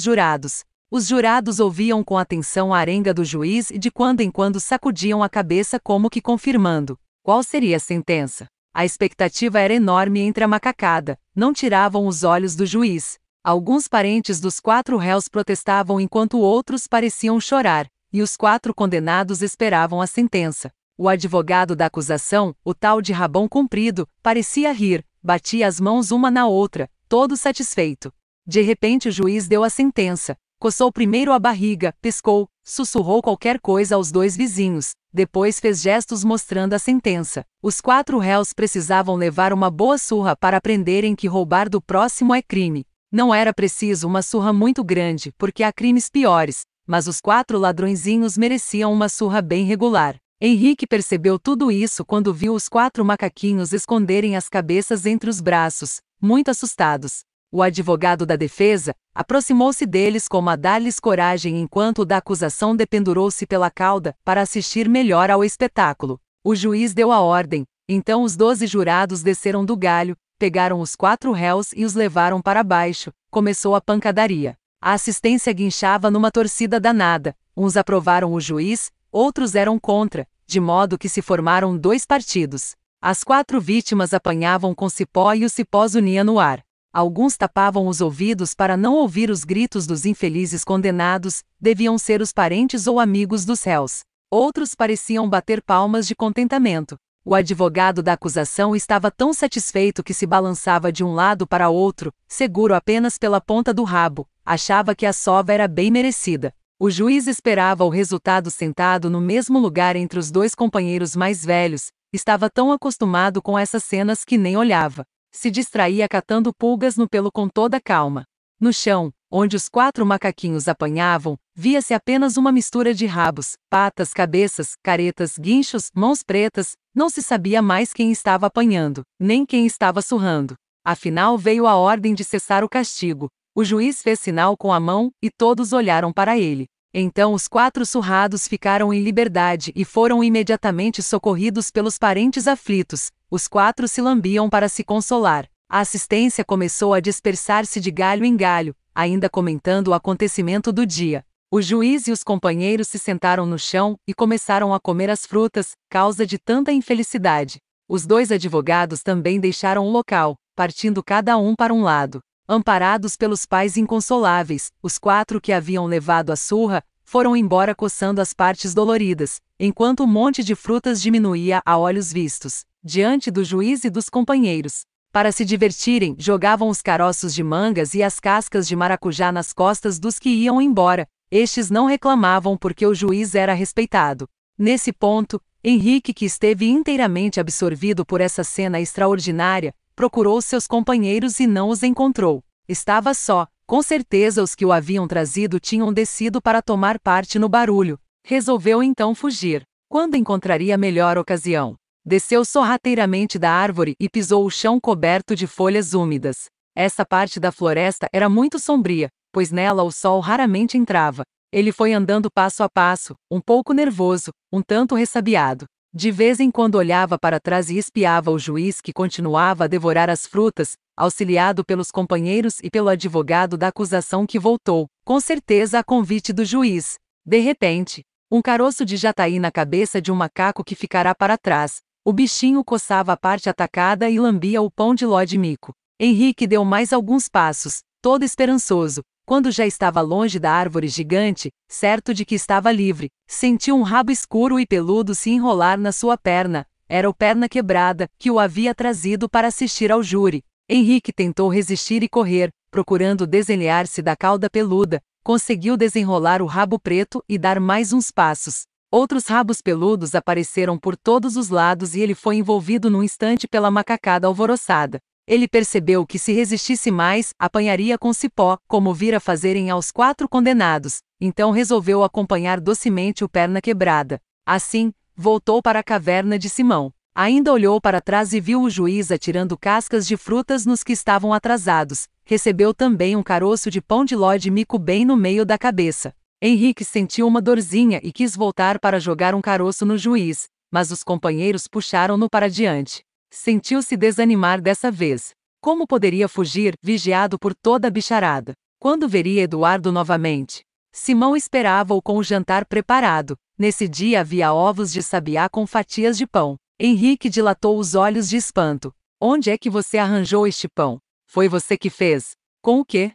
jurados. Os jurados ouviam com atenção a arenga do juiz e de quando em quando sacudiam a cabeça como que confirmando qual seria a sentença. A expectativa era enorme entre a macacada, não tiravam os olhos do juiz. Alguns parentes dos quatro réus protestavam enquanto outros pareciam chorar, e os quatro condenados esperavam a sentença. O advogado da acusação, o tal de Rabão Comprido, parecia rir, batia as mãos uma na outra, todo satisfeito. De repente o juiz deu a sentença. Coçou primeiro a barriga, piscou, sussurrou qualquer coisa aos dois vizinhos, depois fez gestos mostrando a sentença. Os quatro réus precisavam levar uma boa surra para aprenderem que roubar do próximo é crime. Não era preciso uma surra muito grande, porque há crimes piores, mas os quatro ladrõezinhos mereciam uma surra bem regular. Henrique percebeu tudo isso quando viu os quatro macaquinhos esconderem as cabeças entre os braços, muito assustados. O advogado da defesa aproximou-se deles como a dar-lhes coragem enquanto o da acusação dependurou-se pela cauda para assistir melhor ao espetáculo. O juiz deu a ordem, então os doze jurados desceram do galho, pegaram os quatro réus e os levaram para baixo. Começou a pancadaria. A assistência guinchava numa torcida danada. Uns aprovaram o juiz, outros eram contra, de modo que se formaram dois partidos. As quatro vítimas apanhavam com cipó e o cipó unia no ar. Alguns tapavam os ouvidos para não ouvir os gritos dos infelizes condenados, deviam ser os parentes ou amigos dos réus. Outros pareciam bater palmas de contentamento. O advogado da acusação estava tão satisfeito que se balançava de um lado para outro, seguro apenas pela ponta do rabo, achava que a sova era bem merecida. O juiz esperava o resultado sentado no mesmo lugar entre os dois companheiros mais velhos, estava tão acostumado com essas cenas que nem olhava. Se distraía catando pulgas no pelo com toda calma. No chão, onde os quatro macaquinhos apanhavam, via-se apenas uma mistura de rabos, patas, cabeças, caretas, guinchos, mãos pretas, não se sabia mais quem estava apanhando, nem quem estava surrando. Afinal veio a ordem de cessar o castigo. O juiz fez sinal com a mão e todos olharam para ele. Então os quatro surrados ficaram em liberdade e foram imediatamente socorridos pelos parentes aflitos. Os quatro se lambiam para se consolar. A assistência começou a dispersar-se de galho em galho, ainda comentando o acontecimento do dia. O juiz e os companheiros se sentaram no chão e começaram a comer as frutas, causa de tanta infelicidade. Os dois advogados também deixaram o local, partindo cada um para um lado. Amparados pelos pais inconsoláveis, os quatro que haviam levado a surra foram embora coçando as partes doloridas, enquanto o um monte de frutas diminuía a olhos vistos, diante do juiz e dos companheiros. Para se divertirem, jogavam os caroços de mangas e as cascas de maracujá nas costas dos que iam embora. Estes não reclamavam porque o juiz era respeitado. Nesse ponto, Henrique, que esteve inteiramente absorvido por essa cena extraordinária, procurou seus companheiros e não os encontrou. Estava só, com certeza os que o haviam trazido tinham descido para tomar parte no barulho. Resolveu então fugir. Quando encontraria melhor ocasião? Desceu sorrateiramente da árvore e pisou o chão coberto de folhas úmidas. Essa parte da floresta era muito sombria, pois nela o sol raramente entrava. Ele foi andando passo a passo, um pouco nervoso, um tanto ressabiado. De vez em quando olhava para trás e espiava o juiz que continuava a devorar as frutas, auxiliado pelos companheiros e pelo advogado da acusação que voltou, com certeza a convite do juiz. De repente, um caroço de jataí na cabeça de um macaco que ficará para trás. O bichinho coçava a parte atacada e lambia o pão de ló de mico. Henrique deu mais alguns passos, todo esperançoso, quando já estava longe da árvore gigante, certo de que estava livre, sentiu um rabo escuro e peludo se enrolar na sua perna. Era o perna quebrada, que o havia trazido para assistir ao júri. Henrique tentou resistir e correr, procurando desenhar-se da cauda peluda, conseguiu desenrolar o rabo preto e dar mais uns passos. Outros rabos peludos apareceram por todos os lados e ele foi envolvido num instante pela macacada alvoroçada. Ele percebeu que se resistisse mais, apanharia com cipó, como vira fazerem aos quatro condenados, então resolveu acompanhar docemente o perna quebrada. Assim, voltou para a caverna de Simão. Ainda olhou para trás e viu o juiz atirando cascas de frutas nos que estavam atrasados. Recebeu também um caroço de pão de ló de mico bem no meio da cabeça. Henrique sentiu uma dorzinha e quis voltar para jogar um caroço no juiz, mas os companheiros puxaram-no para diante. Sentiu-se desanimar dessa vez. Como poderia fugir, vigiado por toda a bicharada? Quando veria Eduardo novamente? Simão esperava-o com o jantar preparado. Nesse dia havia ovos de sabiá com fatias de pão. Henrique dilatou os olhos de espanto. Onde é que você arranjou este pão? Foi você que fez? Com o quê?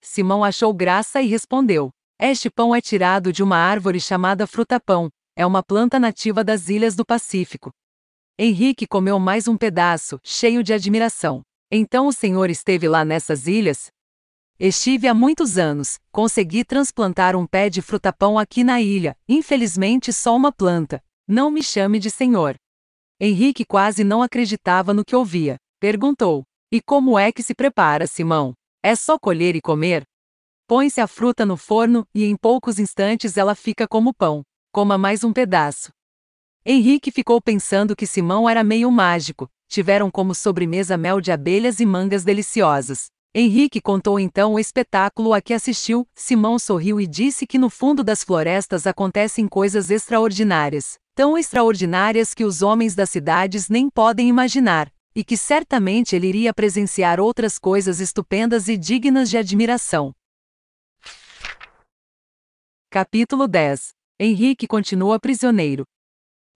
Simão achou graça e respondeu: Este pão é tirado de uma árvore chamada fruta-pão. É uma planta nativa das ilhas do Pacífico. Henrique comeu mais um pedaço, cheio de admiração. Então o senhor esteve lá nessas ilhas? Estive há muitos anos, consegui transplantar um pé de frutapão aqui na ilha, infelizmente só uma planta. Não me chame de senhor. Henrique quase não acreditava no que ouvia. Perguntou: E como é que se prepara, Simão? É só colher e comer? Põe-se a fruta no forno e em poucos instantes ela fica como pão. Coma mais um pedaço. Henrique ficou pensando que Simão era meio mágico. Tiveram como sobremesa mel de abelhas e mangas deliciosas. Henrique contou então o espetáculo a que assistiu. Simão sorriu e disse que no fundo das florestas acontecem coisas extraordinárias, tão extraordinárias que os homens das cidades nem podem imaginar, e que certamente ele iria presenciar outras coisas estupendas e dignas de admiração. Capítulo 10 Henrique continua prisioneiro.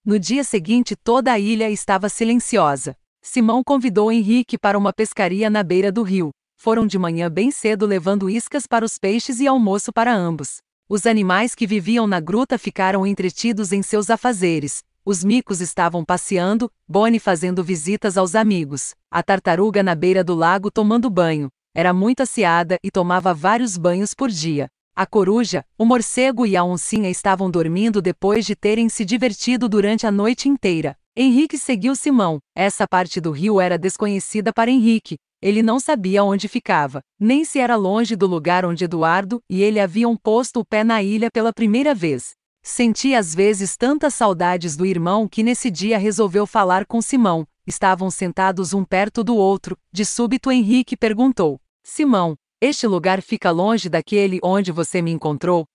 No dia seguinte, toda a ilha estava silenciosa. Simão convidou Henrique para uma pescaria na beira do rio. Foram de manhã bem cedo levando iscas para os peixes e almoço para ambos. Os animais que viviam na gruta ficaram entretidos em seus afazeres. Os micos estavam passeando, Bonnie fazendo visitas aos amigos, a tartaruga na beira do lago tomando banho. Era muito aciada e tomava vários banhos por dia. A coruja, o morcego e a oncinha estavam dormindo depois de terem se divertido durante a noite inteira. Henrique seguiu Simão. Essa parte do rio era desconhecida para Henrique. Ele não sabia onde ficava, nem se era longe do lugar onde Eduardo e ele haviam posto o pé na ilha pela primeira vez. Sentia às vezes tantas saudades do irmão que nesse dia resolveu falar com Simão. Estavam sentados um perto do outro. De súbito Henrique perguntou: Simão, este lugar fica longe daquele onde você me encontrou?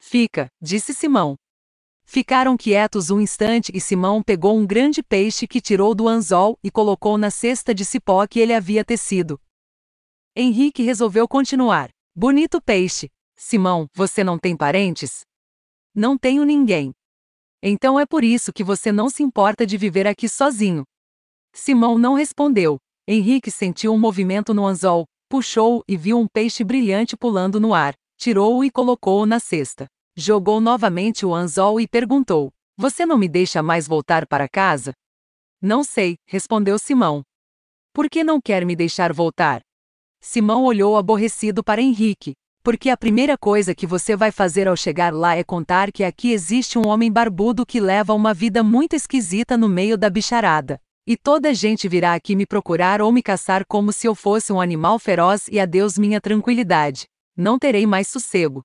Fica, disse Simão. Ficaram quietos um instante e Simão pegou um grande peixe que tirou do anzol e colocou na cesta de cipó que ele havia tecido. Henrique resolveu continuar. Bonito peixe. Simão, você não tem parentes? Não tenho ninguém. Então é por isso que você não se importa de viver aqui sozinho. Simão não respondeu. Henrique sentiu um movimento no anzol, puxou e viu um peixe brilhante pulando no ar, tirou-o e colocou-o na cesta. Jogou novamente o anzol e perguntou: Você não me deixa mais voltar para casa? Não sei, respondeu Simão. Por que não quer me deixar voltar? Simão olhou aborrecido para Henrique. Porque a primeira coisa que você vai fazer ao chegar lá é contar que aqui existe um homem barbudo que leva uma vida muito esquisita no meio da bicharada. E toda gente virá aqui me procurar ou me caçar como se eu fosse um animal feroz e adeus minha tranquilidade. Não terei mais sossego.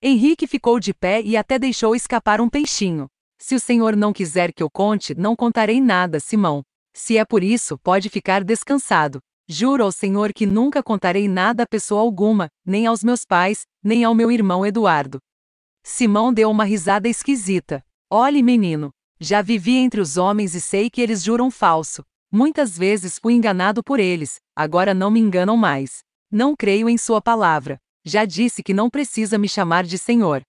Henrique ficou de pé e até deixou escapar um peixinho. Se o senhor não quiser que eu conte, não contarei nada, Simão. Se é por isso, pode ficar descansado. Juro ao senhor que nunca contarei nada a pessoa alguma, nem aos meus pais, nem ao meu irmão Eduardo. Simão deu uma risada esquisita. Olhe, menino, já vivi entre os homens e sei que eles juram falso. Muitas vezes fui enganado por eles, agora não me enganam mais. Não creio em sua palavra. Já disse que não precisa me chamar de Senhor.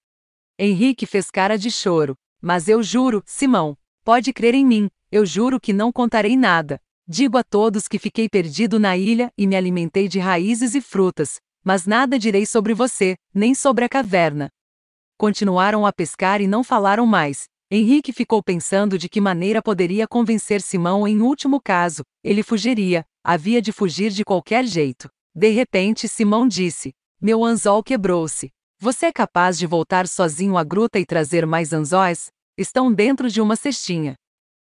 Henrique fez cara de choro. Mas eu juro, Simão, pode crer em mim, eu juro que não contarei nada. Digo a todos que fiquei perdido na ilha e me alimentei de raízes e frutas, mas nada direi sobre você, nem sobre a caverna. Continuaram a pescar e não falaram mais, Henrique ficou pensando de que maneira poderia convencer Simão em último caso, ele fugiria, havia de fugir de qualquer jeito. De repente, Simão disse: Meu anzol quebrou-se. Você é capaz de voltar sozinho à gruta e trazer mais anzóis? Estão dentro de uma cestinha.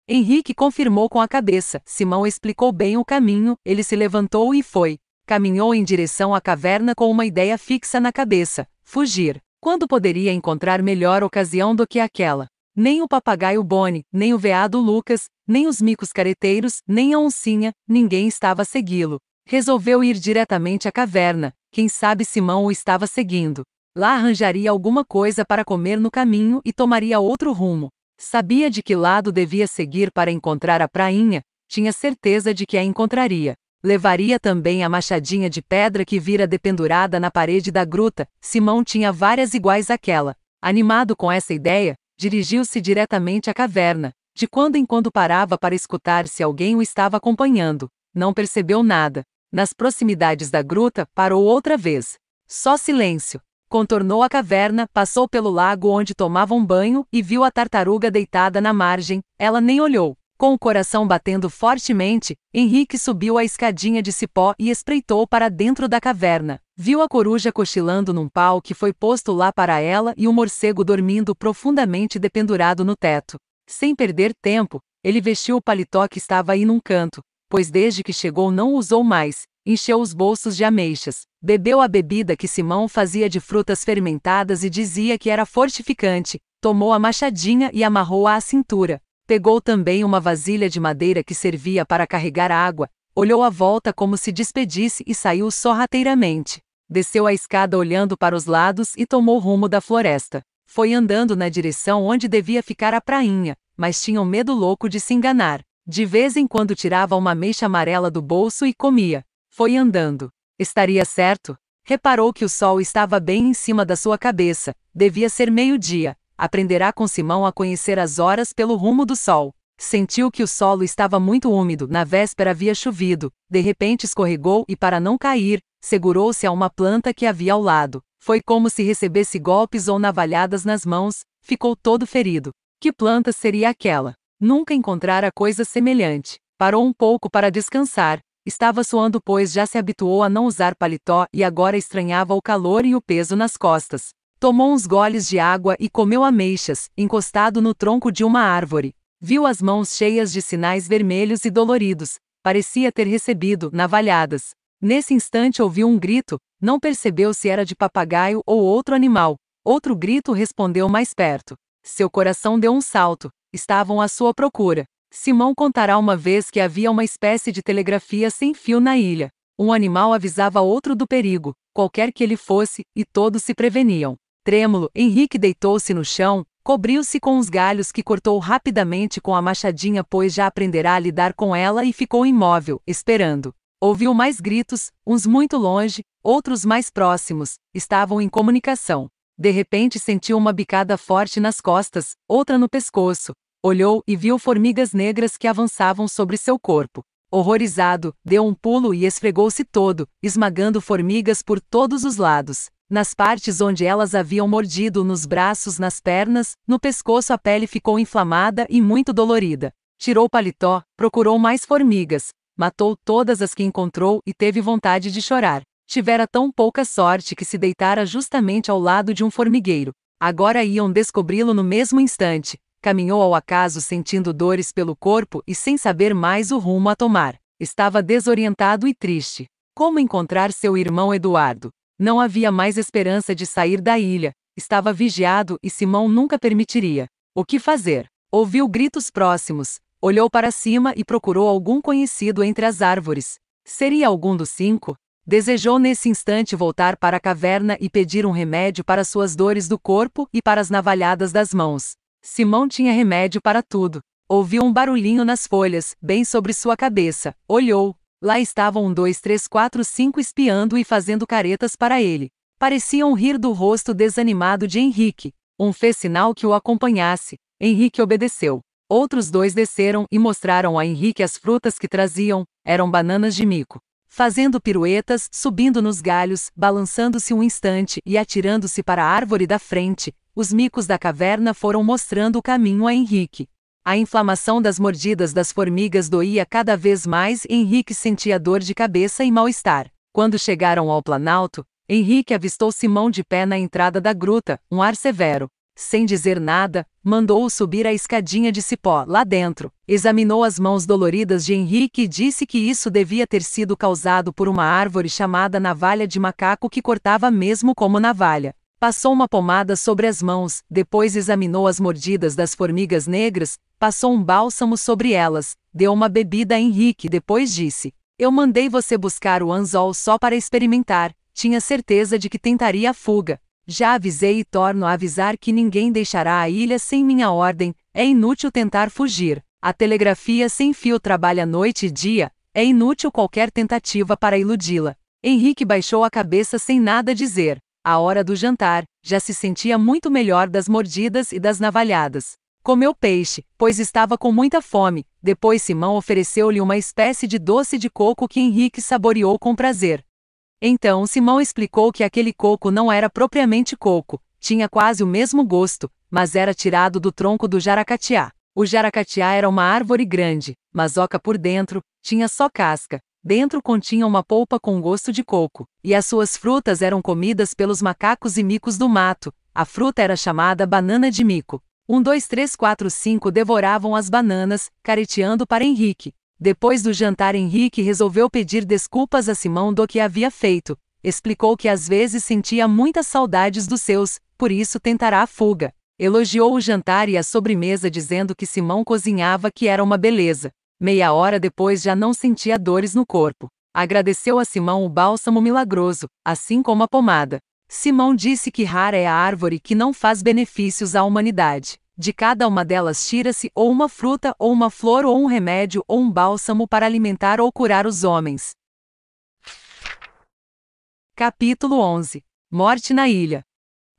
Henrique confirmou com a cabeça. Simão explicou bem o caminho, ele se levantou e foi. Caminhou em direção à caverna com uma ideia fixa na cabeça: fugir. Quando poderia encontrar melhor ocasião do que aquela? nem o papagaio Boni, nem o veado Lucas, nem os micos careteiros, nem a oncinha, ninguém estava a segui-lo. Resolveu ir diretamente à caverna, quem sabe Simão o estava seguindo. Lá arranjaria alguma coisa para comer no caminho e tomaria outro rumo. Sabia de que lado devia seguir para encontrar a prainha, tinha certeza de que a encontraria. Levaria também a machadinha de pedra que vira dependurada na parede da gruta, Simão tinha várias iguais àquela. Animado com essa ideia, dirigiu-se diretamente à caverna. De quando em quando parava para escutar se alguém o estava acompanhando. Não percebeu nada. Nas proximidades da gruta, parou outra vez. Só silêncio. Contornou a caverna, passou pelo lago onde tomavam banho e viu a tartaruga deitada na margem. Ela nem olhou. Com o coração batendo fortemente, Henrique subiu a escadinha de cipó e espreitou para dentro da caverna. Viu a coruja cochilando num pau que foi posto lá para ela e o morcego dormindo profundamente dependurado no teto. Sem perder tempo, ele vestiu o paletó que estava aí num canto, pois desde que chegou não usou mais, encheu os bolsos de ameixas, bebeu a bebida que Simão fazia de frutas fermentadas e dizia que era fortificante, tomou a machadinha e amarrou-a à cintura. Pegou também uma vasilha de madeira que servia para carregar água, olhou à volta como se despedisse e saiu sorrateiramente. Desceu a escada olhando para os lados e tomou rumo da floresta. Foi andando na direção onde devia ficar a prainha, mas tinha um medo louco de se enganar. De vez em quando tirava uma meixa amarela do bolso e comia. Foi andando. Estaria certo? Reparou que o sol estava bem em cima da sua cabeça. Devia ser meio-dia aprenderá com Simão a conhecer as horas pelo rumo do sol. Sentiu que o solo estava muito úmido, na véspera havia chovido, de repente escorregou e, para não cair, segurou-se a uma planta que havia ao lado. Foi como se recebesse golpes ou navalhadas nas mãos, ficou todo ferido. Que planta seria aquela? Nunca encontrara coisa semelhante. Parou um pouco para descansar. Estava suando, pois já se habituou a não usar paletó e agora estranhava o calor e o peso nas costas. Tomou uns goles de água e comeu ameixas, encostado no tronco de uma árvore. Viu as mãos cheias de sinais vermelhos e doloridos. Parecia ter recebido navalhadas. Nesse instante ouviu um grito, não percebeu se era de papagaio ou outro animal. Outro grito respondeu mais perto. Seu coração deu um salto. Estavam à sua procura. Simão contará uma vez que havia uma espécie de telegrafia sem fio na ilha. Um animal avisava outro do perigo, qualquer que ele fosse, e todos se preveniam. Trêmulo, Henrique deitou-se no chão, cobriu-se com os galhos que cortou rapidamente com a machadinha, pois já aprenderá a lidar com ela e ficou imóvel, esperando. Ouviu mais gritos, uns muito longe, outros mais próximos, estavam em comunicação. De repente sentiu uma bicada forte nas costas, outra no pescoço. Olhou e viu formigas negras que avançavam sobre seu corpo. Horrorizado, deu um pulo e esfregou-se todo, esmagando formigas por todos os lados. Nas partes onde elas haviam mordido, nos braços, nas pernas, no pescoço, a pele ficou inflamada e muito dolorida. Tirou o paletó, procurou mais formigas, matou todas as que encontrou e teve vontade de chorar. Tivera tão pouca sorte que se deitara justamente ao lado de um formigueiro. Agora iam descobri-lo no mesmo instante. Caminhou ao acaso sentindo dores pelo corpo e sem saber mais o rumo a tomar. Estava desorientado e triste. Como encontrar seu irmão Eduardo? Não havia mais esperança de sair da ilha, estava vigiado e Simão nunca permitiria. O que fazer? Ouviu gritos próximos, olhou para cima e procurou algum conhecido entre as árvores. Seria algum dos cinco? Desejou nesse instante voltar para a caverna e pedir um remédio para suas dores do corpo e para as navalhadas das mãos. Simão tinha remédio para tudo. Ouviu um barulhinho nas folhas, bem sobre sua cabeça. Olhou. Lá estavam um dois três quatro cinco espiando e fazendo caretas para ele. Pareciam rir do rosto desanimado de Henrique. Um fez sinal que o acompanhasse. Henrique obedeceu. Outros dois desceram e mostraram a Henrique as frutas que traziam, eram bananas de mico. Fazendo piruetas, subindo nos galhos, balançando-se um instante e atirando-se para a árvore da frente, os micos da caverna foram mostrando o caminho a Henrique. A inflamação das mordidas das formigas doía cada vez mais e Henrique sentia dor de cabeça e mal-estar. Quando chegaram ao Planalto, Henrique avistou Simão de pé na entrada da gruta, um ar severo. Sem dizer nada, mandou-o subir a escadinha de cipó lá dentro. Examinou as mãos doloridas de Henrique e disse que isso devia ter sido causado por uma árvore chamada navalha de macaco que cortava mesmo como navalha. Passou uma pomada sobre as mãos, depois examinou as mordidas das formigas negras, passou um bálsamo sobre elas, deu uma bebida a Henrique, depois disse: Eu mandei você buscar o anzol só para experimentar, tinha certeza de que tentaria a fuga. Já avisei e torno a avisar que ninguém deixará a ilha sem minha ordem, é inútil tentar fugir. A telegrafia sem fio trabalha noite e dia, é inútil qualquer tentativa para iludi-la. Henrique baixou a cabeça sem nada dizer. À hora do jantar, já se sentia muito melhor das mordidas e das navalhadas. Comeu peixe, pois estava com muita fome. Depois Simão ofereceu-lhe uma espécie de doce de coco que Henrique saboreou com prazer. Então Simão explicou que aquele coco não era propriamente coco, tinha quase o mesmo gosto, mas era tirado do tronco do jaracatiá. O jaracatiá era uma árvore grande, mas oca por dentro, tinha só casca, Dentro continha uma polpa com gosto de coco, e as suas frutas eram comidas pelos macacos e micos do mato. A fruta era chamada banana de mico. Um, dois, três, quatro, cinco devoravam as bananas, careteando para Henrique. Depois do jantar, Henrique resolveu pedir desculpas a Simão do que havia feito. Explicou que às vezes sentia muitas saudades dos seus, por isso tentará a fuga. Elogiou o jantar e a sobremesa, dizendo que Simão cozinhava que era uma beleza. Meia hora depois já não sentia dores no corpo. Agradeceu a Simão o bálsamo milagroso, assim como a pomada. Simão disse que rara é a árvore que não faz benefícios à humanidade. De cada uma delas tira-se ou uma fruta, ou uma flor, ou um remédio, ou um bálsamo para alimentar ou curar os homens. Capítulo 11 Morte na Ilha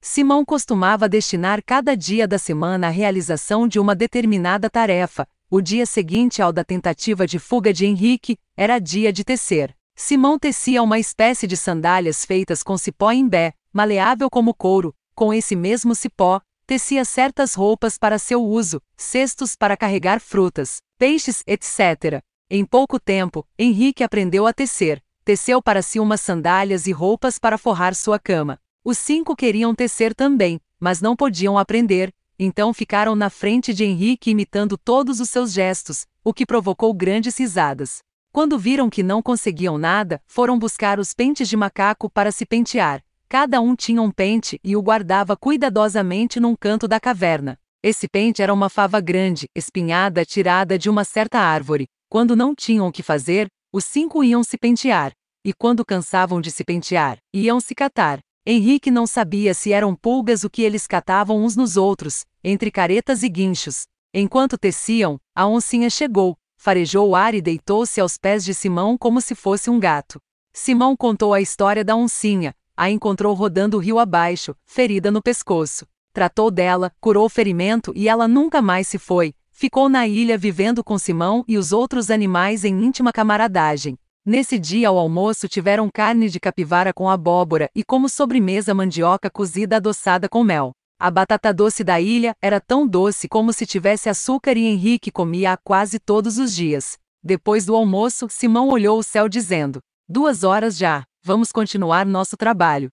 Simão costumava destinar cada dia da semana à realização de uma determinada tarefa, o dia seguinte ao da tentativa de fuga de Henrique era dia de tecer. Simão tecia uma espécie de sandálias feitas com cipó imbé, maleável como couro, com esse mesmo cipó, tecia certas roupas para seu uso, cestos para carregar frutas, peixes, etc. Em pouco tempo, Henrique aprendeu a tecer. Teceu para si umas sandálias e roupas para forrar sua cama. Os cinco queriam tecer também, mas não podiam aprender, então ficaram na frente de Henrique imitando todos os seus gestos, o que provocou grandes risadas. Quando viram que não conseguiam nada, foram buscar os pentes de macaco para se pentear. Cada um tinha um pente e o guardava cuidadosamente num canto da caverna. Esse pente era uma fava grande, espinhada, tirada de uma certa árvore. Quando não tinham o que fazer, os cinco iam se pentear. E quando cansavam de se pentear, iam se catar. Henrique não sabia se eram pulgas o que eles catavam uns nos outros, entre caretas e guinchos. Enquanto teciam, a oncinha chegou, farejou o ar e deitou-se aos pés de Simão como se fosse um gato. Simão contou a história da oncinha, a encontrou rodando o rio abaixo, ferida no pescoço. Tratou dela, curou o ferimento e ela nunca mais se foi. Ficou na ilha vivendo com Simão e os outros animais em íntima camaradagem. Nesse dia ao almoço tiveram carne de capivara com abóbora e como sobremesa mandioca cozida adoçada com mel. A batata doce da ilha era tão doce como se tivesse açúcar e Henrique comia-a quase todos os dias. Depois do almoço, Simão olhou o céu dizendo: Duas horas já, vamos continuar nosso trabalho.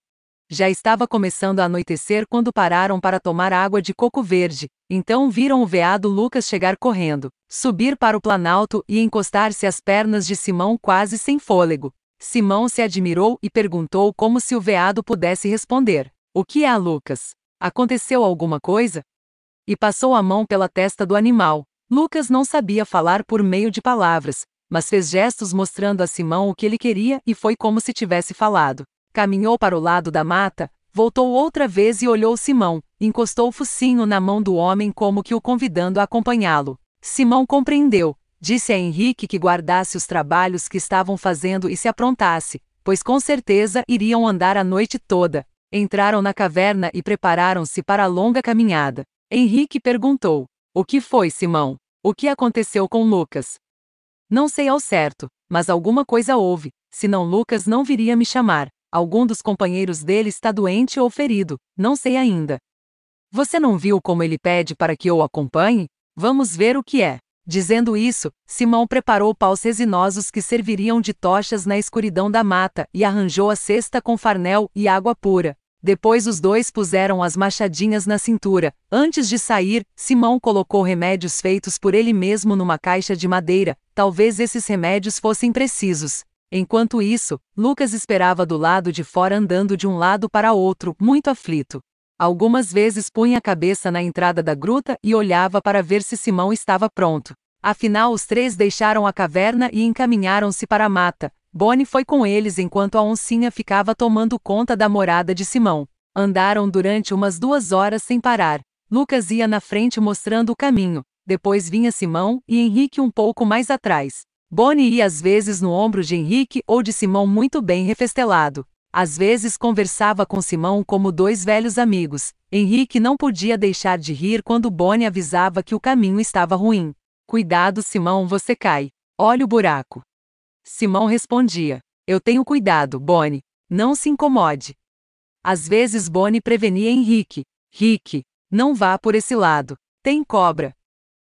Já estava começando a anoitecer quando pararam para tomar água de coco verde, então viram o veado Lucas chegar correndo, subir para o planalto e encostar-se às pernas de Simão quase sem fôlego. Simão se admirou e perguntou como se o veado pudesse responder: O que há, é, Lucas? Aconteceu alguma coisa? E passou a mão pela testa do animal. Lucas não sabia falar por meio de palavras, mas fez gestos mostrando a Simão o que ele queria e foi como se tivesse falado. Caminhou para o lado da mata, voltou outra vez e olhou Simão, encostou o focinho na mão do homem como que o convidando a acompanhá-lo. Simão compreendeu, disse a Henrique que guardasse os trabalhos que estavam fazendo e se aprontasse, pois com certeza iriam andar a noite toda. Entraram na caverna e prepararam-se para a longa caminhada. Henrique perguntou: O que foi, Simão? O que aconteceu com Lucas? Não sei ao certo, mas alguma coisa houve, senão Lucas não viria me chamar. Algum dos companheiros dele está doente ou ferido, não sei ainda. Você não viu como ele pede para que eu o acompanhe? Vamos ver o que é. Dizendo isso, Simão preparou paus resinosos que serviriam de tochas na escuridão da mata e arranjou a cesta com farnel e água pura. Depois os dois puseram as machadinhas na cintura. Antes de sair, Simão colocou remédios feitos por ele mesmo numa caixa de madeira. Talvez esses remédios fossem precisos. Enquanto isso, Lucas esperava do lado de fora andando de um lado para outro, muito aflito. Algumas vezes punha a cabeça na entrada da gruta e olhava para ver se Simão estava pronto. Afinal, os três deixaram a caverna e encaminharam-se para a mata. Bonnie foi com eles enquanto a oncinha ficava tomando conta da morada de Simão. Andaram durante umas duas horas sem parar. Lucas ia na frente mostrando o caminho. Depois vinha Simão e Henrique um pouco mais atrás. Bonnie ia às vezes no ombro de Henrique ou de Simão muito bem refestelado. Às vezes conversava com Simão como dois velhos amigos. Henrique não podia deixar de rir quando Bonnie avisava que o caminho estava ruim. Cuidado, Simão, você cai. Olha o buraco. Simão respondia: Eu tenho cuidado, Bonnie. Não se incomode. Às vezes Bonnie prevenia Henrique: Rick, não vá por esse lado. Tem cobra.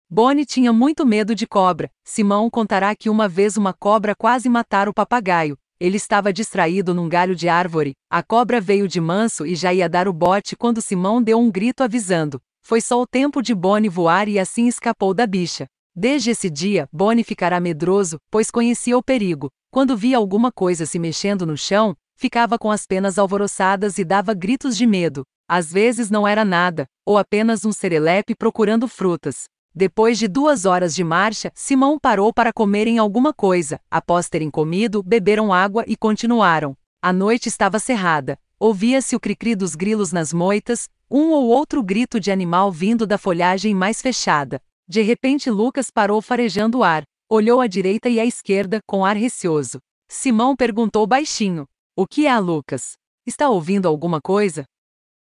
Bonnie tinha muito medo de cobra. Simão contará que uma vez uma cobra quase matar o papagaio, ele estava distraído num galho de árvore. A cobra veio de manso e já ia dar o bote quando Simão deu um grito avisando. Foi só o tempo de Bonnie voar e assim escapou da bicha. Desde esse dia, Bonnie ficara medroso, pois conhecia o perigo. Quando via alguma coisa se mexendo no chão, ficava com as penas alvoroçadas e dava gritos de medo. Às vezes não era nada, ou apenas um serelepe procurando frutas. Depois de duas horas de marcha, Simão parou para comerem alguma coisa. Após terem comido, beberam água e continuaram. A noite estava cerrada. Ouvia-se o cricri dos grilos nas moitas, um ou outro grito de animal vindo da folhagem mais fechada. De repente, Lucas parou farejando o ar. Olhou à direita e à esquerda, com ar receoso. Simão perguntou baixinho: O que há, é, Lucas? Está ouvindo alguma coisa?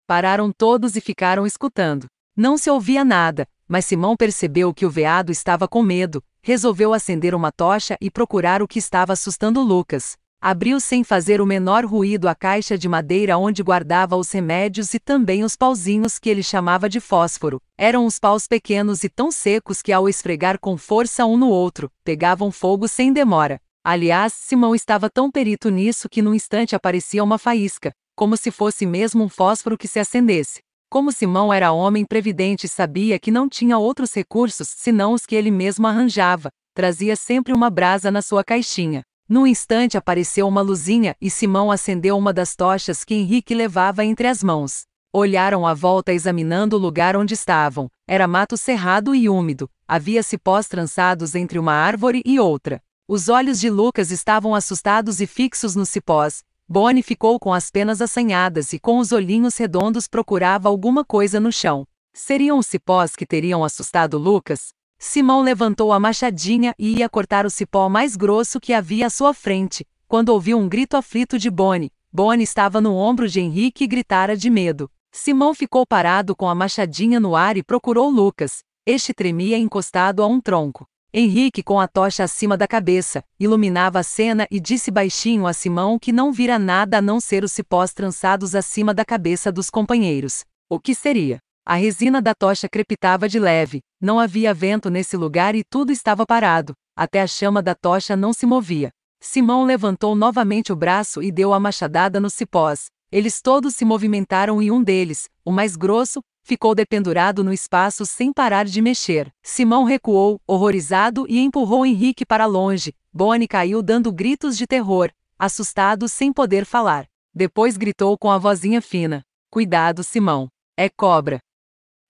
Pararam todos e ficaram escutando. Não se ouvia nada, mas Simão percebeu que o veado estava com medo, resolveu acender uma tocha e procurar o que estava assustando Lucas. Abriu sem fazer o menor ruído a caixa de madeira onde guardava os remédios e também os pauzinhos que ele chamava de fósforo. Eram uns paus pequenos e tão secos que, ao esfregar com força um no outro, pegavam fogo sem demora. Aliás, Simão estava tão perito nisso que num instante aparecia uma faísca, como se fosse mesmo um fósforo que se acendesse. Como Simão era homem previdente e sabia que não tinha outros recursos senão os que ele mesmo arranjava, trazia sempre uma brasa na sua caixinha. Num instante apareceu uma luzinha e Simão acendeu uma das tochas que Henrique levava entre as mãos. Olharam à volta examinando o lugar onde estavam. Era mato cerrado e úmido. Havia cipós trançados entre uma árvore e outra. Os olhos de Lucas estavam assustados e fixos nos cipós, Bonnie ficou com as penas assanhadas e com os olhinhos redondos procurava alguma coisa no chão. Seriam os cipós que teriam assustado Lucas? Simão levantou a machadinha e ia cortar o cipó mais grosso que havia à sua frente, quando ouviu um grito aflito de Bonnie. Bonnie estava no ombro de Henrique e gritara de medo. Simão ficou parado com a machadinha no ar e procurou Lucas. Este tremia encostado a um tronco. Henrique, com a tocha acima da cabeça, iluminava a cena e disse baixinho a Simão que não vira nada a não ser os cipós trançados acima da cabeça dos companheiros. O que seria? A resina da tocha crepitava de leve, não havia vento nesse lugar e tudo estava parado, até a chama da tocha não se movia. Simão levantou novamente o braço e deu a machadada nos cipós. Eles todos se movimentaram e um deles, o mais grosso, ficou dependurado no espaço sem parar de mexer. Simão recuou, horrorizado, e empurrou Henrique para longe. Bonnie caiu dando gritos de terror, assustado sem poder falar. Depois gritou com a vozinha fina: Cuidado, Simão! É cobra!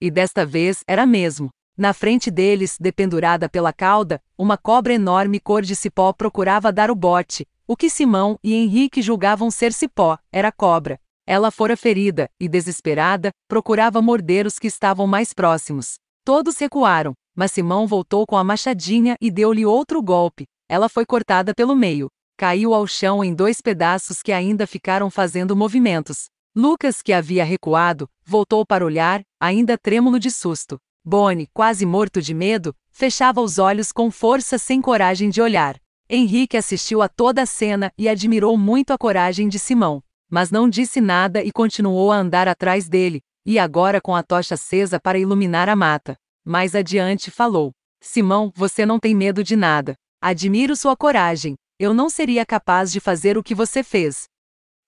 E desta vez era mesmo. Na frente deles, dependurada pela cauda, uma cobra enorme cor de cipó procurava dar o bote. O que Simão e Henrique julgavam ser cipó era cobra. Ela fora ferida, e desesperada, procurava morder os que estavam mais próximos. Todos recuaram, mas Simão voltou com a machadinha e deu-lhe outro golpe. Ela foi cortada pelo meio. Caiu ao chão em dois pedaços que ainda ficaram fazendo movimentos. Lucas, que havia recuado, voltou para olhar, ainda trêmulo de susto. Bonnie, quase morto de medo, fechava os olhos com força sem coragem de olhar. Henrique assistiu a toda a cena e admirou muito a coragem de Simão mas não disse nada e continuou a andar atrás dele, e agora com a tocha acesa para iluminar a mata. Mais adiante falou: Simão, você não tem medo de nada. Admiro sua coragem. Eu não seria capaz de fazer o que você fez.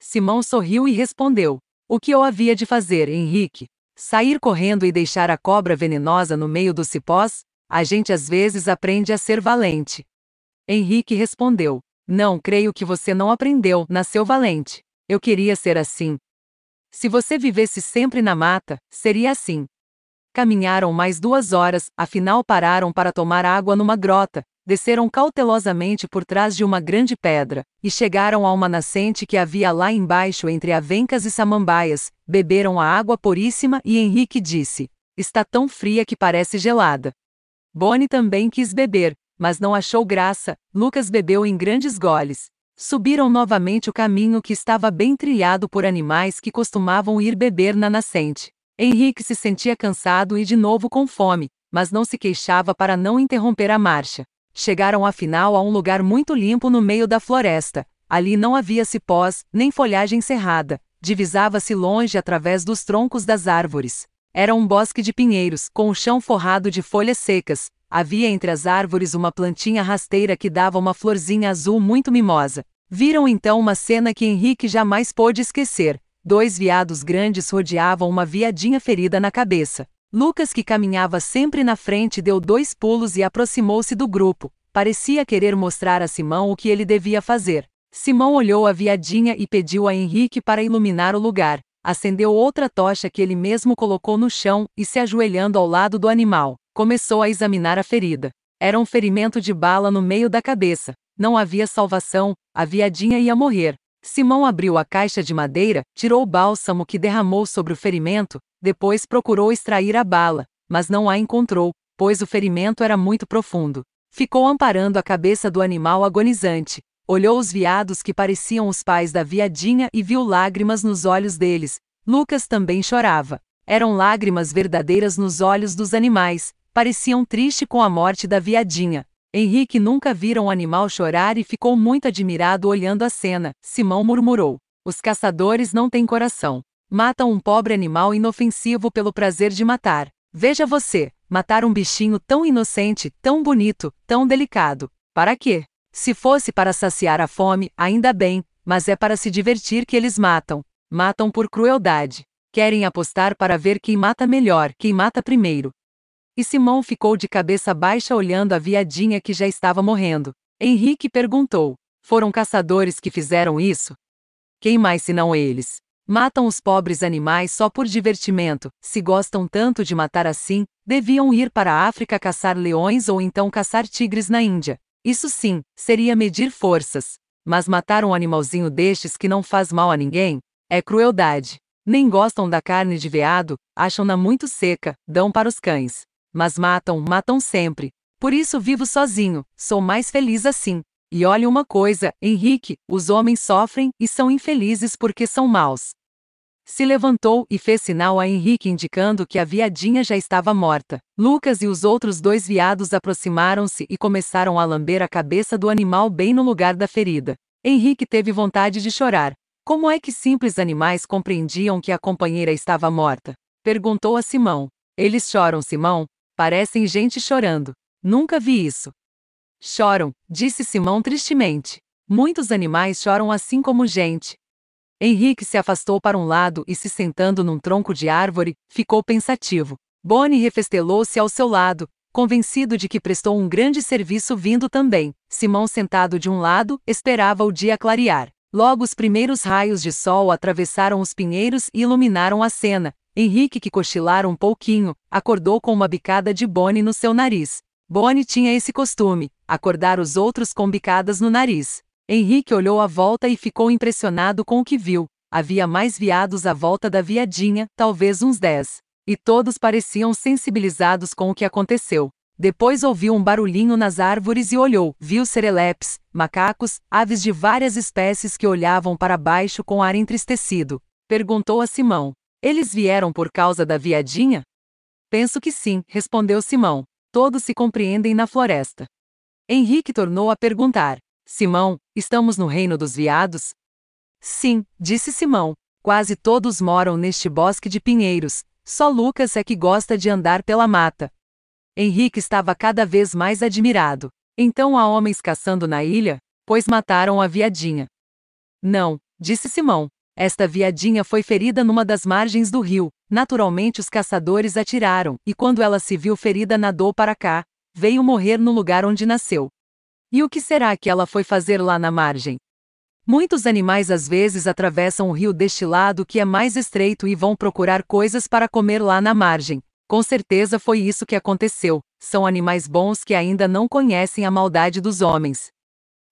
Simão sorriu e respondeu: O que eu havia de fazer, Henrique? Sair correndo e deixar a cobra venenosa no meio dos cipós? A gente às vezes aprende a ser valente. Henrique respondeu: Não creio que você não aprendeu, nasceu valente. Eu queria ser assim. Se você vivesse sempre na mata, seria assim. Caminharam mais duas horas, afinal pararam para tomar água numa grota, desceram cautelosamente por trás de uma grande pedra, e chegaram a uma nascente que havia lá embaixo entre avencas e samambaias, beberam a água puríssima e Henrique disse: Está tão fria que parece gelada. Bonnie também quis beber, mas não achou graça, Lucas bebeu em grandes goles. Subiram novamente o caminho que estava bem trilhado por animais que costumavam ir beber na nascente. Henrique se sentia cansado e de novo com fome, mas não se queixava para não interromper a marcha. Chegaram afinal a um lugar muito limpo no meio da floresta. Ali não havia cipós, nem folhagem cerrada. Divisava-se longe através dos troncos das árvores. Era um bosque de pinheiros, com o chão forrado de folhas secas. Havia entre as árvores uma plantinha rasteira que dava uma florzinha azul muito mimosa. Viram então uma cena que Henrique jamais pôde esquecer. Dois viados grandes rodeavam uma viadinha ferida na cabeça. Lucas, que caminhava sempre na frente, deu dois pulos e aproximou-se do grupo. Parecia querer mostrar a Simão o que ele devia fazer. Simão olhou a viadinha e pediu a Henrique para iluminar o lugar acendeu outra tocha que ele mesmo colocou no chão e, se ajoelhando ao lado do animal, começou a examinar a ferida. Era um ferimento de bala no meio da cabeça. Não havia salvação, a viadinha ia morrer. Simão abriu a caixa de madeira, tirou o bálsamo que derramou sobre o ferimento, depois procurou extrair a bala, mas não a encontrou, pois o ferimento era muito profundo. Ficou amparando a cabeça do animal agonizante, Olhou os viados que pareciam os pais da viadinha e viu lágrimas nos olhos deles. Lucas também chorava. Eram lágrimas verdadeiras nos olhos dos animais, pareciam triste com a morte da viadinha. Henrique nunca vira um animal chorar e ficou muito admirado olhando a cena. Simão murmurou: Os caçadores não têm coração. Matam um pobre animal inofensivo pelo prazer de matar. Veja você, matar um bichinho tão inocente, tão bonito, tão delicado. Para quê? Se fosse para saciar a fome, ainda bem, mas é para se divertir que eles matam. Matam por crueldade. Querem apostar para ver quem mata melhor, quem mata primeiro. E Simão ficou de cabeça baixa olhando a viadinha que já estava morrendo. Henrique perguntou: Foram caçadores que fizeram isso? Quem mais senão eles? Matam os pobres animais só por divertimento. Se gostam tanto de matar assim, deviam ir para a África caçar leões ou então caçar tigres na Índia. Isso sim, seria medir forças. Mas matar um animalzinho destes que não faz mal a ninguém é crueldade. Nem gostam da carne de veado, acham-na muito seca, dão para os cães. Mas matam, matam sempre. Por isso vivo sozinho, sou mais feliz assim. E olha uma coisa, Henrique, os homens sofrem e são infelizes porque são maus. Se levantou e fez sinal a Henrique indicando que a viadinha já estava morta. Lucas e os outros dois viados aproximaram-se e começaram a lamber a cabeça do animal bem no lugar da ferida. Henrique teve vontade de chorar. Como é que simples animais compreendiam que a companheira estava morta? Perguntou a Simão. Eles choram, Simão? Parecem gente chorando. Nunca vi isso. Choram, disse Simão tristemente. Muitos animais choram assim como gente. Henrique se afastou para um lado e, se sentando num tronco de árvore, ficou pensativo. Bonnie refestelou-se ao seu lado, convencido de que prestou um grande serviço vindo também. Simão, sentado de um lado, esperava o dia clarear. Logo os primeiros raios de sol atravessaram os pinheiros e iluminaram a cena. Henrique, que cochilara um pouquinho, acordou com uma bicada de Bonnie no seu nariz. Bonnie tinha esse costume, acordar os outros com bicadas no nariz. Henrique olhou à volta e ficou impressionado com o que viu. Havia mais viados à volta da viadinha, talvez uns dez. E todos pareciam sensibilizados com o que aconteceu. Depois ouviu um barulhinho nas árvores e olhou. Viu serelepes, macacos, aves de várias espécies que olhavam para baixo com ar entristecido. Perguntou a Simão: Eles vieram por causa da viadinha? Penso que sim, respondeu Simão. Todos se compreendem na floresta. Henrique tornou a perguntar: Simão, estamos no reino dos viados? Sim, disse Simão. Quase todos moram neste bosque de pinheiros, só Lucas é que gosta de andar pela mata. Henrique estava cada vez mais admirado. Então há homens caçando na ilha? Pois mataram a viadinha. Não, disse Simão. Esta viadinha foi ferida numa das margens do rio. Naturalmente os caçadores atiraram, e quando ela se viu ferida nadou para cá. Veio morrer no lugar onde nasceu. E o que será que ela foi fazer lá na margem? Muitos animais às vezes atravessam o rio deste lado que é mais estreito e vão procurar coisas para comer lá na margem. Com certeza foi isso que aconteceu. São animais bons que ainda não conhecem a maldade dos homens.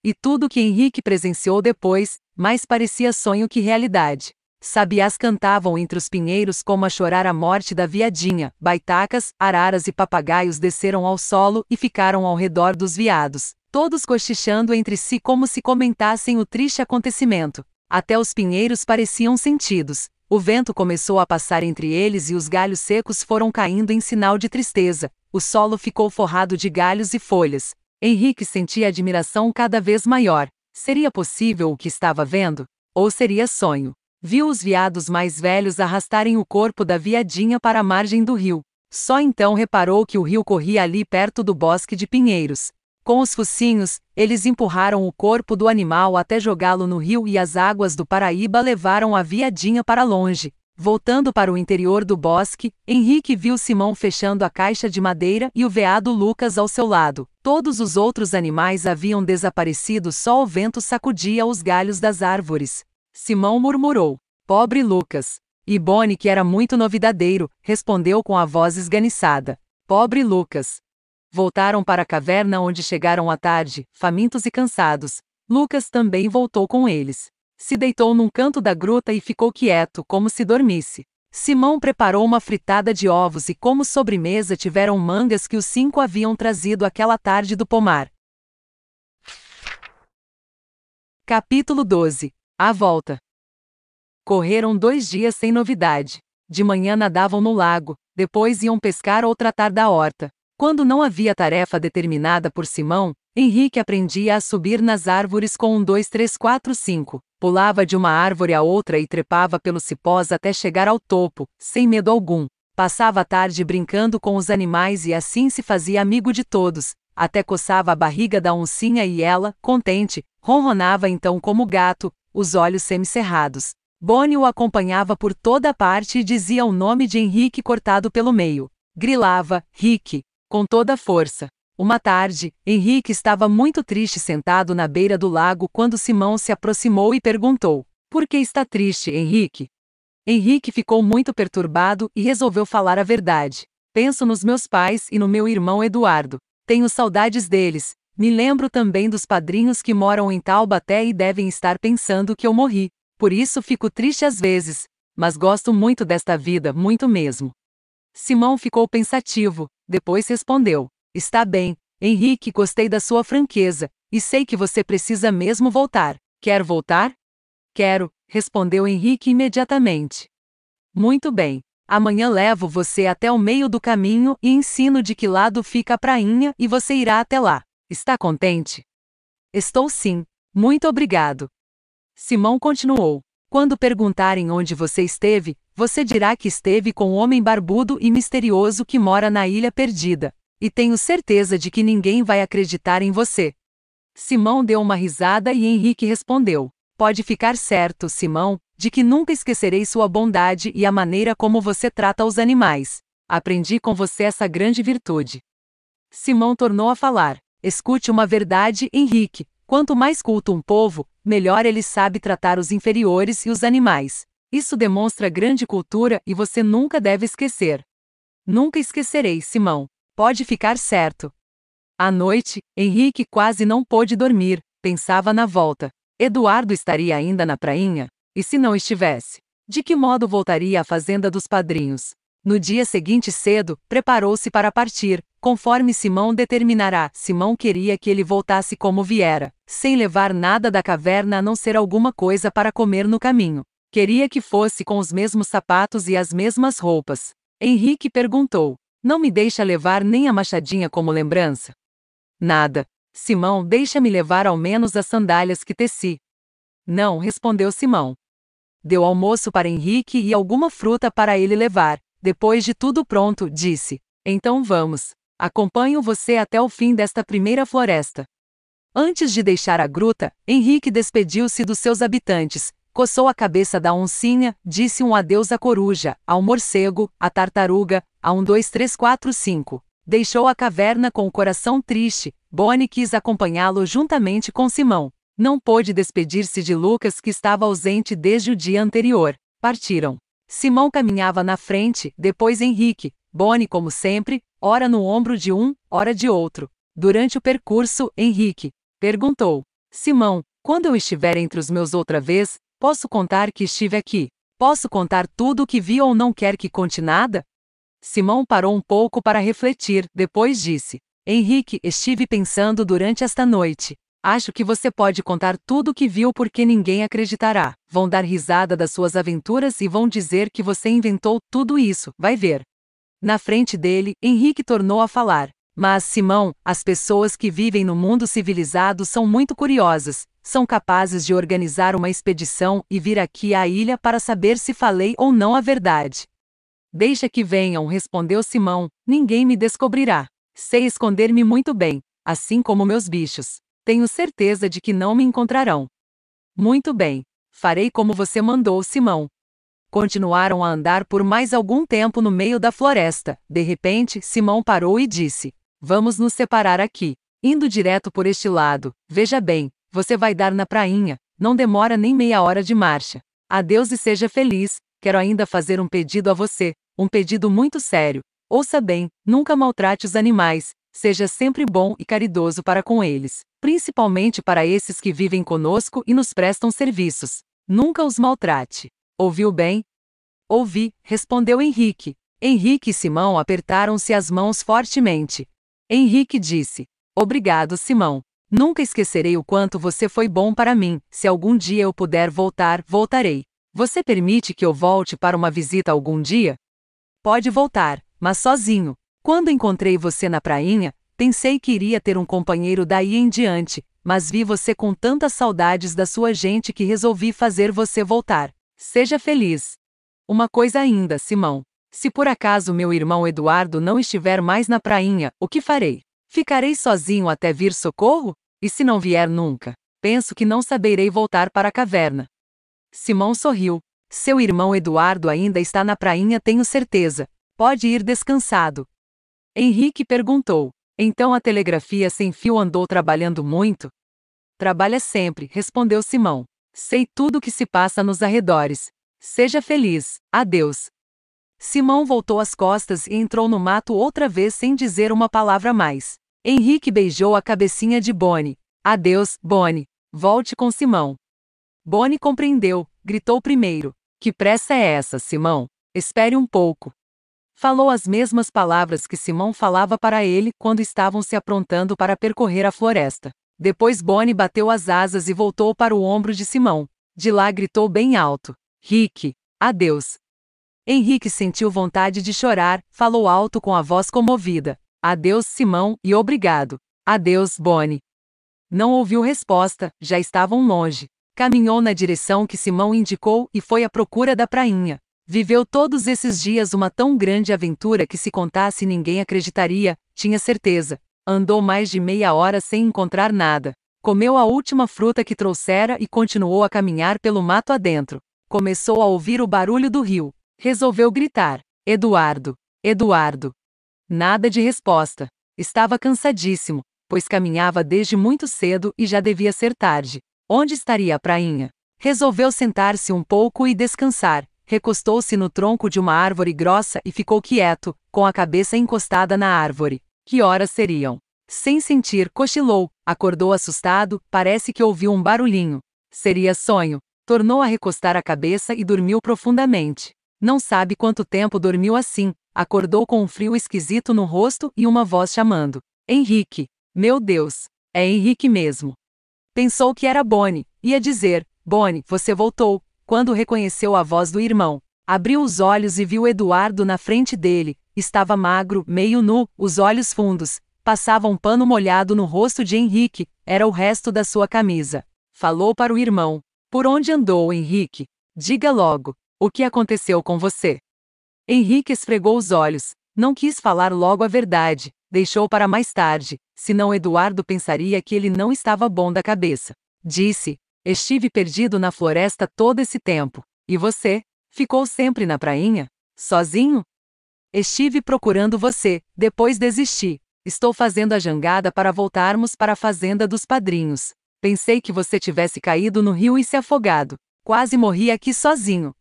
E tudo que Henrique presenciou depois, mais parecia sonho que realidade. Sabiás cantavam entre os pinheiros como a chorar a morte da viadinha, baitacas, araras e papagaios desceram ao solo e ficaram ao redor dos viados todos cochichando entre si como se comentassem o triste acontecimento. Até os pinheiros pareciam sentidos. O vento começou a passar entre eles e os galhos secos foram caindo em sinal de tristeza. O solo ficou forrado de galhos e folhas. Henrique sentia admiração cada vez maior. Seria possível o que estava vendo? Ou seria sonho? Viu os viados mais velhos arrastarem o corpo da viadinha para a margem do rio. Só então reparou que o rio corria ali perto do bosque de pinheiros. Com os focinhos, eles empurraram o corpo do animal até jogá-lo no rio e as águas do Paraíba levaram a viadinha para longe. Voltando para o interior do bosque, Henrique viu Simão fechando a caixa de madeira e o veado Lucas ao seu lado. Todos os outros animais haviam desaparecido, só o vento sacudia os galhos das árvores. Simão murmurou: Pobre Lucas. E Boni, que era muito novidadeiro, respondeu com a voz esganiçada: Pobre Lucas. Voltaram para a caverna onde chegaram à tarde, famintos e cansados. Lucas também voltou com eles. Se deitou num canto da gruta e ficou quieto, como se dormisse. Simão preparou uma fritada de ovos e, como sobremesa, tiveram mangas que os cinco haviam trazido aquela tarde do pomar. Capítulo 12 A Volta Correram dois dias sem novidade. De manhã nadavam no lago, depois iam pescar ou tratar da horta. Quando não havia tarefa determinada por Simão, Henrique aprendia a subir nas árvores com um dois três quatro cinco, pulava de uma árvore a outra e trepava pelos cipós até chegar ao topo, sem medo algum. Passava a tarde brincando com os animais e assim se fazia amigo de todos, até coçava a barriga da oncinha e ela, contente, ronronava então como gato, os olhos semicerrados. Boni o acompanhava por toda parte e dizia o nome de Henrique cortado pelo meio. Grilava, Rick, com toda a força. Uma tarde, Henrique estava muito triste sentado na beira do lago quando Simão se aproximou e perguntou: Por que está triste, Henrique? Henrique ficou muito perturbado e resolveu falar a verdade. Penso nos meus pais e no meu irmão Eduardo. Tenho saudades deles. Me lembro também dos padrinhos que moram em Taubaté e devem estar pensando que eu morri. Por isso fico triste às vezes, mas gosto muito desta vida, muito mesmo. Simão ficou pensativo, depois respondeu: Está bem, Henrique, gostei da sua franqueza, e sei que você precisa mesmo voltar. Quer voltar? Quero, respondeu Henrique imediatamente. Muito bem. Amanhã levo você até o meio do caminho e ensino de que lado fica a prainha e você irá até lá. Está contente? Estou sim. Muito obrigado. Simão continuou. Quando perguntarem onde você esteve, você dirá que esteve com o um homem barbudo e misterioso que mora na Ilha Perdida. E tenho certeza de que ninguém vai acreditar em você. Simão deu uma risada e Henrique respondeu: Pode ficar certo, Simão, de que nunca esquecerei sua bondade e a maneira como você trata os animais. Aprendi com você essa grande virtude. Simão tornou a falar: Escute uma verdade, Henrique. Quanto mais culto um povo, melhor ele sabe tratar os inferiores e os animais. Isso demonstra grande cultura e você nunca deve esquecer. Nunca esquecerei, Simão. Pode ficar certo. À noite, Henrique quase não pôde dormir, pensava na volta. Eduardo estaria ainda na prainha? E se não estivesse? De que modo voltaria à fazenda dos padrinhos? No dia seguinte cedo, preparou-se para partir, conforme Simão determinará. Simão queria que ele voltasse como viera, sem levar nada da caverna a não ser alguma coisa para comer no caminho. Queria que fosse com os mesmos sapatos e as mesmas roupas. Henrique perguntou: Não me deixa levar nem a machadinha como lembrança? Nada. Simão, deixa-me levar ao menos as sandálias que teci. Não, respondeu Simão. Deu almoço para Henrique e alguma fruta para ele levar, depois de tudo pronto, disse: Então vamos. Acompanho você até o fim desta primeira floresta. Antes de deixar a gruta, Henrique despediu-se dos seus habitantes, coçou a cabeça da oncinha, disse um adeus à coruja, ao morcego, à tartaruga, a um dois três quatro cinco. Deixou a caverna com o coração triste, Bonnie quis acompanhá-lo juntamente com Simão. Não pôde despedir-se de Lucas que estava ausente desde o dia anterior. Partiram. Simão caminhava na frente, depois Henrique, Boni como sempre, ora no ombro de um, ora de outro. Durante o percurso, Henrique perguntou: Simão, quando eu estiver entre os meus outra vez, posso contar que estive aqui? Posso contar tudo o que vi ou não quer que conte nada? Simão parou um pouco para refletir, depois disse: Henrique, estive pensando durante esta noite. Acho que você pode contar tudo o que viu porque ninguém acreditará. Vão dar risada das suas aventuras e vão dizer que você inventou tudo isso, vai ver. Na frente dele, Henrique tornou a falar. Mas, Simão, as pessoas que vivem no mundo civilizado são muito curiosas. São capazes de organizar uma expedição e vir aqui à ilha para saber se falei ou não a verdade. Deixa que venham, respondeu Simão. Ninguém me descobrirá. Sei esconder-me muito bem, assim como meus bichos. Tenho certeza de que não me encontrarão. Muito bem. Farei como você mandou, Simão. Continuaram a andar por mais algum tempo no meio da floresta. De repente, Simão parou e disse: Vamos nos separar aqui. Indo direto por este lado, veja bem, você vai dar na prainha, não demora nem meia hora de marcha. Adeus e seja feliz. Quero ainda fazer um pedido a você, um pedido muito sério. Ouça bem, nunca maltrate os animais, seja sempre bom e caridoso para com eles principalmente para esses que vivem conosco e nos prestam serviços. Nunca os maltrate. Ouviu bem? Ouvi, respondeu Henrique. Henrique e Simão apertaram-se as mãos fortemente. Henrique disse: Obrigado, Simão. Nunca esquecerei o quanto você foi bom para mim. Se algum dia eu puder voltar, voltarei. Você permite que eu volte para uma visita algum dia? Pode voltar, mas sozinho. Quando encontrei você na prainha, Pensei que iria ter um companheiro daí em diante, mas vi você com tantas saudades da sua gente que resolvi fazer você voltar. Seja feliz. Uma coisa ainda, Simão. Se por acaso meu irmão Eduardo não estiver mais na prainha, o que farei? Ficarei sozinho até vir socorro? E se não vier nunca? Penso que não saberei voltar para a caverna. Simão sorriu. Seu irmão Eduardo ainda está na prainha, tenho certeza. Pode ir descansado. Henrique perguntou: então a telegrafia sem fio andou trabalhando muito? Trabalha sempre, respondeu Simão. Sei tudo o que se passa nos arredores. Seja feliz. Adeus. Simão voltou as costas e entrou no mato outra vez sem dizer uma palavra mais. Henrique beijou a cabecinha de Bonnie. Adeus, Bonnie. Volte com Simão. Bonnie compreendeu, gritou primeiro. Que pressa é essa, Simão? Espere um pouco falou as mesmas palavras que Simão falava para ele quando estavam se aprontando para percorrer a floresta. Depois Bonnie bateu as asas e voltou para o ombro de Simão. De lá gritou bem alto: Rick, adeus. Henrique sentiu vontade de chorar, falou alto com a voz comovida: Adeus, Simão, e obrigado. Adeus, Bonnie. Não ouviu resposta, já estavam longe. Caminhou na direção que Simão indicou e foi à procura da prainha. Viveu todos esses dias uma tão grande aventura que se contasse ninguém acreditaria, tinha certeza. Andou mais de meia hora sem encontrar nada. Comeu a última fruta que trouxera e continuou a caminhar pelo mato adentro. Começou a ouvir o barulho do rio. Resolveu gritar: Eduardo! Eduardo! Nada de resposta. Estava cansadíssimo, pois caminhava desde muito cedo e já devia ser tarde. Onde estaria a prainha? Resolveu sentar-se um pouco e descansar. Recostou-se no tronco de uma árvore grossa e ficou quieto, com a cabeça encostada na árvore. Que horas seriam? Sem sentir, cochilou, acordou assustado, parece que ouviu um barulhinho. Seria sonho. Tornou a recostar a cabeça e dormiu profundamente. Não sabe quanto tempo dormiu assim, acordou com um frio esquisito no rosto e uma voz chamando: Henrique! Meu Deus! É Henrique mesmo! Pensou que era Bonnie, ia dizer: Bonnie, você voltou, quando reconheceu a voz do irmão. Abriu os olhos e viu Eduardo na frente dele. Estava magro, meio nu, os olhos fundos. Passava um pano molhado no rosto de Henrique, era o resto da sua camisa. Falou para o irmão: Por onde andou, Henrique? Diga logo, o que aconteceu com você? Henrique esfregou os olhos, não quis falar logo a verdade, deixou para mais tarde, senão Eduardo pensaria que ele não estava bom da cabeça. Disse: Estive perdido na floresta todo esse tempo. E você? Ficou sempre na prainha? Sozinho? Estive procurando você, depois desisti. Estou fazendo a jangada para voltarmos para a fazenda dos padrinhos. Pensei que você tivesse caído no rio e se afogado. Quase morri aqui sozinho.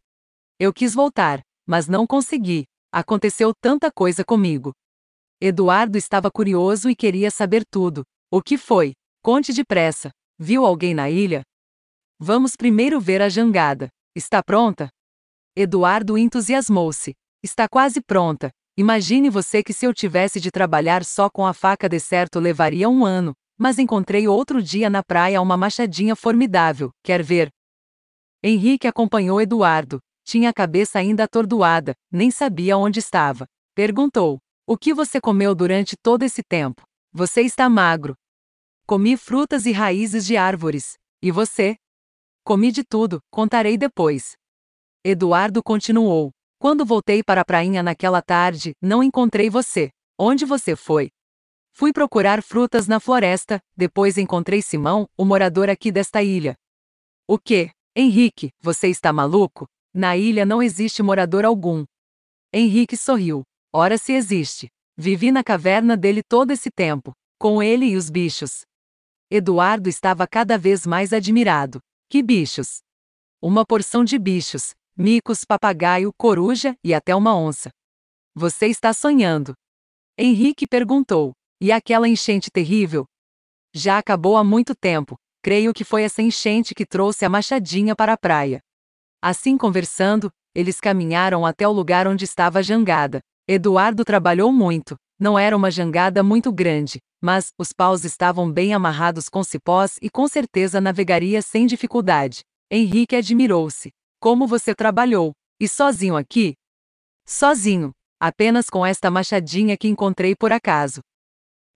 Eu quis voltar, mas não consegui. Aconteceu tanta coisa comigo. Eduardo estava curioso e queria saber tudo. O que foi? Conte depressa. Viu alguém na ilha? Vamos primeiro ver a jangada. Está pronta? Eduardo entusiasmou-se. Está quase pronta. Imagine você que se eu tivesse de trabalhar só com a faca de certo levaria um ano, mas encontrei outro dia na praia uma machadinha formidável, quer ver? Henrique acompanhou Eduardo. Tinha a cabeça ainda atordoada, nem sabia onde estava. Perguntou: O que você comeu durante todo esse tempo? Você está magro. Comi frutas e raízes de árvores. E você? Comi de tudo, contarei depois. Eduardo continuou. Quando voltei para a prainha naquela tarde, não encontrei você. Onde você foi? Fui procurar frutas na floresta, depois encontrei Simão, o morador aqui desta ilha. O quê? Henrique, você está maluco? Na ilha não existe morador algum. Henrique sorriu. Ora se existe. Vivi na caverna dele todo esse tempo, com ele e os bichos. Eduardo estava cada vez mais admirado. Que bichos! Uma porção de bichos, micos, papagaio, coruja e até uma onça. Você está sonhando. Henrique perguntou: E aquela enchente terrível? Já acabou há muito tempo, creio que foi essa enchente que trouxe a machadinha para a praia. Assim conversando, eles caminharam até o lugar onde estava a jangada. Eduardo trabalhou muito, não era uma jangada muito grande, mas, os paus estavam bem amarrados com cipós e com certeza navegaria sem dificuldade. Henrique admirou-se. Como você trabalhou? E sozinho aqui? Sozinho, apenas com esta machadinha que encontrei por acaso.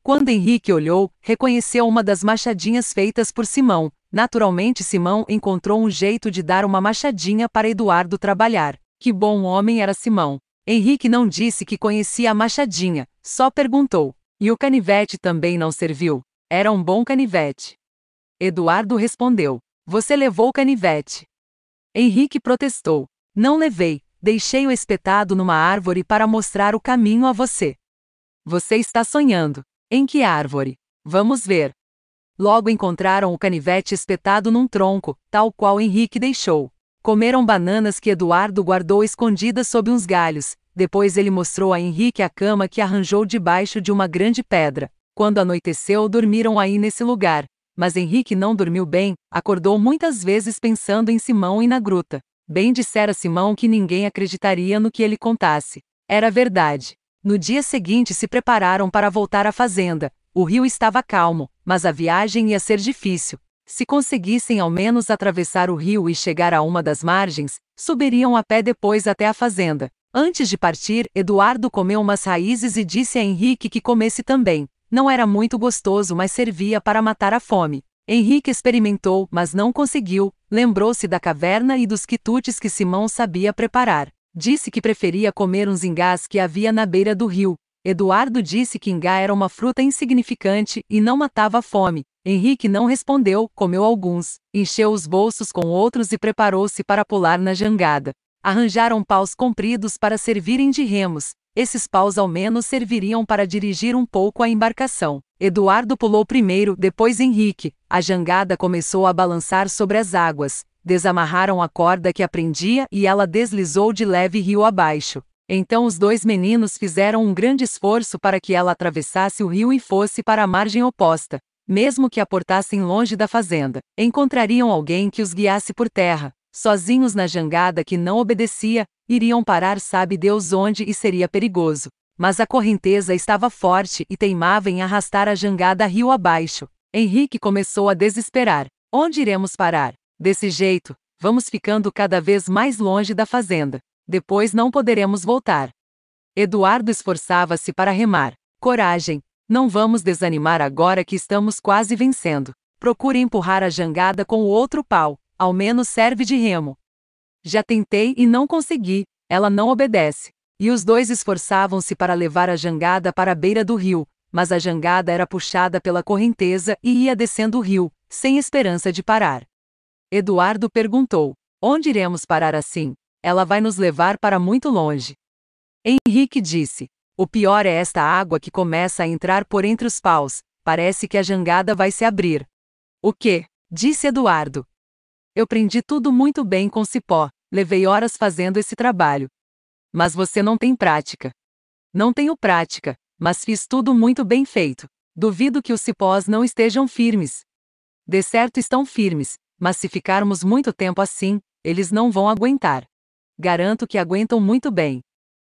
Quando Henrique olhou, reconheceu uma das machadinhas feitas por Simão. Naturalmente, Simão encontrou um jeito de dar uma machadinha para Eduardo trabalhar. Que bom homem era Simão! Henrique não disse que conhecia a machadinha, só perguntou: e o canivete também não serviu. Era um bom canivete. Eduardo respondeu: Você levou o canivete. Henrique protestou: Não levei, deixei-o espetado numa árvore para mostrar o caminho a você. Você está sonhando. Em que árvore? Vamos ver. Logo encontraram o canivete espetado num tronco, tal qual Henrique deixou. Comeram bananas que Eduardo guardou escondidas sob uns galhos, depois ele mostrou a Henrique a cama que arranjou debaixo de uma grande pedra. Quando anoiteceu, dormiram aí nesse lugar. Mas Henrique não dormiu bem, acordou muitas vezes pensando em Simão e na gruta. Bem dissera Simão que ninguém acreditaria no que ele contasse. Era verdade. No dia seguinte se prepararam para voltar à fazenda. O rio estava calmo, mas a viagem ia ser difícil. Se conseguissem ao menos atravessar o rio e chegar a uma das margens, subiriam a pé depois até a fazenda. Antes de partir, Eduardo comeu umas raízes e disse a Henrique que comesse também. Não era muito gostoso, mas servia para matar a fome. Henrique experimentou, mas não conseguiu. Lembrou-se da caverna e dos quitutes que Simão sabia preparar. Disse que preferia comer uns ingás que havia na beira do rio. Eduardo disse que ingá era uma fruta insignificante e não matava a fome. Henrique não respondeu, comeu alguns, encheu os bolsos com outros e preparou-se para pular na jangada arranjaram paus compridos para servirem de remos. Esses paus ao menos serviriam para dirigir um pouco a embarcação. Eduardo pulou primeiro, depois Henrique. A jangada começou a balançar sobre as águas. Desamarraram a corda que a prendia e ela deslizou de leve rio abaixo. Então os dois meninos fizeram um grande esforço para que ela atravessasse o rio e fosse para a margem oposta. Mesmo que a portassem longe da fazenda, encontrariam alguém que os guiasse por terra sozinhos na jangada que não obedecia, iriam parar sabe Deus onde e seria perigoso. Mas a correnteza estava forte e teimava em arrastar a jangada rio abaixo. Henrique começou a desesperar. Onde iremos parar? Desse jeito, vamos ficando cada vez mais longe da fazenda. Depois não poderemos voltar. Eduardo esforçava-se para remar. Coragem! Não vamos desanimar agora que estamos quase vencendo. Procure empurrar a jangada com o outro pau. Ao menos serve de remo. Já tentei e não consegui, ela não obedece. E os dois esforçavam-se para levar a jangada para a beira do rio, mas a jangada era puxada pela correnteza e ia descendo o rio, sem esperança de parar. Eduardo perguntou: Onde iremos parar assim? Ela vai nos levar para muito longe. Henrique disse: O pior é esta água que começa a entrar por entre os paus, parece que a jangada vai se abrir. O quê? disse Eduardo. Eu prendi tudo muito bem com cipó, levei horas fazendo esse trabalho. Mas você não tem prática. Não tenho prática, mas fiz tudo muito bem feito. Duvido que os cipós não estejam firmes. De certo estão firmes, mas se ficarmos muito tempo assim, eles não vão aguentar. Garanto que aguentam muito bem.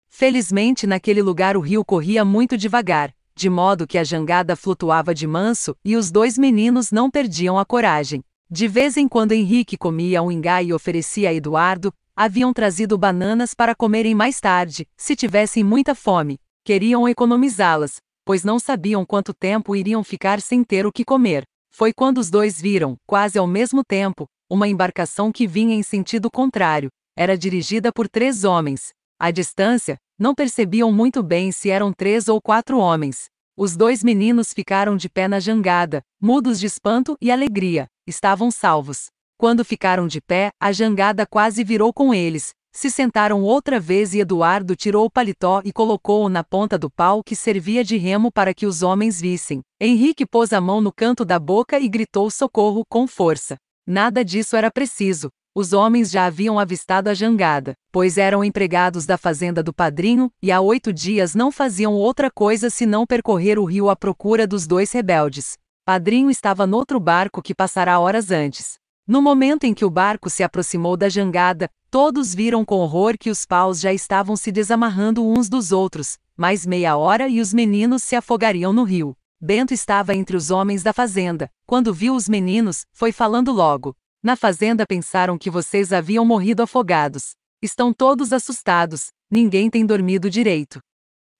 Felizmente, naquele lugar o rio corria muito devagar, de modo que a jangada flutuava de manso e os dois meninos não perdiam a coragem. De vez em quando Henrique comia um ingá e oferecia a Eduardo, haviam trazido bananas para comerem mais tarde, se tivessem muita fome. Queriam economizá-las, pois não sabiam quanto tempo iriam ficar sem ter o que comer. Foi quando os dois viram, quase ao mesmo tempo, uma embarcação que vinha em sentido contrário. Era dirigida por três homens. À distância, não percebiam muito bem se eram três ou quatro homens. Os dois meninos ficaram de pé na jangada, mudos de espanto e alegria. Estavam salvos. Quando ficaram de pé, a jangada quase virou com eles. Se sentaram outra vez e Eduardo tirou o paletó e colocou-o na ponta do pau que servia de remo para que os homens vissem. Henrique pôs a mão no canto da boca e gritou socorro com força. Nada disso era preciso. Os homens já haviam avistado a jangada, pois eram empregados da fazenda do padrinho e há oito dias não faziam outra coisa senão percorrer o rio à procura dos dois rebeldes. Padrinho estava noutro barco que passará horas antes. No momento em que o barco se aproximou da jangada, todos viram com horror que os paus já estavam se desamarrando uns dos outros, mais meia hora e os meninos se afogariam no rio. Bento estava entre os homens da fazenda. Quando viu os meninos, foi falando logo: na fazenda pensaram que vocês haviam morrido afogados. Estão todos assustados, ninguém tem dormido direito.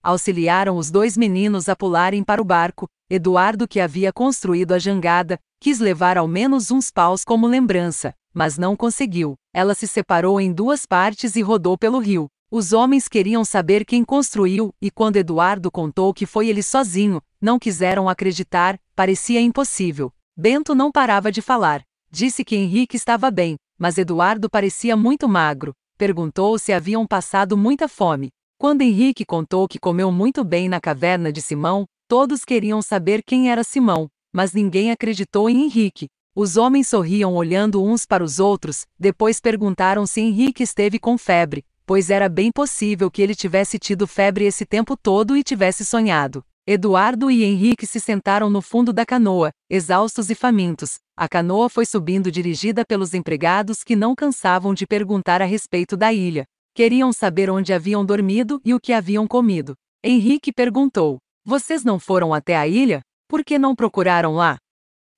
Auxiliaram os dois meninos a pularem para o barco. Eduardo, que havia construído a jangada, quis levar ao menos uns paus como lembrança, mas não conseguiu. Ela se separou em duas partes e rodou pelo rio. Os homens queriam saber quem construiu, e quando Eduardo contou que foi ele sozinho, não quiseram acreditar, parecia impossível. Bento não parava de falar. Disse que Henrique estava bem, mas Eduardo parecia muito magro. Perguntou se haviam passado muita fome. Quando Henrique contou que comeu muito bem na caverna de Simão, todos queriam saber quem era Simão, mas ninguém acreditou em Henrique. Os homens sorriam olhando uns para os outros, depois perguntaram se Henrique esteve com febre, pois era bem possível que ele tivesse tido febre esse tempo todo e tivesse sonhado. Eduardo e Henrique se sentaram no fundo da canoa, exaustos e famintos. A canoa foi subindo dirigida pelos empregados que não cansavam de perguntar a respeito da ilha. Queriam saber onde haviam dormido e o que haviam comido. Henrique perguntou: Vocês não foram até a ilha? Por que não procuraram lá?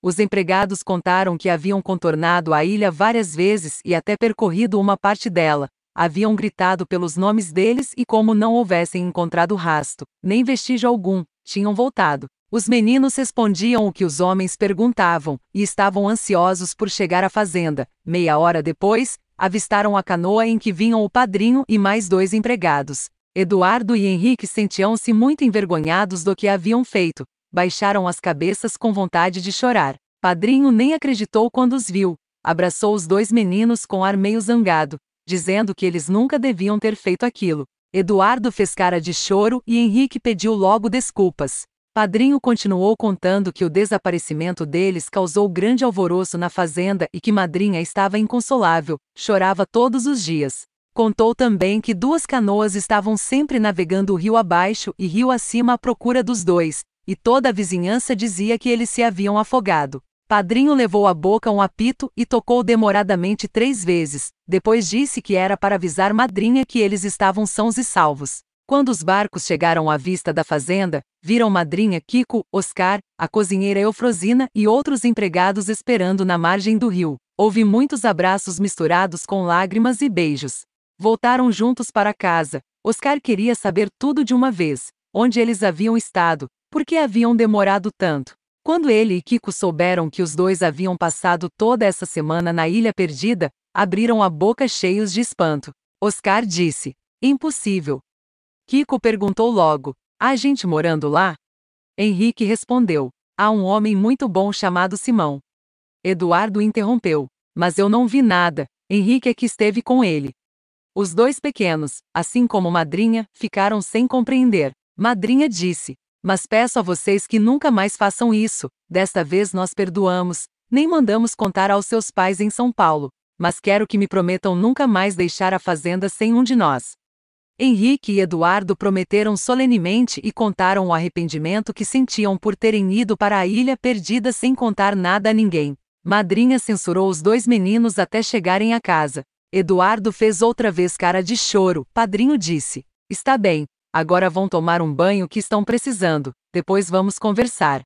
Os empregados contaram que haviam contornado a ilha várias vezes e até percorrido uma parte dela, haviam gritado pelos nomes deles e como não houvessem encontrado rasto, nem vestígio algum, tinham voltado. Os meninos respondiam o que os homens perguntavam e estavam ansiosos por chegar à fazenda. Meia hora depois, avistaram a canoa em que vinham o padrinho e mais dois empregados. Eduardo e Henrique sentiam-se muito envergonhados do que haviam feito. Baixaram as cabeças com vontade de chorar. Padrinho nem acreditou quando os viu. Abraçou os dois meninos com ar meio zangado, dizendo que eles nunca deviam ter feito aquilo. Eduardo fez cara de choro e Henrique pediu logo desculpas. Padrinho continuou contando que o desaparecimento deles causou grande alvoroço na fazenda e que madrinha estava inconsolável, chorava todos os dias. Contou também que duas canoas estavam sempre navegando rio abaixo e rio acima à procura dos dois, e toda a vizinhança dizia que eles se haviam afogado. Padrinho levou à boca um apito e tocou demoradamente três vezes. Depois disse que era para avisar madrinha que eles estavam sãos e salvos. Quando os barcos chegaram à vista da fazenda, viram madrinha Kiko, Oscar, a cozinheira Eufrosina e outros empregados esperando na margem do rio. Houve muitos abraços misturados com lágrimas e beijos. Voltaram juntos para casa. Oscar queria saber tudo de uma vez: onde eles haviam estado, por que haviam demorado tanto quando ele e Kiko souberam que os dois haviam passado toda essa semana na Ilha Perdida, abriram a boca cheios de espanto. Oscar disse: Impossível. Kiko perguntou logo: Há gente morando lá? Henrique respondeu: Há um homem muito bom chamado Simão. Eduardo interrompeu: Mas eu não vi nada. Henrique é que esteve com ele. Os dois pequenos, assim como Madrinha, ficaram sem compreender. Madrinha disse: mas peço a vocês que nunca mais façam isso, desta vez nós perdoamos, nem mandamos contar aos seus pais em São Paulo, mas quero que me prometam nunca mais deixar a fazenda sem um de nós. Henrique e Eduardo prometeram solenemente e contaram o arrependimento que sentiam por terem ido para a ilha perdida sem contar nada a ninguém. Madrinha censurou os dois meninos até chegarem à casa. Eduardo fez outra vez cara de choro. Padrinho disse: Está bem, Agora vão tomar um banho que estão precisando, depois vamos conversar.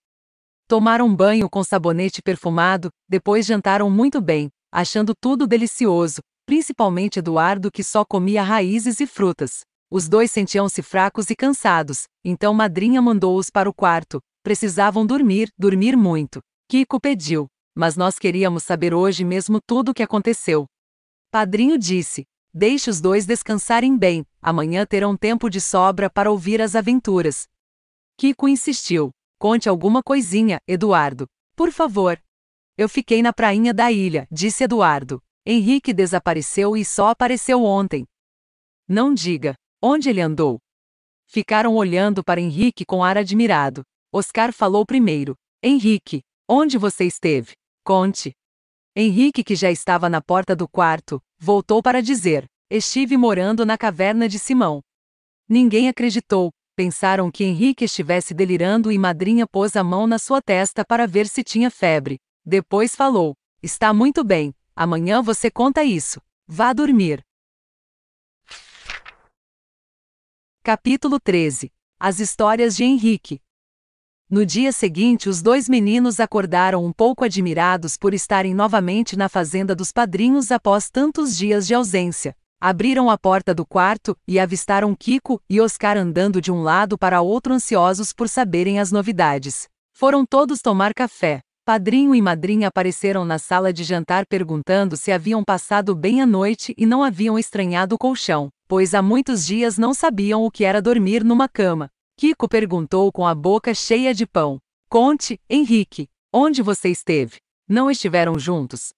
Tomaram banho com sabonete perfumado, depois jantaram muito bem, achando tudo delicioso, principalmente Eduardo que só comia raízes e frutas. Os dois sentiam-se fracos e cansados, então madrinha mandou-os para o quarto. Precisavam dormir, dormir muito. Kiko pediu, mas nós queríamos saber hoje mesmo tudo o que aconteceu. Padrinho disse: Deixe os dois descansarem bem, Amanhã terão tempo de sobra para ouvir as aventuras. Kiko insistiu. Conte alguma coisinha, Eduardo. Por favor. Eu fiquei na prainha da ilha, disse Eduardo. Henrique desapareceu e só apareceu ontem. Não diga. Onde ele andou? Ficaram olhando para Henrique com ar admirado. Oscar falou primeiro. Henrique, onde você esteve? Conte. Henrique, que já estava na porta do quarto, voltou para dizer: Estive morando na caverna de Simão. Ninguém acreditou, pensaram que Henrique estivesse delirando e madrinha pôs a mão na sua testa para ver se tinha febre. Depois falou: Está muito bem, amanhã você conta isso. Vá dormir. Capítulo 13 As histórias de Henrique. No dia seguinte, os dois meninos acordaram um pouco admirados por estarem novamente na fazenda dos padrinhos após tantos dias de ausência. Abriram a porta do quarto e avistaram Kiko e Oscar andando de um lado para outro ansiosos por saberem as novidades. Foram todos tomar café. Padrinho e madrinha apareceram na sala de jantar perguntando se haviam passado bem a noite e não haviam estranhado o colchão, pois há muitos dias não sabiam o que era dormir numa cama. Kiko perguntou com a boca cheia de pão: Conte, Henrique, onde você esteve? Não estiveram juntos?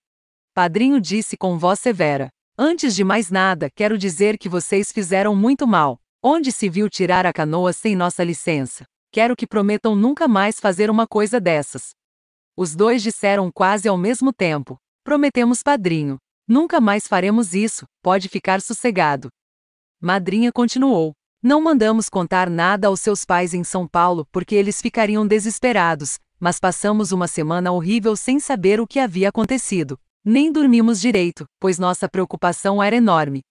Padrinho disse com voz severa: Antes de mais nada, quero dizer que vocês fizeram muito mal. Onde se viu tirar a canoa sem nossa licença? Quero que prometam nunca mais fazer uma coisa dessas. Os dois disseram quase ao mesmo tempo: Prometemos, padrinho. Nunca mais faremos isso, pode ficar sossegado. Madrinha continuou: Não mandamos contar nada aos seus pais em São Paulo porque eles ficariam desesperados, mas passamos uma semana horrível sem saber o que havia acontecido. Nem dormimos direito, pois nossa preocupação era enorme.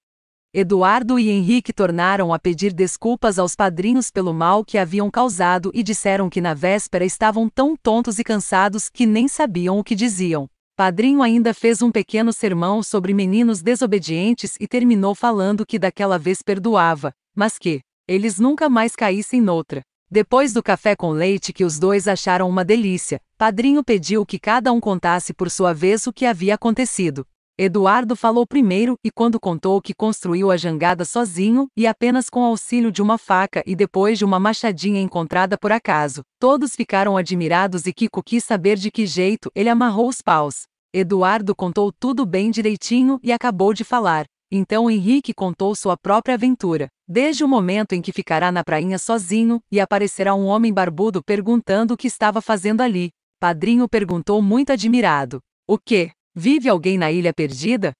Eduardo e Henrique tornaram a pedir desculpas aos padrinhos pelo mal que haviam causado e disseram que na véspera estavam tão tontos e cansados que nem sabiam o que diziam. Padrinho ainda fez um pequeno sermão sobre meninos desobedientes e terminou falando que daquela vez perdoava, mas que eles nunca mais caíssem noutra. Depois do café com leite que os dois acharam uma delícia, Padrinho pediu que cada um contasse por sua vez o que havia acontecido. Eduardo falou primeiro e quando contou que construiu a jangada sozinho e apenas com auxílio de uma faca e depois de uma machadinha encontrada por acaso, todos ficaram admirados e Kiko quis saber de que jeito ele amarrou os paus. Eduardo contou tudo bem direitinho e acabou de falar. Então Henrique contou sua própria aventura. Desde o momento em que ficará na prainha sozinho e aparecerá um homem barbudo perguntando o que estava fazendo ali. Padrinho perguntou muito admirado: O que? Vive alguém na ilha perdida?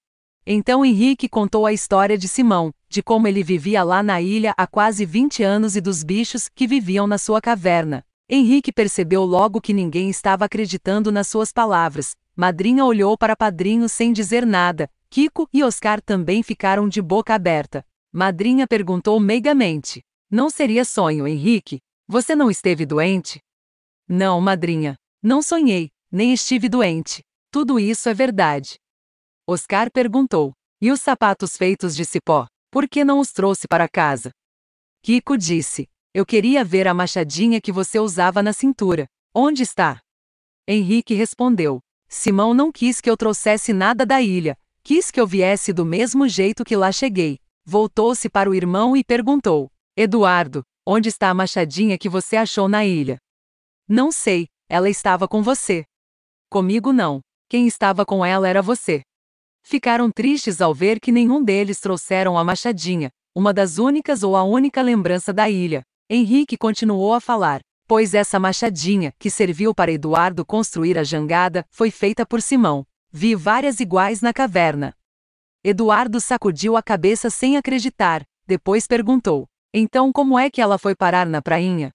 Então Henrique contou a história de Simão, de como ele vivia lá na ilha há quase 20 anos e dos bichos que viviam na sua caverna. Henrique percebeu logo que ninguém estava acreditando nas suas palavras. Madrinha olhou para padrinho sem dizer nada. Kiko e Oscar também ficaram de boca aberta. Madrinha perguntou meigamente. Não seria sonho, Henrique? Você não esteve doente? Não, madrinha. Não sonhei, nem estive doente. Tudo isso é verdade. Oscar perguntou: E os sapatos feitos de cipó? Por que não os trouxe para casa? Kiko disse: Eu queria ver a machadinha que você usava na cintura. Onde está? Henrique respondeu: Simão não quis que eu trouxesse nada da ilha, quis que eu viesse do mesmo jeito que lá cheguei. Voltou-se para o irmão e perguntou: Eduardo, onde está a machadinha que você achou na ilha? Não sei, ela estava com você. Comigo não. Quem estava com ela era você. Ficaram tristes ao ver que nenhum deles trouxeram a machadinha, uma das únicas ou a única lembrança da ilha. Henrique continuou a falar, pois essa machadinha, que serviu para Eduardo construir a jangada, foi feita por Simão. Vi várias iguais na caverna. Eduardo sacudiu a cabeça sem acreditar, depois perguntou: Então como é que ela foi parar na prainha?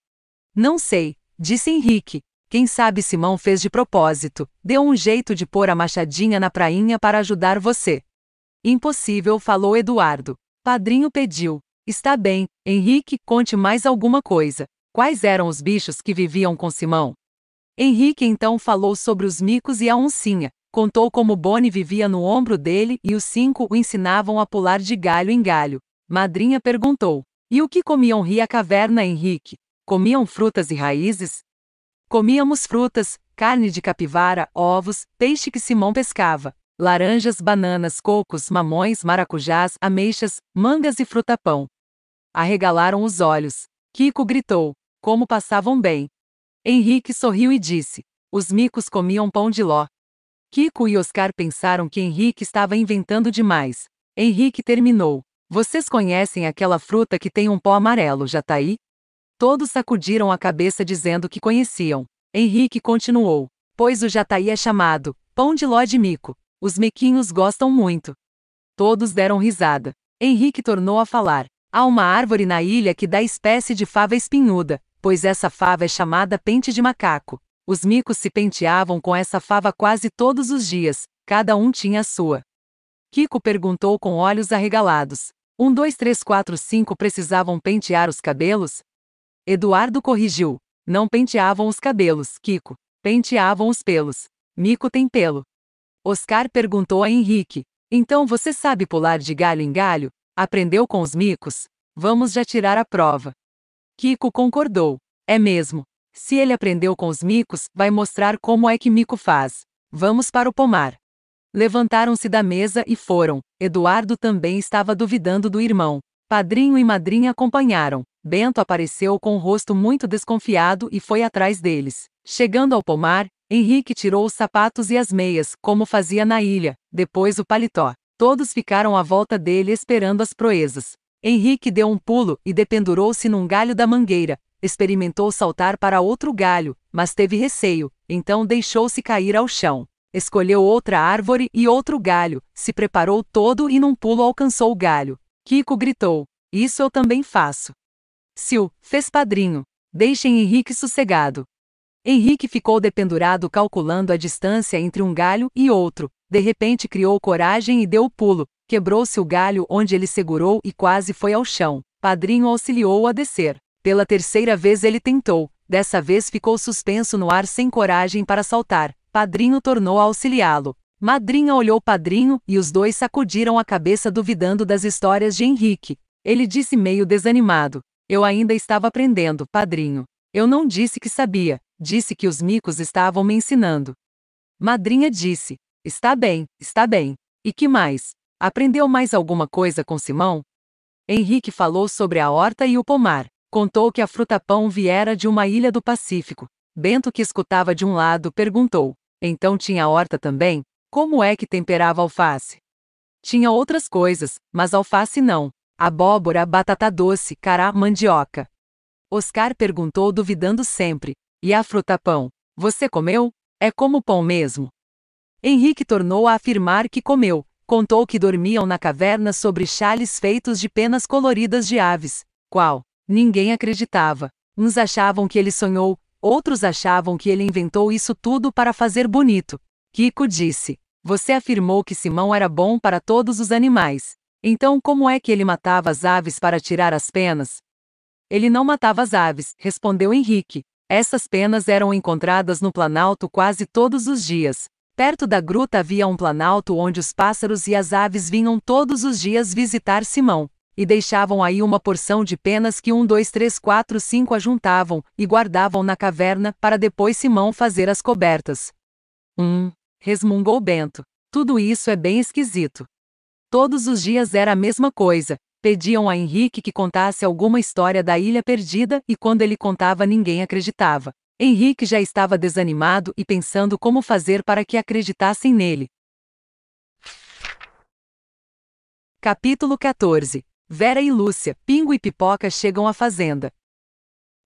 Não sei, disse Henrique. Quem sabe Simão fez de propósito, deu um jeito de pôr a machadinha na prainha para ajudar você. Impossível, falou Eduardo. Padrinho pediu. Está bem, Henrique, conte mais alguma coisa. Quais eram os bichos que viviam com Simão? Henrique então falou sobre os micos e a oncinha, Contou como Bonnie vivia no ombro dele e os cinco o ensinavam a pular de galho em galho. Madrinha perguntou: E o que comiam ria caverna, Henrique? Comiam frutas e raízes? Comíamos frutas, carne de capivara, ovos, peixe que Simão pescava, laranjas, bananas, cocos, mamões, maracujás, ameixas, mangas e frutapão. Arregalaram os olhos. Kiko gritou: Como passavam bem! Henrique sorriu e disse: Os micos comiam pão de ló. Kiko e Oscar pensaram que Henrique estava inventando demais. Henrique terminou. Vocês conhecem aquela fruta que tem um pó amarelo, já tá aí? Todos sacudiram a cabeça dizendo que conheciam. Henrique continuou. Pois o jataí tá é chamado pão de ló de mico. Os mequinhos gostam muito. Todos deram risada. Henrique tornou a falar. Há uma árvore na ilha que dá espécie de fava espinhuda, pois essa fava é chamada pente de macaco. Os micos se penteavam com essa fava quase todos os dias, cada um tinha a sua. Kiko perguntou com olhos arregalados. Um, dois, três, quatro, cinco precisavam pentear os cabelos? Eduardo corrigiu. Não penteavam os cabelos, Kiko. Penteavam os pelos. Mico tem pelo. Oscar perguntou a Henrique. Então você sabe pular de galho em galho? Aprendeu com os micos? Vamos já tirar a prova. Kiko concordou. É mesmo. Se ele aprendeu com os micos, vai mostrar como é que mico faz. Vamos para o pomar. Levantaram-se da mesa e foram. Eduardo também estava duvidando do irmão. Padrinho e madrinha acompanharam. Bento apareceu com o rosto muito desconfiado e foi atrás deles. Chegando ao pomar, Henrique tirou os sapatos e as meias, como fazia na ilha, depois o paletó. Todos ficaram à volta dele esperando as proezas. Henrique deu um pulo e dependurou-se num galho da mangueira, Experimentou saltar para outro galho, mas teve receio, então deixou-se cair ao chão. Escolheu outra árvore e outro galho, se preparou todo e num pulo alcançou o galho. Kiko gritou: Isso eu também faço. Sil, fez padrinho. Deixem Henrique sossegado. Henrique ficou dependurado calculando a distância entre um galho e outro. De repente criou coragem e deu o pulo. Quebrou-se o galho onde ele segurou e quase foi ao chão. Padrinho auxiliou-o a descer. Pela terceira vez ele tentou, dessa vez ficou suspenso no ar sem coragem para saltar. Padrinho tornou a auxiliá-lo. Madrinha olhou Padrinho e os dois sacudiram a cabeça duvidando das histórias de Henrique. Ele disse meio desanimado: Eu ainda estava aprendendo, Padrinho. Eu não disse que sabia, disse que os micos estavam me ensinando. Madrinha disse: Está bem, está bem. E que mais? Aprendeu mais alguma coisa com Simão? Henrique falou sobre a horta e o pomar. Contou que a fruta-pão viera de uma ilha do Pacífico. Bento, que escutava de um lado, perguntou: Então tinha horta também? Como é que temperava alface? Tinha outras coisas, mas alface não. Abóbora, batata doce, cará, mandioca. Oscar perguntou, duvidando sempre: E a fruta-pão? Você comeu? É como pão mesmo. Henrique tornou a afirmar que comeu, contou que dormiam na caverna sobre chales feitos de penas coloridas de aves. Qual? Ninguém acreditava. Uns achavam que ele sonhou, outros achavam que ele inventou isso tudo para fazer bonito. Kiko disse: Você afirmou que Simão era bom para todos os animais. Então, como é que ele matava as aves para tirar as penas? Ele não matava as aves, respondeu Henrique. Essas penas eram encontradas no planalto quase todos os dias. Perto da gruta havia um planalto onde os pássaros e as aves vinham todos os dias visitar Simão e deixavam aí uma porção de penas que um, dois, três, quatro, cinco ajuntavam e guardavam na caverna para depois Simão fazer as cobertas. Hum, resmungou Bento. Tudo isso é bem esquisito. Todos os dias era a mesma coisa. Pediam a Henrique que contasse alguma história da Ilha Perdida e quando ele contava ninguém acreditava. Henrique já estava desanimado e pensando como fazer para que acreditassem nele. Capítulo 14 Vera e Lúcia, Pingo e Pipoca chegam à fazenda.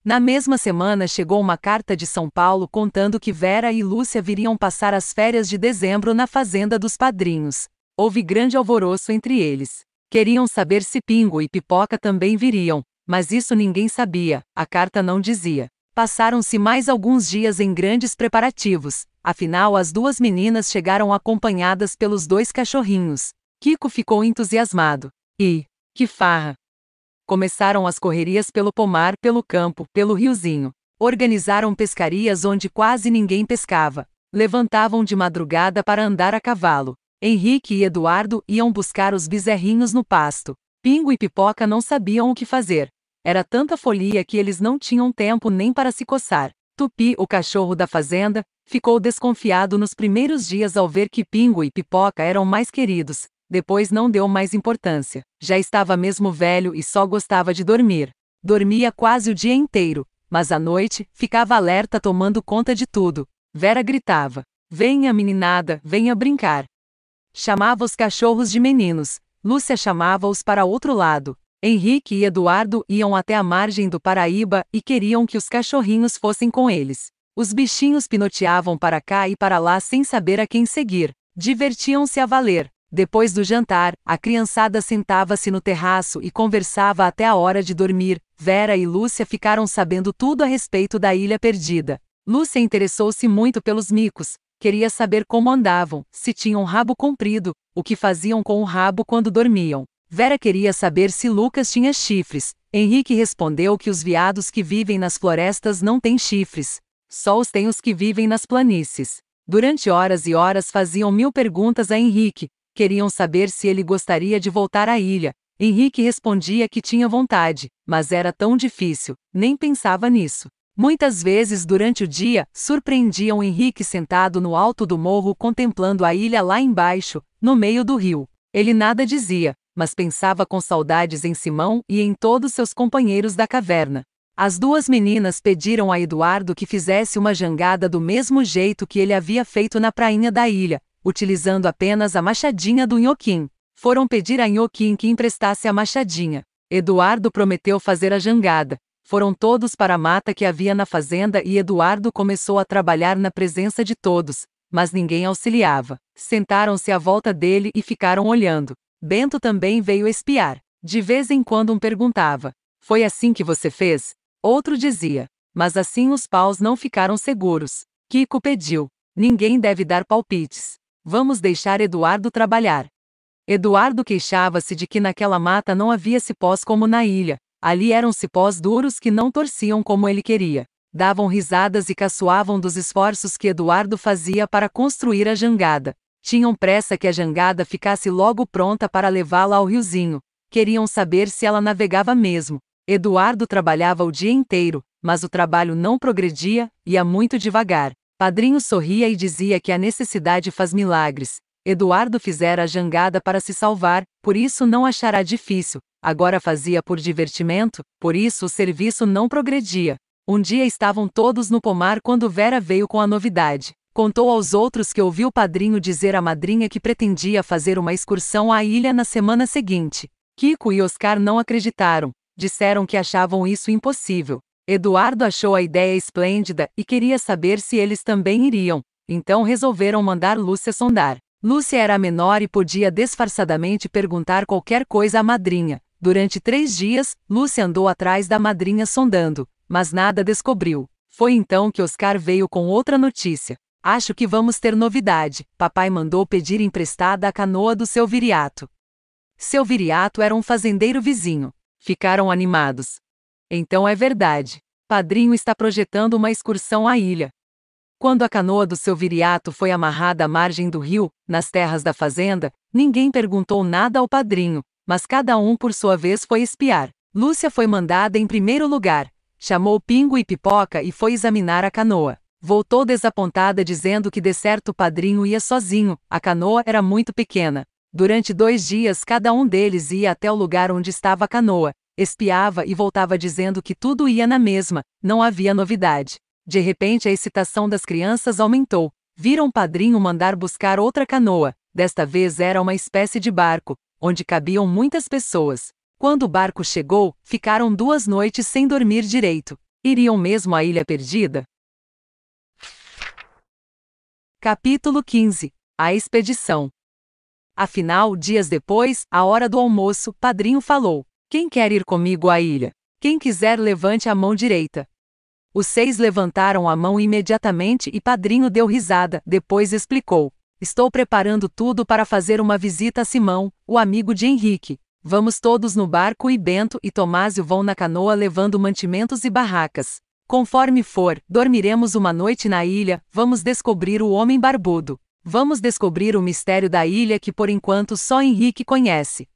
Na mesma semana chegou uma carta de São Paulo contando que Vera e Lúcia viriam passar as férias de dezembro na fazenda dos padrinhos. Houve grande alvoroço entre eles. Queriam saber se Pingo e Pipoca também viriam, mas isso ninguém sabia, a carta não dizia. Passaram-se mais alguns dias em grandes preparativos, afinal as duas meninas chegaram acompanhadas pelos dois cachorrinhos. Kiko ficou entusiasmado. E, que farra! Começaram as correrias pelo pomar, pelo campo, pelo riozinho. Organizaram pescarias onde quase ninguém pescava. Levantavam de madrugada para andar a cavalo. Henrique e Eduardo iam buscar os bezerrinhos no pasto. Pingo e Pipoca não sabiam o que fazer. Era tanta folia que eles não tinham tempo nem para se coçar. Tupi, o cachorro da fazenda, ficou desconfiado nos primeiros dias ao ver que Pingo e Pipoca eram mais queridos, depois não deu mais importância. Já estava mesmo velho e só gostava de dormir. Dormia quase o dia inteiro, mas à noite ficava alerta tomando conta de tudo. Vera gritava: Venha, meninada, venha brincar. Chamava os cachorros de meninos. Lúcia chamava-os para outro lado. Henrique e Eduardo iam até a margem do Paraíba e queriam que os cachorrinhos fossem com eles. Os bichinhos pinoteavam para cá e para lá sem saber a quem seguir. Divertiam-se a valer. Depois do jantar, a criançada sentava-se no terraço e conversava até a hora de dormir. Vera e Lúcia ficaram sabendo tudo a respeito da Ilha Perdida. Lúcia interessou-se muito pelos micos. Queria saber como andavam, se tinham rabo comprido, o que faziam com o rabo quando dormiam. Vera queria saber se Lucas tinha chifres. Henrique respondeu que os viados que vivem nas florestas não têm chifres. Só os têm os que vivem nas planícies. Durante horas e horas faziam mil perguntas a Henrique, Queriam saber se ele gostaria de voltar à ilha. Henrique respondia que tinha vontade, mas era tão difícil, nem pensava nisso. Muitas vezes durante o dia, surpreendiam Henrique sentado no alto do morro contemplando a ilha lá embaixo, no meio do rio. Ele nada dizia, mas pensava com saudades em Simão e em todos seus companheiros da caverna. As duas meninas pediram a Eduardo que fizesse uma jangada do mesmo jeito que ele havia feito na prainha da ilha, utilizando apenas a machadinha do Nhoquim. Foram pedir a Nhoquim que emprestasse a machadinha. Eduardo prometeu fazer a jangada. Foram todos para a mata que havia na fazenda e Eduardo começou a trabalhar na presença de todos, mas ninguém auxiliava. Sentaram-se à volta dele e ficaram olhando. Bento também veio espiar. De vez em quando um perguntava: Foi assim que você fez? Outro dizia: Mas assim os paus não ficaram seguros. Kiko pediu: Ninguém deve dar palpites. Vamos deixar Eduardo trabalhar. Eduardo queixava-se de que naquela mata não havia cipós como na ilha. Ali eram cipós duros que não torciam como ele queria. Davam risadas e caçoavam dos esforços que Eduardo fazia para construir a jangada. Tinham pressa que a jangada ficasse logo pronta para levá-la ao riozinho. Queriam saber se ela navegava mesmo. Eduardo trabalhava o dia inteiro, mas o trabalho não progredia, ia muito devagar. Padrinho sorria e dizia que a necessidade faz milagres. Eduardo fizera a jangada para se salvar, por isso não achará difícil. Agora fazia por divertimento, por isso o serviço não progredia. Um dia estavam todos no pomar quando Vera veio com a novidade. Contou aos outros que ouviu o padrinho dizer à madrinha que pretendia fazer uma excursão à ilha na semana seguinte. Kiko e Oscar não acreditaram. Disseram que achavam isso impossível. Eduardo achou a ideia esplêndida e queria saber se eles também iriam, então resolveram mandar Lúcia sondar. Lúcia era menor e podia disfarçadamente perguntar qualquer coisa à madrinha. Durante três dias, Lúcia andou atrás da madrinha sondando, mas nada descobriu. Foi então que Oscar veio com outra notícia. Acho que vamos ter novidade. Papai mandou pedir emprestada a canoa do seu viriato. Seu viriato era um fazendeiro vizinho. Ficaram animados. Então é verdade. Padrinho está projetando uma excursão à ilha. Quando a canoa do seu viriato foi amarrada à margem do rio, nas terras da fazenda, ninguém perguntou nada ao padrinho, mas cada um por sua vez foi espiar. Lúcia foi mandada em primeiro lugar. Chamou Pingo e Pipoca e foi examinar a canoa. Voltou desapontada dizendo que de certo o padrinho ia sozinho, a canoa era muito pequena. Durante dois dias cada um deles ia até o lugar onde estava a canoa, Espiava e voltava dizendo que tudo ia na mesma, não havia novidade. De repente a excitação das crianças aumentou. Viram o padrinho mandar buscar outra canoa. Desta vez era uma espécie de barco, onde cabiam muitas pessoas. Quando o barco chegou, ficaram duas noites sem dormir direito. Iriam mesmo à Ilha Perdida? Capítulo 15 A Expedição Afinal, dias depois, à hora do almoço, padrinho falou: quem quer ir comigo à ilha? Quem quiser, levante a mão direita. Os seis levantaram a mão imediatamente e Padrinho deu risada, depois explicou: Estou preparando tudo para fazer uma visita a Simão, o amigo de Henrique. Vamos todos no barco e Bento e Tomásio vão na canoa levando mantimentos e barracas. Conforme for, dormiremos uma noite na ilha, vamos descobrir o homem barbudo. Vamos descobrir o mistério da ilha que por enquanto só Henrique conhece.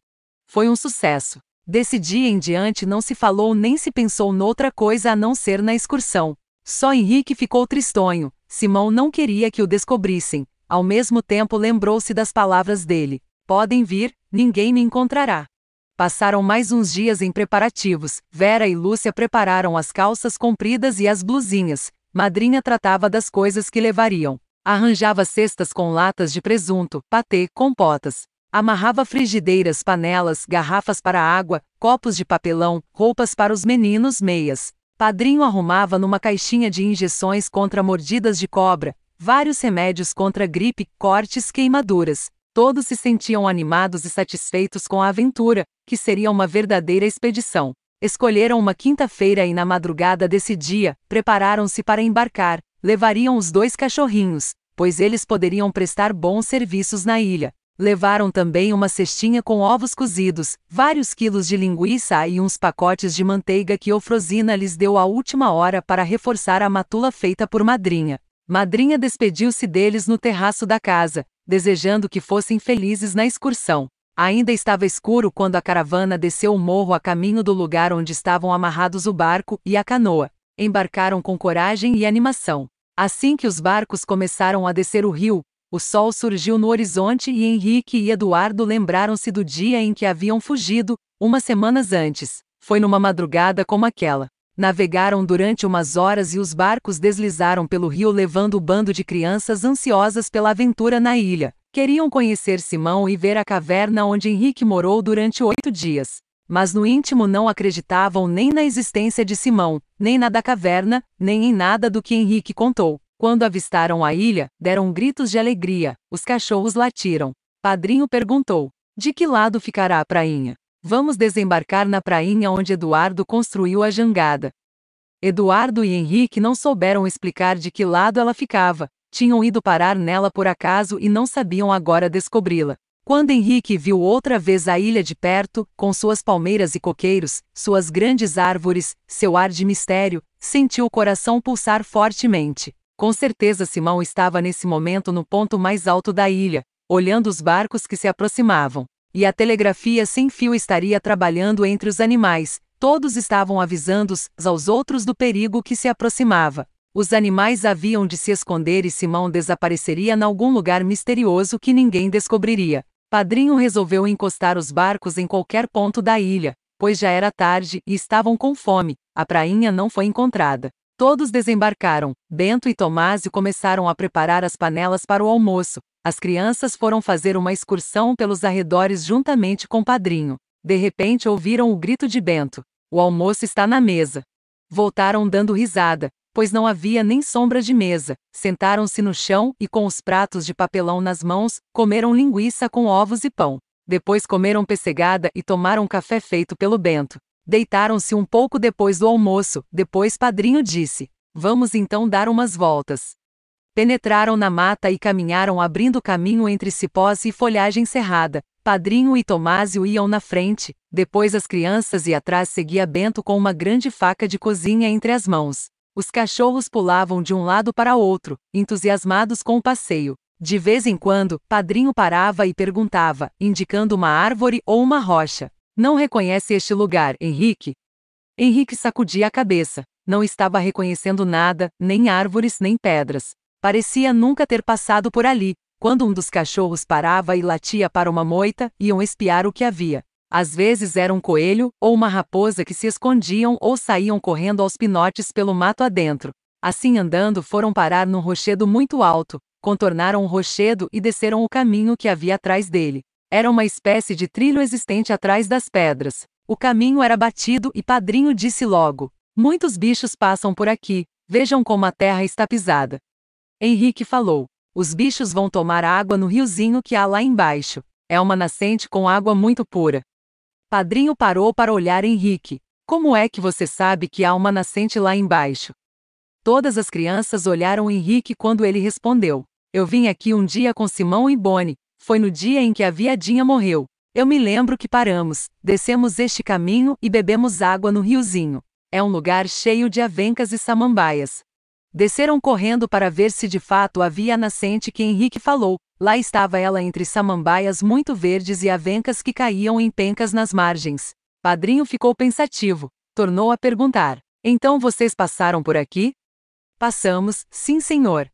Foi um sucesso. Desse dia em diante não se falou nem se pensou noutra coisa a não ser na excursão. Só Henrique ficou tristonho, Simão não queria que o descobrissem. Ao mesmo tempo lembrou-se das palavras dele: Podem vir, ninguém me encontrará. Passaram mais uns dias em preparativos. Vera e Lúcia prepararam as calças compridas e as blusinhas. Madrinha tratava das coisas que levariam. Arranjava cestas com latas de presunto, patê, compotas. Amarrava frigideiras, panelas, garrafas para água, copos de papelão, roupas para os meninos, meias. Padrinho arrumava numa caixinha de injeções contra mordidas de cobra, vários remédios contra gripe, cortes, queimaduras. Todos se sentiam animados e satisfeitos com a aventura, que seria uma verdadeira expedição. Escolheram uma quinta-feira e na madrugada desse dia, prepararam-se para embarcar. Levariam os dois cachorrinhos, pois eles poderiam prestar bons serviços na ilha. Levaram também uma cestinha com ovos cozidos, vários quilos de linguiça e uns pacotes de manteiga que Ofrosina lhes deu à última hora para reforçar a matula feita por madrinha. Madrinha despediu-se deles no terraço da casa, desejando que fossem felizes na excursão. Ainda estava escuro quando a caravana desceu o morro a caminho do lugar onde estavam amarrados o barco e a canoa. Embarcaram com coragem e animação. Assim que os barcos começaram a descer o rio, o sol surgiu no horizonte e Henrique e Eduardo lembraram-se do dia em que haviam fugido, umas semanas antes. Foi numa madrugada como aquela. Navegaram durante umas horas e os barcos deslizaram pelo rio levando o bando de crianças ansiosas pela aventura na ilha. Queriam conhecer Simão e ver a caverna onde Henrique morou durante oito dias. Mas no íntimo não acreditavam nem na existência de Simão, nem na da caverna, nem em nada do que Henrique contou. Quando avistaram a ilha, deram gritos de alegria, os cachorros latiram. Padrinho perguntou: De que lado ficará a prainha? Vamos desembarcar na prainha onde Eduardo construiu a jangada. Eduardo e Henrique não souberam explicar de que lado ela ficava, tinham ido parar nela por acaso e não sabiam agora descobri-la. Quando Henrique viu outra vez a ilha de perto, com suas palmeiras e coqueiros, suas grandes árvores, seu ar de mistério, sentiu o coração pulsar fortemente. Com certeza Simão estava nesse momento no ponto mais alto da ilha, olhando os barcos que se aproximavam. E a telegrafia sem fio estaria trabalhando entre os animais, todos estavam avisando os aos outros do perigo que se aproximava. Os animais haviam de se esconder e Simão desapareceria em algum lugar misterioso que ninguém descobriria. Padrinho resolveu encostar os barcos em qualquer ponto da ilha, pois já era tarde e estavam com fome. A prainha não foi encontrada. Todos desembarcaram. Bento e Tomásio começaram a preparar as panelas para o almoço. As crianças foram fazer uma excursão pelos arredores juntamente com o padrinho. De repente ouviram o grito de Bento: O almoço está na mesa. Voltaram dando risada, pois não havia nem sombra de mesa. Sentaram-se no chão e, com os pratos de papelão nas mãos, comeram linguiça com ovos e pão. Depois comeram pessegada e tomaram café feito pelo Bento. Deitaram-se um pouco depois do almoço, depois Padrinho disse: Vamos então dar umas voltas. Penetraram na mata e caminharam abrindo caminho entre cipós e folhagem cerrada. Padrinho e Tomásio iam na frente, depois as crianças e atrás seguia Bento com uma grande faca de cozinha entre as mãos. Os cachorros pulavam de um lado para outro, entusiasmados com o passeio. De vez em quando, Padrinho parava e perguntava, indicando uma árvore ou uma rocha. Não reconhece este lugar, Henrique? Henrique sacudia a cabeça. Não estava reconhecendo nada, nem árvores, nem pedras. Parecia nunca ter passado por ali, quando um dos cachorros parava e latia para uma moita, iam espiar o que havia. Às vezes era um coelho ou uma raposa que se escondiam ou saíam correndo aos pinotes pelo mato adentro. Assim andando, foram parar num rochedo muito alto, contornaram o rochedo e desceram o caminho que havia atrás dele. Era uma espécie de trilho existente atrás das pedras. O caminho era batido e Padrinho disse logo: Muitos bichos passam por aqui, vejam como a terra está pisada. Henrique falou: Os bichos vão tomar água no riozinho que há lá embaixo. É uma nascente com água muito pura. Padrinho parou para olhar Henrique. Como é que você sabe que há uma nascente lá embaixo? Todas as crianças olharam Henrique quando ele respondeu: Eu vim aqui um dia com Simão e Boni, foi no dia em que a viadinha morreu. Eu me lembro que paramos, descemos este caminho e bebemos água no riozinho. É um lugar cheio de avencas e samambaias. Desceram correndo para ver se de fato havia a nascente que Henrique falou. Lá estava ela entre samambaias muito verdes e avencas que caíam em pencas nas margens. Padrinho ficou pensativo. Tornou a perguntar: Então vocês passaram por aqui? Passamos, sim, senhor.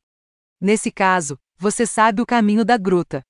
Nesse caso, você sabe o caminho da gruta.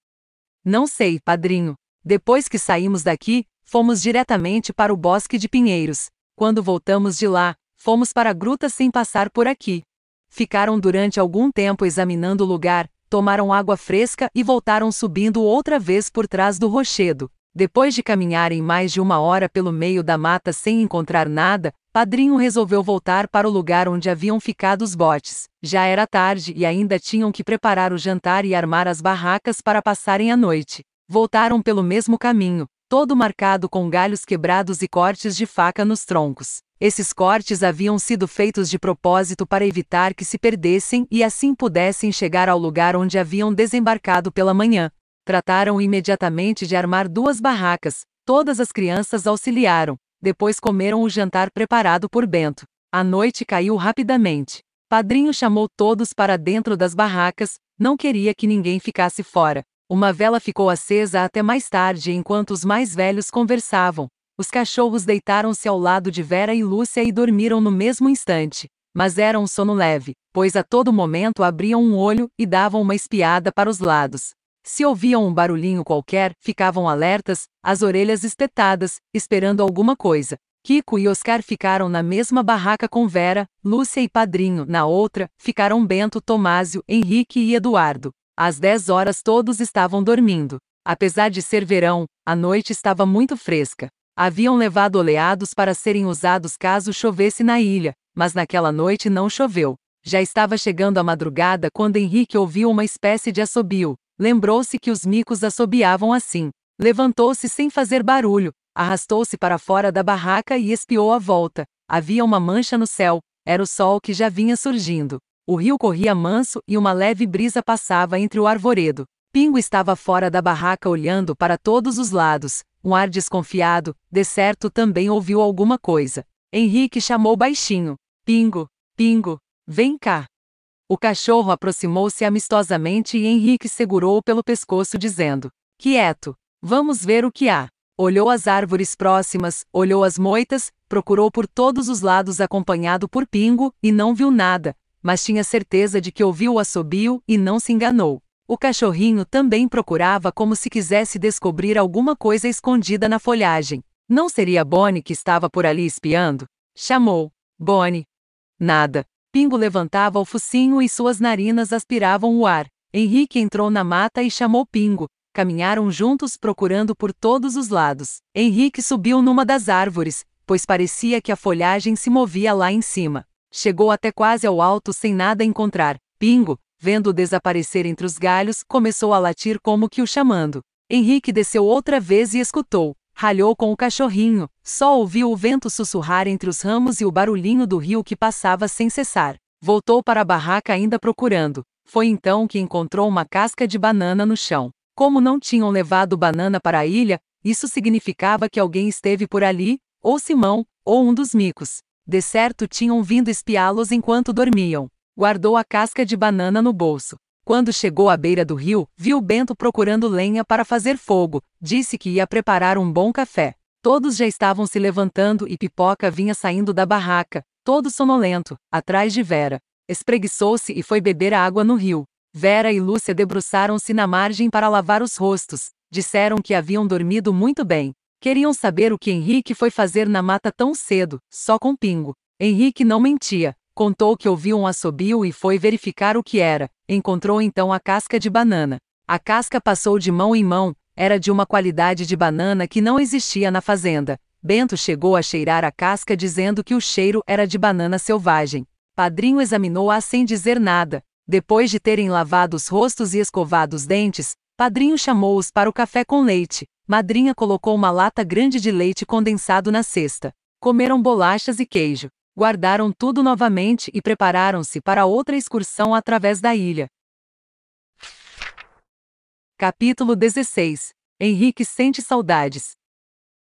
Não sei, padrinho. Depois que saímos daqui, fomos diretamente para o Bosque de Pinheiros. Quando voltamos de lá, fomos para a gruta sem passar por aqui. Ficaram durante algum tempo examinando o lugar, tomaram água fresca e voltaram subindo outra vez por trás do rochedo. Depois de caminharem mais de uma hora pelo meio da mata sem encontrar nada, Padrinho resolveu voltar para o lugar onde haviam ficado os botes. Já era tarde e ainda tinham que preparar o jantar e armar as barracas para passarem a noite. Voltaram pelo mesmo caminho, todo marcado com galhos quebrados e cortes de faca nos troncos. Esses cortes haviam sido feitos de propósito para evitar que se perdessem e assim pudessem chegar ao lugar onde haviam desembarcado pela manhã. Trataram imediatamente de armar duas barracas. Todas as crianças auxiliaram, depois comeram o jantar preparado por Bento. A noite caiu rapidamente. Padrinho chamou todos para dentro das barracas, não queria que ninguém ficasse fora. Uma vela ficou acesa até mais tarde enquanto os mais velhos conversavam. Os cachorros deitaram-se ao lado de Vera e Lúcia e dormiram no mesmo instante. Mas era um sono leve, pois a todo momento abriam um olho e davam uma espiada para os lados. Se ouviam um barulhinho qualquer, ficavam alertas, as orelhas estetadas, esperando alguma coisa. Kiko e Oscar ficaram na mesma barraca com Vera, Lúcia e Padrinho, na outra, ficaram Bento, Tomásio, Henrique e Eduardo. Às 10 horas todos estavam dormindo. Apesar de ser verão, a noite estava muito fresca. Haviam levado oleados para serem usados caso chovesse na ilha, mas naquela noite não choveu. Já estava chegando a madrugada quando Henrique ouviu uma espécie de assobio. Lembrou-se que os micos assobiavam assim. Levantou-se sem fazer barulho, arrastou-se para fora da barraca e espiou a volta. Havia uma mancha no céu, era o sol que já vinha surgindo. O rio corria manso e uma leve brisa passava entre o arvoredo. Pingo estava fora da barraca olhando para todos os lados, um ar desconfiado, de certo também ouviu alguma coisa. Henrique chamou baixinho: Pingo, Pingo, vem cá. O cachorro aproximou-se amistosamente e Henrique segurou-o pelo pescoço, dizendo: Quieto, vamos ver o que há. Olhou as árvores próximas, olhou as moitas, procurou por todos os lados, acompanhado por Pingo, e não viu nada, mas tinha certeza de que ouviu o assobio e não se enganou. O cachorrinho também procurava como se quisesse descobrir alguma coisa escondida na folhagem. Não seria Bonnie que estava por ali espiando? Chamou. Bonnie. Nada. Pingo levantava o focinho e suas narinas aspiravam o ar. Henrique entrou na mata e chamou Pingo. Caminharam juntos procurando por todos os lados. Henrique subiu numa das árvores, pois parecia que a folhagem se movia lá em cima. Chegou até quase ao alto sem nada encontrar. Pingo, vendo-o desaparecer entre os galhos, começou a latir como que o chamando. Henrique desceu outra vez e escutou. Ralhou com o cachorrinho, só ouviu o vento sussurrar entre os ramos e o barulhinho do rio que passava sem cessar. Voltou para a barraca ainda procurando. Foi então que encontrou uma casca de banana no chão. Como não tinham levado banana para a ilha, isso significava que alguém esteve por ali, ou Simão, ou um dos micos. De certo tinham vindo espiá-los enquanto dormiam. Guardou a casca de banana no bolso. Quando chegou à beira do rio, viu Bento procurando lenha para fazer fogo, disse que ia preparar um bom café. Todos já estavam se levantando e Pipoca vinha saindo da barraca, todo sonolento, atrás de Vera. Espreguiçou-se e foi beber a água no rio. Vera e Lúcia debruçaram-se na margem para lavar os rostos. Disseram que haviam dormido muito bem. Queriam saber o que Henrique foi fazer na mata tão cedo, só com pingo. Henrique não mentia. Contou que ouviu um assobio e foi verificar o que era. Encontrou então a casca de banana. A casca passou de mão em mão, era de uma qualidade de banana que não existia na fazenda. Bento chegou a cheirar a casca dizendo que o cheiro era de banana selvagem. Padrinho examinou-a sem dizer nada. Depois de terem lavado os rostos e escovado os dentes, Padrinho chamou-os para o café com leite. Madrinha colocou uma lata grande de leite condensado na cesta. Comeram bolachas e queijo guardaram tudo novamente e prepararam-se para outra excursão através da ilha. Capítulo 16 Henrique sente saudades.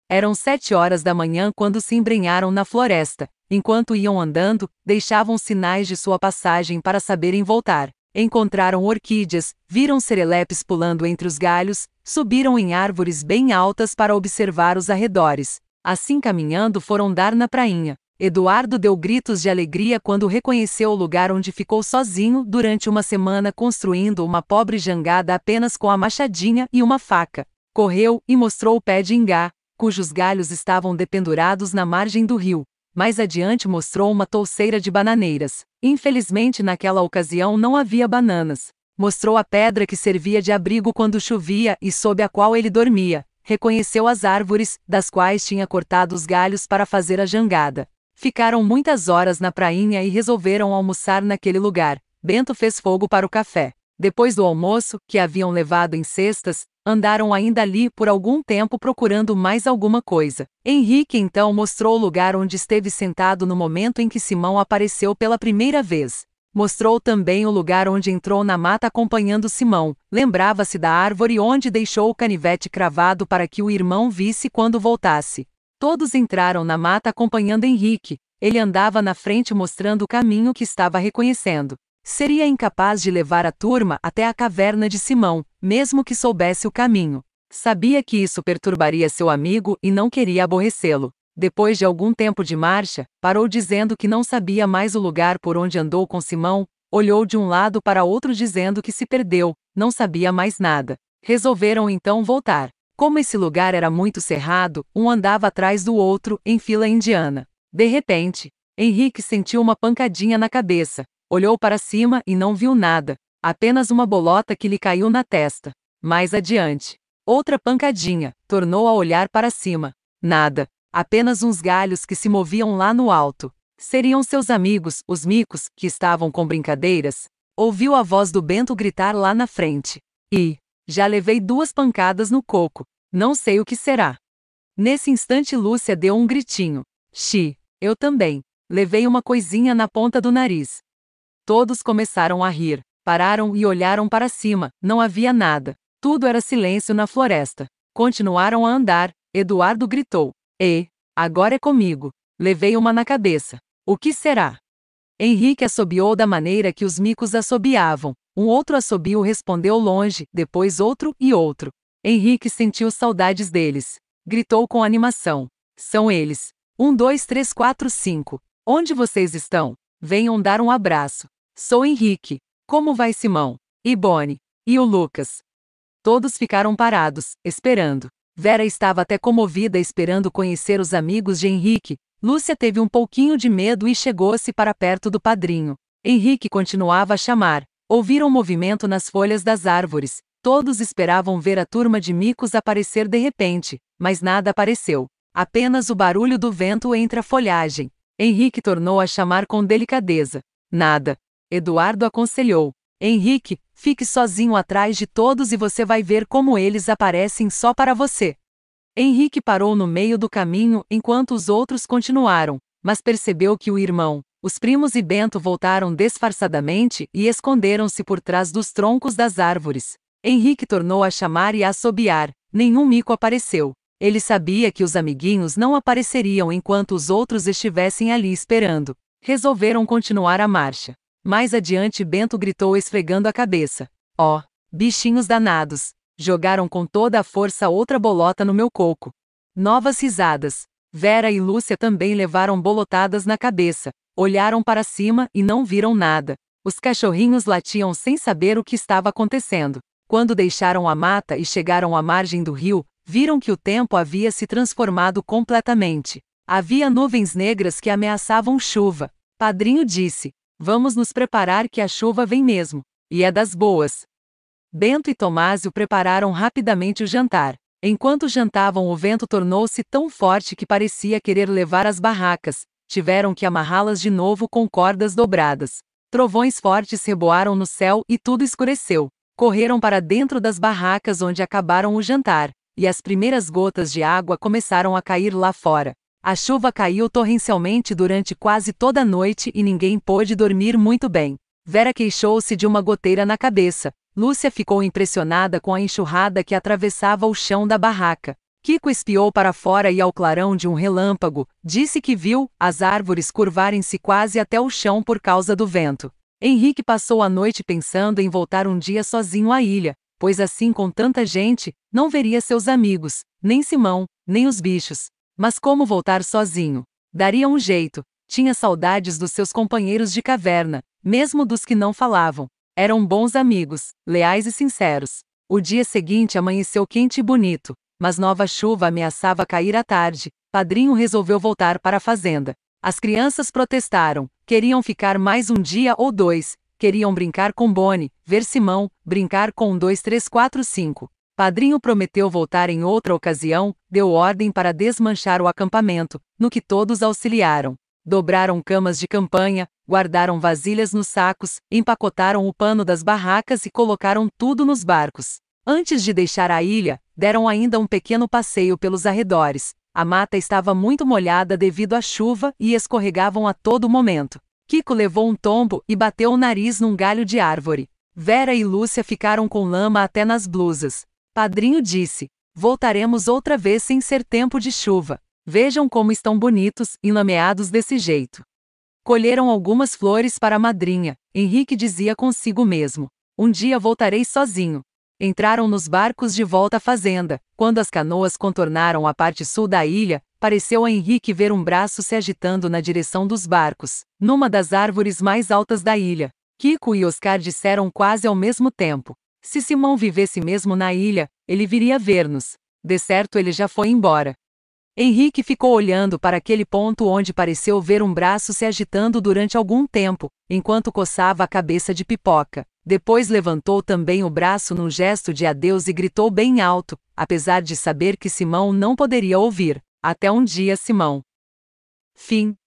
Eram sete horas da manhã quando se embrenharam na floresta. Enquanto iam andando, deixavam sinais de sua passagem para saberem voltar. Encontraram orquídeas, viram serelepes pulando entre os galhos, subiram em árvores bem altas para observar os arredores. Assim caminhando, foram dar na prainha. Eduardo deu gritos de alegria quando reconheceu o lugar onde ficou sozinho durante uma semana construindo uma pobre jangada apenas com a machadinha e uma faca. Correu e mostrou o pé de ingá, cujos galhos estavam dependurados na margem do rio. Mais adiante mostrou uma touceira de bananeiras. Infelizmente, naquela ocasião não havia bananas. Mostrou a pedra que servia de abrigo quando chovia e sob a qual ele dormia. Reconheceu as árvores, das quais tinha cortado os galhos para fazer a jangada Ficaram muitas horas na prainha e resolveram almoçar naquele lugar. Bento fez fogo para o café. Depois do almoço, que haviam levado em cestas, andaram ainda ali por algum tempo procurando mais alguma coisa. Henrique então mostrou o lugar onde esteve sentado no momento em que Simão apareceu pela primeira vez. Mostrou também o lugar onde entrou na mata acompanhando Simão. Lembrava-se da árvore onde deixou o canivete cravado para que o irmão visse quando voltasse. Todos entraram na mata acompanhando Henrique. Ele andava na frente mostrando o caminho que estava reconhecendo. Seria incapaz de levar a turma até a caverna de Simão, mesmo que soubesse o caminho. Sabia que isso perturbaria seu amigo e não queria aborrecê-lo. Depois de algum tempo de marcha, parou dizendo que não sabia mais o lugar por onde andou com Simão, olhou de um lado para outro dizendo que se perdeu, não sabia mais nada. Resolveram então voltar. Como esse lugar era muito cerrado, um andava atrás do outro, em fila indiana. De repente, Henrique sentiu uma pancadinha na cabeça. Olhou para cima e não viu nada, apenas uma bolota que lhe caiu na testa. Mais adiante, outra pancadinha, tornou a olhar para cima. Nada, apenas uns galhos que se moviam lá no alto. Seriam seus amigos, os micos, que estavam com brincadeiras? Ouviu a voz do Bento gritar lá na frente. E, já levei duas pancadas no coco. Não sei o que será. Nesse instante, Lúcia deu um gritinho. Xi, eu também. Levei uma coisinha na ponta do nariz. Todos começaram a rir, pararam e olharam para cima, não havia nada. Tudo era silêncio na floresta. Continuaram a andar, Eduardo gritou: E, agora é comigo. Levei uma na cabeça. O que será? Henrique assobiou da maneira que os micos assobiavam. Um outro assobio respondeu longe, depois outro e outro. Henrique sentiu saudades deles. Gritou com animação. São eles. Um, dois, três, quatro, cinco. Onde vocês estão? Venham dar um abraço. Sou Henrique. Como vai Simão? E Bonnie? E o Lucas? Todos ficaram parados, esperando. Vera estava até comovida esperando conhecer os amigos de Henrique, Lúcia teve um pouquinho de medo e chegou-se para perto do padrinho. Henrique continuava a chamar. Ouviram movimento nas folhas das árvores. Todos esperavam ver a turma de micos aparecer de repente, mas nada apareceu. Apenas o barulho do vento entre a folhagem. Henrique tornou a chamar com delicadeza. Nada. Eduardo aconselhou. Henrique, fique sozinho atrás de todos e você vai ver como eles aparecem só para você. Henrique parou no meio do caminho enquanto os outros continuaram, mas percebeu que o irmão, os primos e Bento voltaram disfarçadamente e esconderam-se por trás dos troncos das árvores. Henrique tornou a chamar e a assobiar, nenhum mico apareceu. Ele sabia que os amiguinhos não apareceriam enquanto os outros estivessem ali esperando. Resolveram continuar a marcha. Mais adiante, Bento gritou esfregando a cabeça: Ó, oh, bichinhos danados, Jogaram com toda a força outra bolota no meu coco. Novas risadas. Vera e Lúcia também levaram bolotadas na cabeça. Olharam para cima e não viram nada. Os cachorrinhos latiam sem saber o que estava acontecendo. Quando deixaram a mata e chegaram à margem do rio, viram que o tempo havia se transformado completamente. Havia nuvens negras que ameaçavam chuva. Padrinho disse: Vamos nos preparar que a chuva vem mesmo. E é das boas. Bento e Tomásio prepararam rapidamente o jantar. Enquanto jantavam, o vento tornou-se tão forte que parecia querer levar as barracas. Tiveram que amarrá-las de novo com cordas dobradas. Trovões fortes reboaram no céu e tudo escureceu. Correram para dentro das barracas onde acabaram o jantar, e as primeiras gotas de água começaram a cair lá fora. A chuva caiu torrencialmente durante quase toda a noite e ninguém pôde dormir muito bem. Vera queixou-se de uma goteira na cabeça. Lúcia ficou impressionada com a enxurrada que atravessava o chão da barraca. Kiko espiou para fora e, ao clarão de um relâmpago, disse que viu as árvores curvarem-se quase até o chão por causa do vento. Henrique passou a noite pensando em voltar um dia sozinho à ilha, pois assim, com tanta gente, não veria seus amigos, nem Simão, nem os bichos. Mas como voltar sozinho? Daria um jeito. Tinha saudades dos seus companheiros de caverna, mesmo dos que não falavam. Eram bons amigos, leais e sinceros. O dia seguinte amanheceu quente e bonito, mas nova chuva ameaçava cair à tarde. Padrinho resolveu voltar para a fazenda. As crianças protestaram, queriam ficar mais um dia ou dois, queriam brincar com Boni, ver Simão, brincar com 1, 2, 3, 4, Padrinho prometeu voltar em outra ocasião, deu ordem para desmanchar o acampamento, no que todos auxiliaram dobraram camas de campanha, guardaram vasilhas nos sacos, empacotaram o pano das barracas e colocaram tudo nos barcos. Antes de deixar a ilha, deram ainda um pequeno passeio pelos arredores. A mata estava muito molhada devido à chuva e escorregavam a todo momento. Kiko levou um tombo e bateu o nariz num galho de árvore. Vera e Lúcia ficaram com lama até nas blusas. Padrinho disse: Voltaremos outra vez sem ser tempo de chuva. Vejam como estão bonitos, enlameados desse jeito. Colheram algumas flores para a madrinha. Henrique dizia consigo mesmo: Um dia voltarei sozinho. Entraram nos barcos de volta à fazenda. Quando as canoas contornaram a parte sul da ilha, pareceu a Henrique ver um braço se agitando na direção dos barcos, numa das árvores mais altas da ilha. Kiko e Oscar disseram quase ao mesmo tempo. Se Simão vivesse mesmo na ilha, ele viria ver-nos. De certo ele já foi embora. Henrique ficou olhando para aquele ponto onde pareceu ver um braço se agitando durante algum tempo, enquanto coçava a cabeça de pipoca. Depois levantou também o braço num gesto de adeus e gritou bem alto, apesar de saber que Simão não poderia ouvir. Até um dia, Simão. Fim.